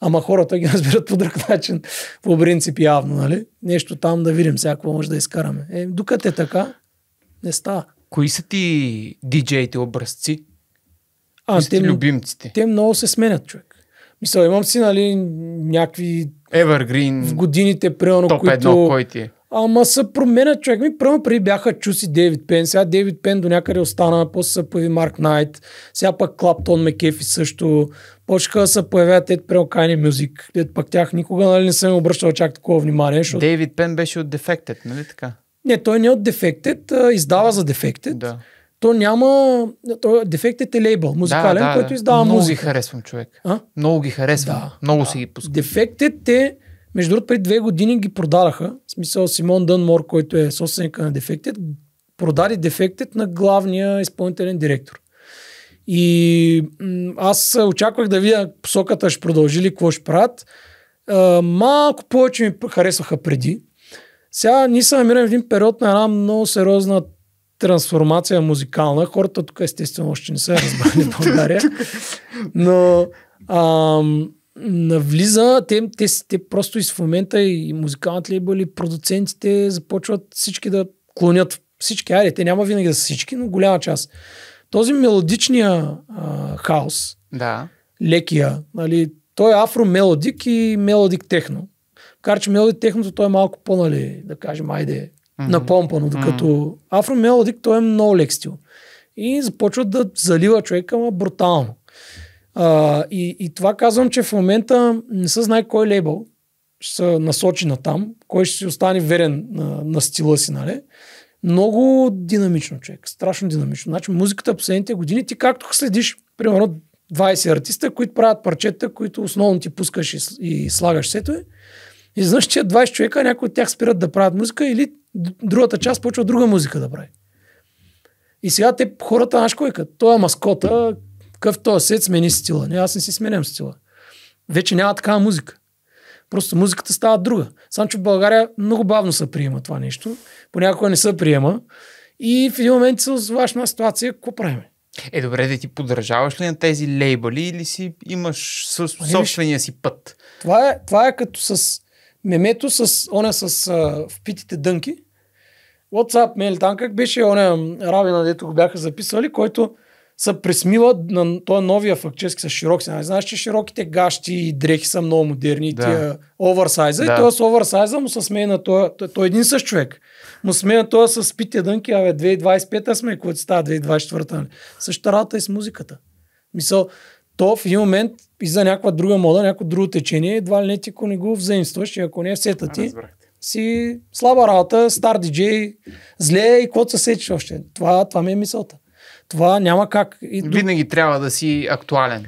Ама хората ги разбират по друг начин, по принцип явно, нали? Нещо там да видим, всяко може да изкараме. Е, докато е така, не става. Кои са ти диджеите образци? А, Кои са те, любимците? Те много се сменят, човек. Мисля, имам си, нали, някакви... Evergreen. В годините, примерно, топ които... Едно, кой ти е? Ама се променя човек. Ми първо преди бяха Чуси Дейвид Пен. Сега Дейвид Пен до някъде остана, после се появи Марк Найт. Сега пък Клаптон Мекефи също. Почнаха да се появяват Ед прел Кайни Мюзик. Дед пък тях никога нали, не съм обръщал чак такова внимание. Защото... Дейвид Пен беше от Defected, нали така? Не, той не е от Defected, издава за Defected. Да то няма... То, дефектът е лейбъл, музикален, да, да, който издава много музика. Много ги харесвам, човек. А? Много ги харесвам. Да, много да. си ги пускам. Дефектът те, Между другото, преди две години ги продадаха. В смисъл Симон Дънмор, който е собственика на Дефектът, продаде Дефектът на главния изпълнителен директор. И м- аз очаквах да видя посоката ще продължи ли, какво ще правят. А, малко повече ми харесваха преди. Сега ние се намираме в един период на една много сериозна трансформация музикална. Хората тук естествено още не са разбрали България. Но ам, навлиза, те, те, те просто и в момента и музикалните лейбъли, продуцентите започват всички да клонят всички. Айде, те няма винаги да са всички, но голяма част. Този мелодичния а, хаос, да. лекия, нали, той е афромелодик и мелодик техно. Макар, че мелодик техното той е малко по, нали, да кажем, айде, mm-hmm. помпано, докато mm-hmm. Афро Мелодик той е много лек стил. И започват да залива човека, ма брутално. А, и, и това казвам, че в момента не се знае кой лейбъл ще се насочи на там, кой ще си остане верен на, на стила си, нали? Много динамично човек, страшно динамично. Значи музиката последните години ти както следиш, примерно 20 артиста, които правят парчета, които основно ти пускаш и, и слагаш сето. И знаеш, че 20 човека, някои от тях спират да правят музика или другата част почва друга музика да прави. И сега те хората, знаеш кой е като той е маскота, къв този е сет смени стила. Не, аз не си сменям стила. Вече няма такава музика. Просто музиката става друга. Само, че в България много бавно се приема това нещо. Понякога не се приема. И в един момент се озваш на ситуация, какво правим? Е, добре, да ти поддържаваш ли на тези лейбали или си имаш със, ами, собствения си път? Това е, това е като с мемето с оня с а, впитите дънки. WhatsApp ме там как беше оня равина, дето го бяха записвали, който се пресмила на този е новия фактически с широк сенал. Знаеш, че широките гащи и дрехи са много модерни, да. тия оверсайза. Да. И този с оверсайза му се смее на този, той е един същ човек. Му смее на този с питя дънки, абе 2025 сме, когато става 2024 нали? Същата работа и с музиката. Мисъл, то в един момент и за някаква друга мода, някакво друго течение, едва ли не ти ако не го взаимстваш и ако не е сета ти, си слаба работа, стар диджей, зле и код се сетиш още. Това, това ми е мисълта. Това няма как. И... Винаги трябва да си актуален.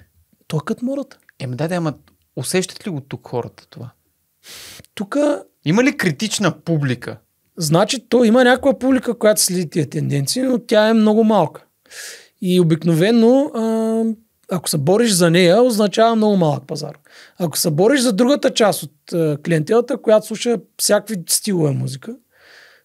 е като мората. Еми да, да, ама усещат ли го тук хората това? Тук... Има ли критична публика? Значи, то има някаква публика, която следи тия тенденции, но тя е много малка. И обикновено а, ако се бориш за нея, означава много малък пазар. Ако се бориш за другата част от е, клиентелата, която слуша всякакви стилове музика,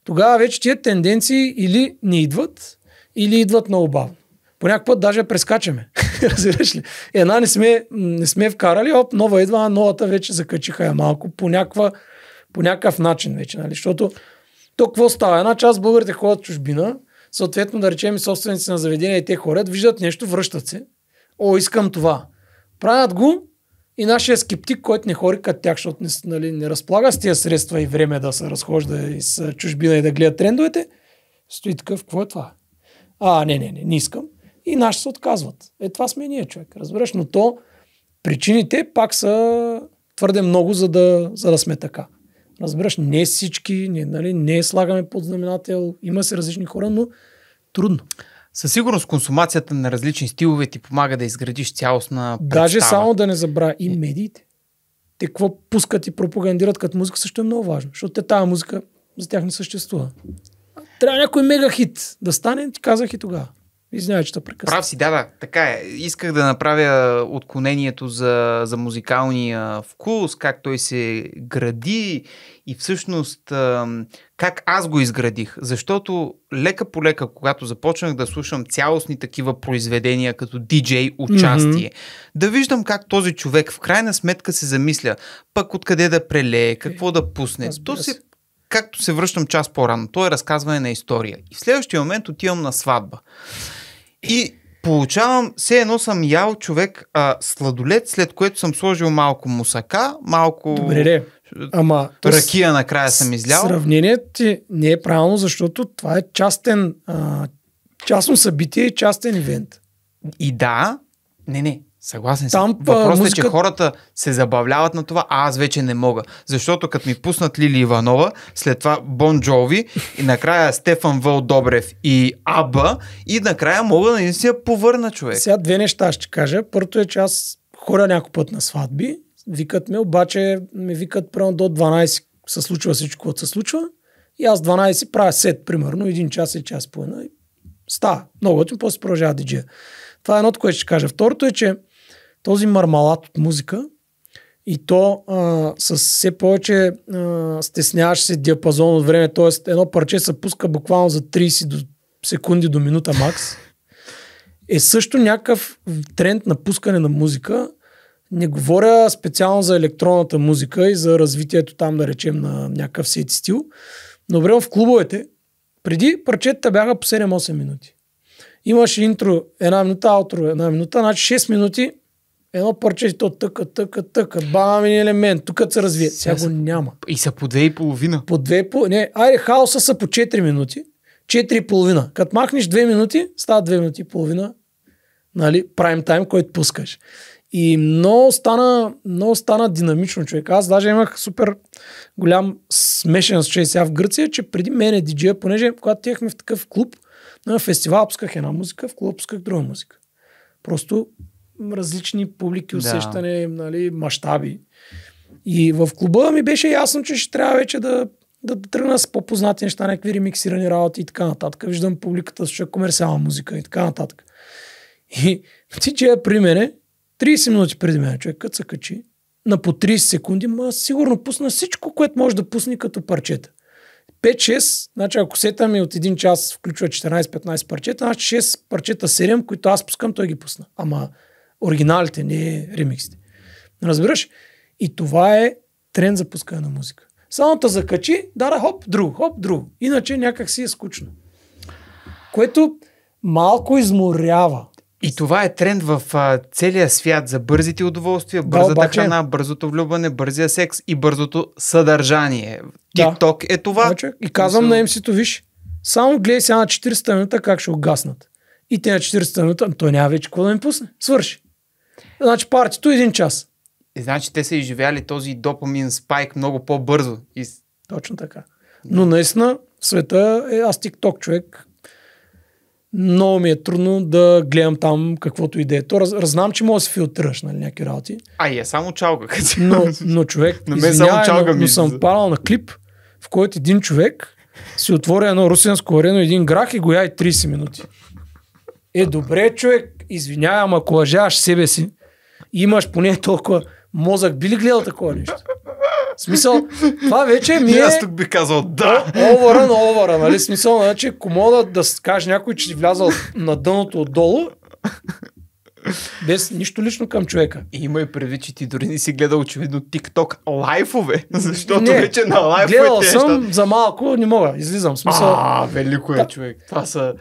тогава вече тия тенденции или не идват, или идват много бавно. По някакъв път даже прескачаме. Разбираш ли? Една не сме, не сме вкарали, оп, нова идва, а новата вече закачиха я малко по, няква, по някакъв начин вече. Нали? Защото то какво става? Една част българите ходят в чужбина, съответно да речем собственици на заведения и те хорят, виждат нещо, връщат се. О, искам това. Правят го и нашия скептик, който не хори като тях, защото не, нали, не разполага с тия средства и време да се разхожда и с чужбина и да гледа трендовете, стои такъв, какво е това? А, не, не, не, не искам. И наши се отказват. Е, това сме ние, човек. Разбираш, но то причините пак са твърде много, за да, за да сме така. Разбираш, не всички, не, нали, не слагаме под знаменател, има се различни хора, но трудно. Със сигурност консумацията на различни стилове ти помага да изградиш цялостна представа. Даже само да не забравя и медиите. Те какво пускат и пропагандират като музика също е много важно, защото те тази музика за тях не съществува. Трябва някой мега хит да стане, ти казах и тогава. Извинявай, че те Прав си, да, да, така е. Исках да направя отклонението за, за музикалния вкус, как той се гради и всъщност как аз го изградих. Защото лека по лека, когато започнах да слушам цялостни такива произведения като диджей участие, mm-hmm. да виждам как този човек в крайна сметка се замисля пък откъде да прелее, какво да пусне. То се, както се връщам час по-рано, то е разказване на история. И в следващия момент отивам на сватба. И получавам, все едно съм ял човек а, сладолет, след което съм сложил малко мусака, малко... Добре, Ама, ракия накрая съм излял. Сравнението ти не е правилно, защото това е частен, а, частно събитие и частен ивент. И да, не, не, Съгласен съм. Въпросът музика... е, че хората се забавляват на това, а аз вече не мога. Защото като ми пуснат Лили Иванова, след това Бон Джови, и накрая Стефан Въл Добрев и Аба, и накрая мога да не си я повърна човек. Сега две неща ще кажа. Първото е, че аз хора някой път на сватби викат ме, обаче ме викат прямо до 12 се случва всичко, което се случва. И аз 12 правя сет, примерно, един час и час по една. Става. Много готин, после продължава диджея. Това е едното, което ще кажа. Второто е, че този мармалат от музика и то а, с все повече а, стесняваш се диапазон от време, т.е. едно парче се пуска буквално за 30 до секунди до минута макс, е също някакъв тренд на пускане на музика, не говоря специално за електронната музика и за развитието там, да речем, на някакъв сети стил. Но време в клубовете, преди парчетата бяха по 7-8 минути. Имаше интро една минута, аутро една минута, значи 6 минути едно парче, то тъка, тъка, тъка, бам, ами, елемент, тук се развие. Сега, го няма. И са по 2 и половина. По 2 и половина. Не, айде, хаоса са по 4 минути. 4 и половина. Като махнеш 2 минути, става 2 минути и половина. Нали, прайм тайм, който пускаш. И много стана, много стана динамично човек. Аз даже имах супер голям смешен с сега в Гърция, че преди мен е диджея, понеже когато тяхме в такъв клуб, на фестивал пусках една музика, в клуб пусках друга музика. Просто различни публики, усещане, да. нали, мащаби. И в клуба ми беше ясно, че ще трябва вече да, да тръгна с по-познати неща, някакви ремиксирани работи и така нататък. Виждам публиката с комерциална музика и така нататък. И ти че при мене 30 минути преди мен човекът се качи на по 30 секунди, ма сигурно пусна всичко, което може да пусне като парчета. 5-6, значи ако сета ми от един час включва 14-15 парчета, значи 6 парчета 7, които аз пускам, той ги пусна. Ама оригиналите, не ремиксите. Разбираш? И това е тренд за пускане на музика. Само да закачи, дара хоп, друг, хоп, друг. Иначе някак си е скучно. Което малко изморява. И това е тренд в а, целия свят за бързите удоволствия, бързата да, храна, бързото влюбване, бързия секс и бързото съдържание. Тикток да. е това. Обаче, и казвам са... на мс то виж, само гледай сега на 400 та минута как ще огаснат. И те на 40-та минута, той няма вече какво да ми пусне. Свърши. Значи партито е един час. И значи те са изживяли този допамин спайк много по-бързо. И... Точно така. Но наистина света е, аз тикток, човек много ми е трудно да гледам там каквото и да е. То раз, знам, че мога да се филтрираш, нали, някакви работи. А, и е само чалга. Но, но човек, на мен е само чалга но, но съм падал на клип, в който един човек си отвори едно русинско арено, един грах и го яй 30 минути. Е, добре, човек, извинявам, ако лъжаш себе си, имаш поне толкова мозък. Би ли гледал такова нещо? Смисъл, това вече ми е... Аз тук би казал да. Овара на овара, нали? Смисъл, значи комода да каже някой, че си влязал на дъното отдолу, без нищо лично към човека. И има и преди, че ти дори не си гледал очевидно TikTok лайфове, защото не, вече на лайфове. Гледал съм, неща... за малко не мога, излизам. Смисъл... А, велико е, да. човек. Това са...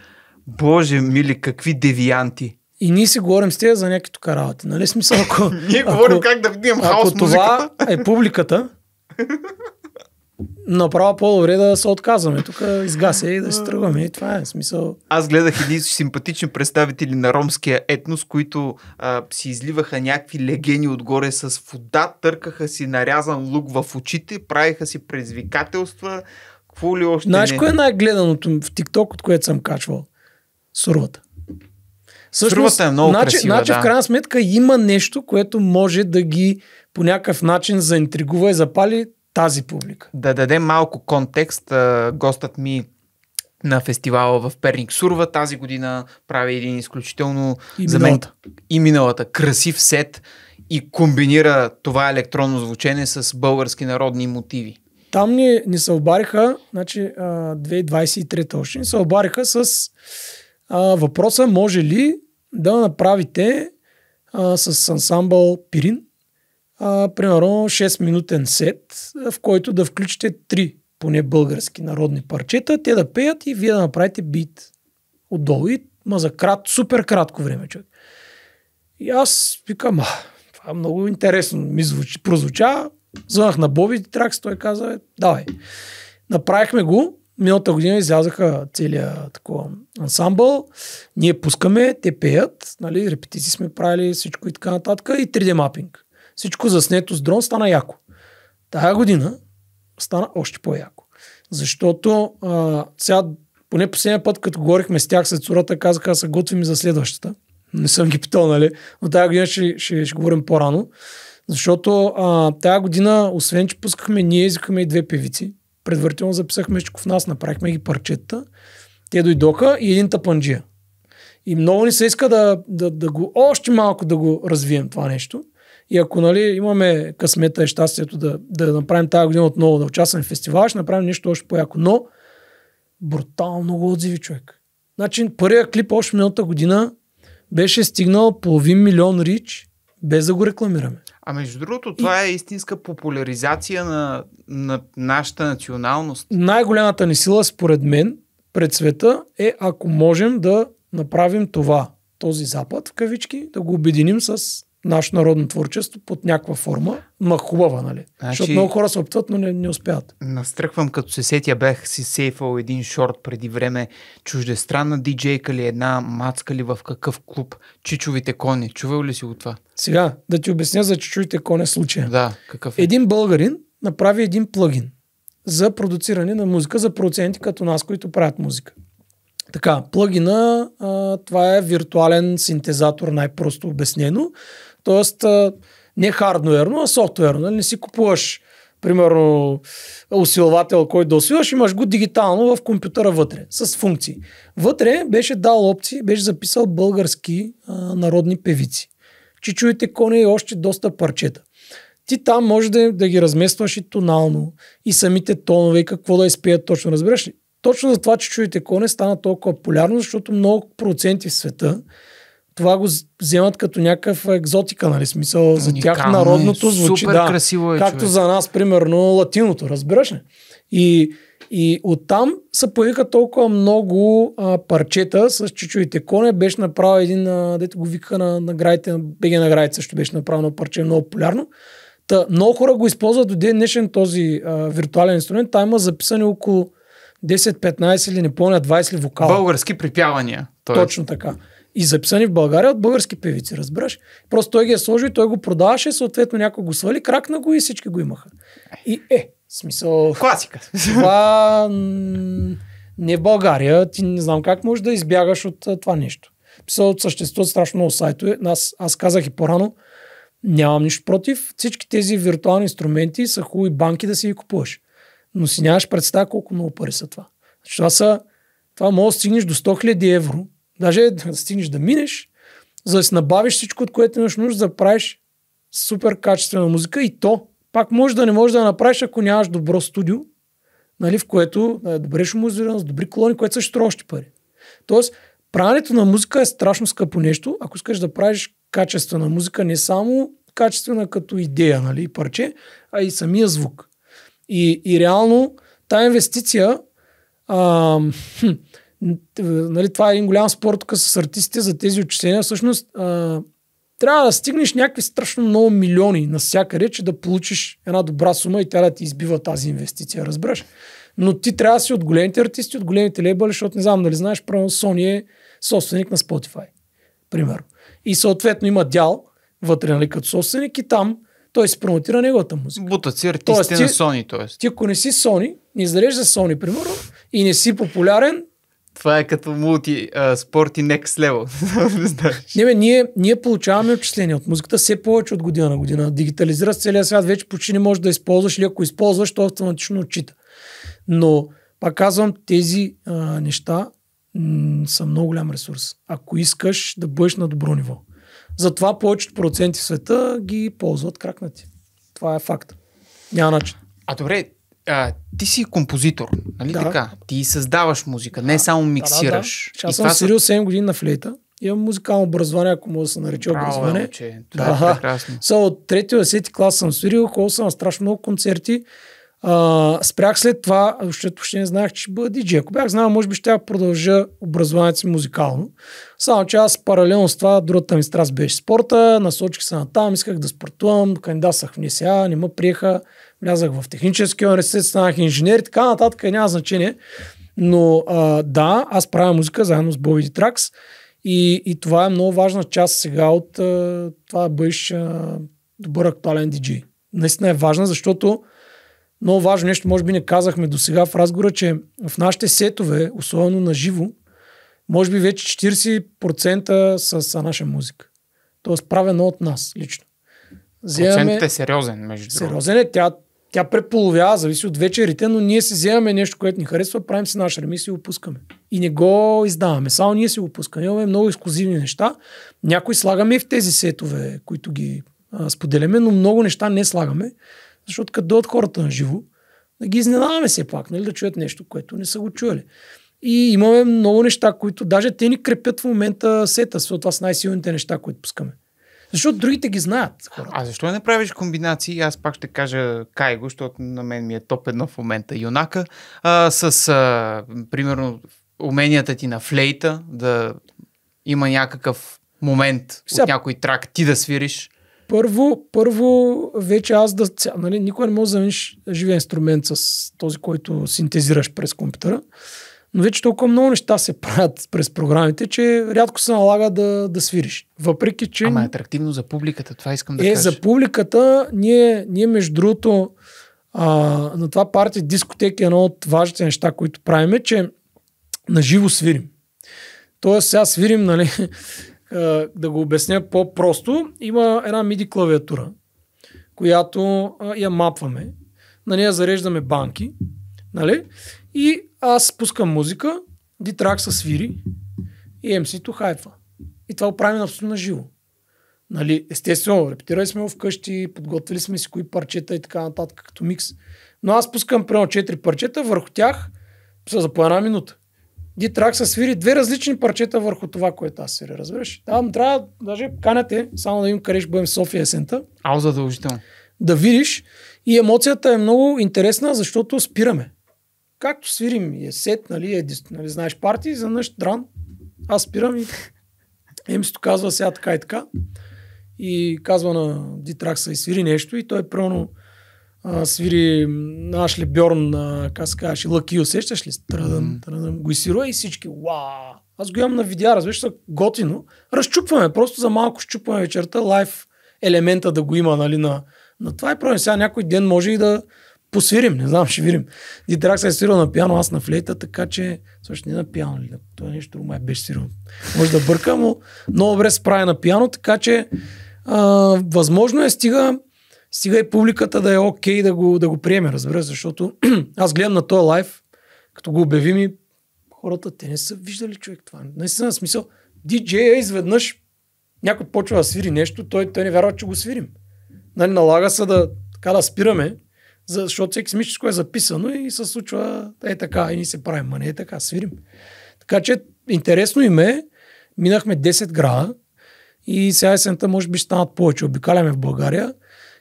Боже, мили, какви девианти. И ние си говорим с тези за някакви тук работи. Нали? Смисъл, ако, ние ако, говорим как да вдигнем хаос ако музиката. това е публиката, направо по-добре да се отказваме. Тук изгася и да се тръгваме. И това е смисъл. Аз гледах едни симпатични представители на ромския етнос, които а, си изливаха някакви легени отгоре с вода, търкаха си нарязан лук в очите, правиха си предизвикателства. Какво ли още Знаеш, не? кое е най-гледаното в TikTok, от което съм качвал? Сурвата. Всъщност, е много значи, красива, значи да. в крайна сметка има нещо, което може да ги по някакъв начин заинтригува и запали тази публика. Да дадем малко контекст. Гостът ми на фестивала в Перник Сурва тази година прави един изключително и за мен и миналата красив сет и комбинира това електронно звучение с български народни мотиви. Там ни, ни се обариха, значи 2023 още, ни се обариха с а, въпроса може ли да направите а, с ансамбъл Пирин, а, примерно 6-минутен сет, в който да включите 3 поне български народни парчета, те да пеят и вие да направите бит отдолу и ма за крат, супер кратко време, човек. И аз викам, това е много интересно ми звучи, прозвуча. Звънах на Боби Тракс, той каза, давай. Направихме го Миналата година излязаха целият такова ансамбъл. Ние пускаме, те пеят, нали, репетиции сме правили, всичко и така нататък. И 3D мапинг. Всичко заснето с дрон стана яко. Тая година стана още по-яко. Защото а, сега, поне последния път, като говорихме с тях след сурата, казаха, се готвим за следващата. Не съм ги питал, нали? Но тази година ще, ще, ще говорим по-рано. Защото а, тази година, освен че пускахме, ние изикаме и две певици предварително записахме в нас, направихме ги парчета. Те дойдоха и един тапанджия. И много ни се иска да, да, да го, още малко да го развием това нещо. И ако нали, имаме късмета и щастието да, да направим тази година отново, да участваме в фестивал, ще направим нещо още по-яко. Но брутално много отзиви човек. Значи първия клип още миналата година беше стигнал половин милион рич, без да го рекламираме. А между другото, това и... е истинска популяризация на, на нашата националност. Най-голямата ни сила, според мен, пред света е ако можем да направим това, този Запад, в кавички, да го обединим с наше народно творчество под някаква форма, ма хубава, нали? Значи, Защото много хора се опитват, но не, не успяват. Настръхвам, като се сетя, бях си сейфал един шорт преди време, чуждестранна диджейка ли, е една мацка ли в какъв клуб, чичовите кони. Чувал ли си го това? Сега, да ти обясня за чичовите кони случая. Да, какъв е? Един българин направи един плагин за продуциране на музика за продуценти като нас, които правят музика. Така, плагина, а, това е виртуален синтезатор, най-просто обяснено, Тоест, не хардуерно, а софтуерно. Нали? Не си купуваш, примерно, усилвател, който да усилваш, имаш го дигитално в компютъра вътре, с функции. Вътре беше дал опции, беше записал български а, народни певици. чуете коне и още доста парчета. Ти там може да, да ги разместваш и тонално, и самите тонове, и какво да изпеят точно, разбираш ли? Точно за това, че чуете коне, стана толкова популярно, защото много проценти в света това го вземат като някакъв екзотика, нали? Смисъл, за Никам, тях е. народното звучи, супер да, красиво е, както човек. за нас, примерно, латиното, разбираш ли? И, и оттам се появиха толкова много а, парчета с чичовите коне. Беше направил един, а, дето го вика на наградите, на БГ наградите също беше направено парче, много популярно. Та, много хора го използват до ден днешен този а, виртуален инструмент. Та има записани около 10-15 или не помня 20 вокала. Български припявания. Точно Точно така и записани в България от български певици, разбираш? Просто той ги е сложил и той го продаваше, съответно някой го свали, кракна го и всички го имаха. И е, смисъл... Класика. Това не в е България, ти не знам как можеш да избягаш от това нещо. Писал, съществуват страшно много сайтове. Аз, аз казах и по-рано, нямам нищо против. Всички тези виртуални инструменти са хубави банки да си ги купуваш. Но си нямаш представа колко много пари са това. Значи това са... Това може да стигнеш до 100 000 евро Даже да стигнеш да минеш, за да си набавиш всичко, от което имаш нужда, да правиш супер качествена музика и то пак може да не можеш да я направиш, ако нямаш добро студио, нали, в което е добре шумозирано, с добри колони, което също още пари. Тоест, правенето на музика е страшно скъпо нещо, ако искаш да правиш качествена музика, не само качествена като идея, нали, парче, а и самия звук. И, и реално, тази инвестиция, а, хм, нали, това е един голям спор тук с артистите за тези отчисления. Всъщност, а, трябва да стигнеш някакви страшно много милиони навсякъде, че да получиш една добра сума и тя да ти избива тази инвестиция, разбираш? Но ти трябва да си от големите артисти, от големите лейбъли, защото не знам дали знаеш, правилно Sony е собственик на Spotify, примерно. И съответно има дял вътре, нали, като собственик и там той си промотира неговата музика. Бута си артисти тоест, ти, на Sony, т.е. Ти ако не си Sony, не издадеш Sony, примерно, и не си популярен, това е като мулти а, спорт и next level. не, бе, ние, ние получаваме отчисления от музиката все повече от година на година. Дигитализира с целия свят, вече почти не можеш да използваш или ако използваш, то автоматично отчита. Но, пак казвам, тези а, неща м- са много голям ресурс. Ако искаш да бъдеш на добро ниво. Затова повечето проценти в света ги ползват кракнати. Това е факт. Няма начин. А добре, а, ти си композитор, нали да. така? Ти създаваш музика, не само миксираш. Да, да, да. Аз съм свирил 7 години на флейта. Имам музикално образование, ако мога да се нарече Браво, образование. Че. Е да, да. е прекрасно. от 3 до клас съм свирил, ходил съм на страшно много концерти. А, спрях след това, защото ще не знаех, че ще бъда диджей. Ако бях знал, може би ще продължа образованието си музикално. Само че аз паралелно с това, другата ми страст беше спорта, насочих се на там, исках да спортувам, кандидатствах в НСА, не ме приеха. Влязах в техническия университет, станах инженер и така нататък, няма значение. Но а, да, аз правя музика заедно с Боби Тракс и, и това е много важна част сега от а, това да бъдеш а, добър актуален диджей. Наистина е важна, защото много важно нещо, може би не казахме до сега в разговора, че в нашите сетове, особено на живо, може би вече 40% са, са наша музика. Тоест правено от нас лично. Процентът е сериозен, между другото. Сериозен е. Тя тя преполовява, зависи от вечерите, но ние си вземаме нещо, което ни харесва, правим си наш ремис и го пускаме. И не го издаваме. Само ние си го пускаме. Имаме много ексклюзивни неща. Някои слагаме и в тези сетове, които ги а, споделяме, но много неща не слагаме, защото като дойдат хората на живо, да ги изненаваме все пак, нали, да чуят нещо, което не са го чували. И имаме много неща, които даже те ни крепят в момента сета, защото това са най-силните неща, които пускаме. Защото другите ги знаят. Хората. А защо не правиш комбинации? Аз пак ще кажа Кайго, защото на мен ми е топ едно в момента. Юнака а, с, а, примерно, уменията ти на флейта, да има някакъв момент Вся... от някой трак ти да свириш. Първо, първо вече аз да... Нали, никой не може да замениш живия инструмент с този, който синтезираш през компютъра но вече толкова много неща се правят през програмите, че рядко се налага да, да свириш. Въпреки, че... Ама е атрактивно за публиката, това искам да е, кажа. Е, за публиката, ние, ние между другото, а, на това партия дискотеки е едно от важните неща, които правим, е, че на живо свирим. Тоест сега свирим, нали, да го обясня по-просто, има една MIDI клавиатура, която я мапваме. На нея зареждаме банки, нали? И аз пускам музика, Дитрак са свири и MC-то хайфа. И това го правим абсолютно на живо. Нали, естествено, репетирали сме го вкъщи, подготвили сме си кои парчета и така нататък като микс. Но аз пускам примерно 4 парчета, върху тях са за по една минута. Дитрак са свири две различни парчета върху това, което аз свиря, разбираш? Там трябва, даже канете, само да им къде ще бъдем София есента. А, задължително. Да видиш. И емоцията е много интересна, защото спираме както свирим и е сет, нали, е, нали, знаеш партии, за наш дран, аз спирам и Емсто казва сега така и така и казва на Дитракса и свири нещо и той пръвно свири Ашли Бьорн, на, как се казваш, Лъки, усещаш ли? Традъм, традъм, го изсируе и всички, уа! Аз го имам на видеа, разбираш, са готино. Разчупваме, просто за малко щупваме вечерта лайф елемента да го има, нали, на, на това и пръвно Сега някой ден може и да, посвирим, не знам, ще видим. Дитрак се е свирил на пиано, аз на флейта, така че също не на пиано. Ли? Нали? Това нещо май беше свирил. Може да бърка, но много добре се прави на пиано, така че а, възможно е стига, стига и публиката да е окей okay, да, го, да го приеме, разбира, защото аз гледам на този лайф, като го обявим и хората, те не са виждали човек това. Наистина смисъл, диджея е изведнъж някой почва да свири нещо, той, той не вярва, че го свирим. Нали, налага се да, така да спираме, защото всеки мистическо е записано и се случва е така, и ни се правим, а не е така, свирим. Така че интересно им е, минахме 10 града и сега есента може би ще станат повече, обикаляме в България.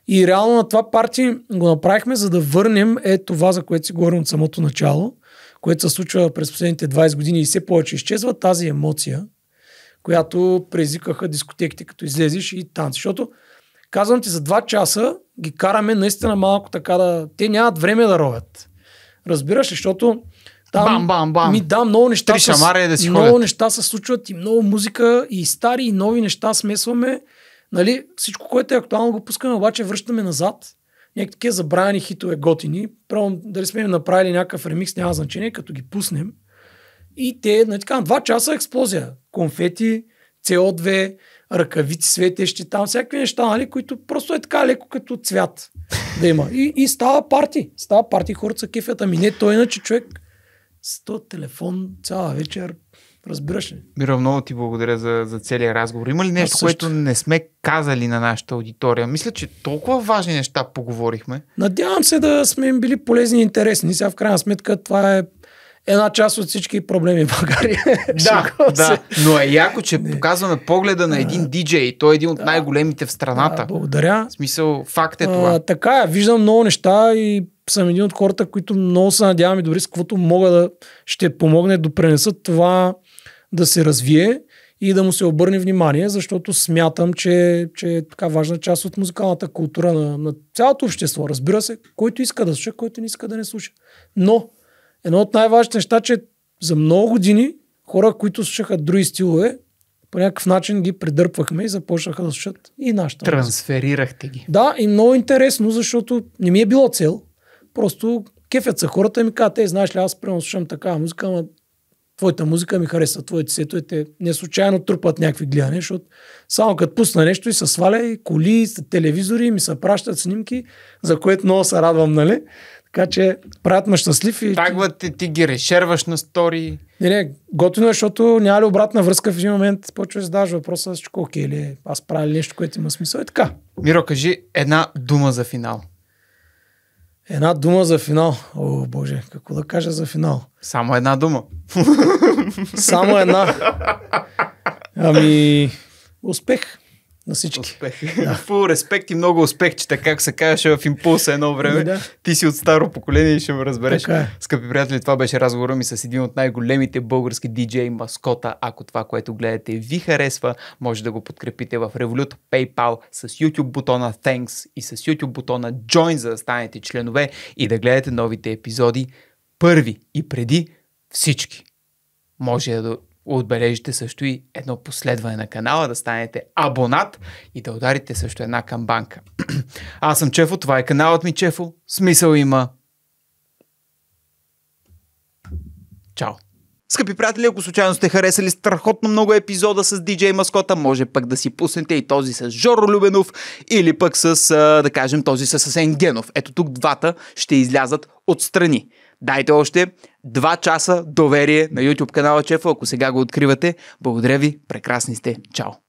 И реално на това парти го направихме, за да върнем е това, за което си говорим от самото начало, което се случва през последните 20 години и все повече изчезва тази емоция, която презикаха дискотеките, като излезеш и танци. Защото Казвам ти, за два часа ги караме наистина малко така да... Те нямат време да ровят. Разбираш ли, защото там, бам, бам, бам. Ми, да, много неща, Три е да си много неща се случват и много музика и стари и нови неща смесваме. Нали, всичко, което е актуално, го пускаме, обаче връщаме назад. Някакви такива забравени хитове готини. Право, дали сме им направили някакъв ремикс, няма значение, като ги пуснем. И те, нали, така, два часа експлозия. Конфети, CO2, ръкавици светещи, там всякакви неща, нали, които просто е така леко като цвят да има. И, и става парти. Става парти, хората са кефят. Ами не, той иначе човек с този телефон цяла вечер Разбираш ли? Миро, много ти благодаря за, за целият разговор. Има ли нещо, което не сме казали на нашата аудитория? Мисля, че толкова важни неща поговорихме. Надявам се да сме им били полезни и интересни. Сега в крайна сметка това е една част от всички проблеми в България. Да, да. Но е яко, че не. показваме погледа на един диджей. Той е един от да. най-големите в страната. Да, благодаря. В смисъл, факт е това. А, така е, виждам много неща и съм един от хората, които много се надявам и дори с каквото мога да ще помогне да пренесат това да се развие и да му се обърне внимание, защото смятам, че, че е така важна част от музикалната култура на, на цялото общество. Разбира се, който иска да слуша, който не иска да не слуша. Но едно от най-важните неща, че за много години хора, които слушаха други стилове, по някакъв начин ги придърпвахме и започнаха да слушат и нашата. Трансферирахте ги. Да, и много интересно, защото не ми е било цел. Просто кефят са хората и ми казват, ей, знаеш ли, аз примерно слушам такава музика, ама твоята музика ми харесва, твоите сетове, те не случайно трупат някакви гледания, защото само като пусна нещо и се сваля и коли, и телевизори, и ми се пращат снимки, за което много се радвам, нали? Така че правят ме щастлив. И... Тагват ти, ти ги решерваш на стори. Не, не, готино е, защото няма ли обратна връзка в един момент, почва да задаваш въпроса, че окей или аз правя ли нещо, което има смисъл. И така. Миро, кажи една дума за финал. Една дума за финал. О, Боже, какво да кажа за финал? Само една дума. Само една. Ами, успех на всички. Успех. Да. Фу, респект и много успех, че така, се казваше в импулса едно време, да. ти си от старо поколение и ще ме разбереш. Така е. Скъпи приятели, това беше разговора ми с един от най-големите български диджей маскота. Ако това, което гледате ви харесва, може да го подкрепите в Revolut PayPal с YouTube бутона Thanks и с YouTube бутона Join, за да станете членове и да гледате новите епизоди първи и преди всички. Може да отбележите също и едно последване на канала, да станете абонат и да ударите също една камбанка. Аз съм Чефо, това е каналът ми Чефо, смисъл има. Чао! Скъпи приятели, ако случайно сте харесали страхотно много епизода с DJ Маскота, може пък да си пуснете и този с Жоро Любенов или пък с, да кажем, този с Асен Генов. Ето тук двата ще излязат отстрани. Дайте още 2 часа доверие на YouTube канала Чефа, ако сега го откривате. Благодаря ви, прекрасни сте. Чао!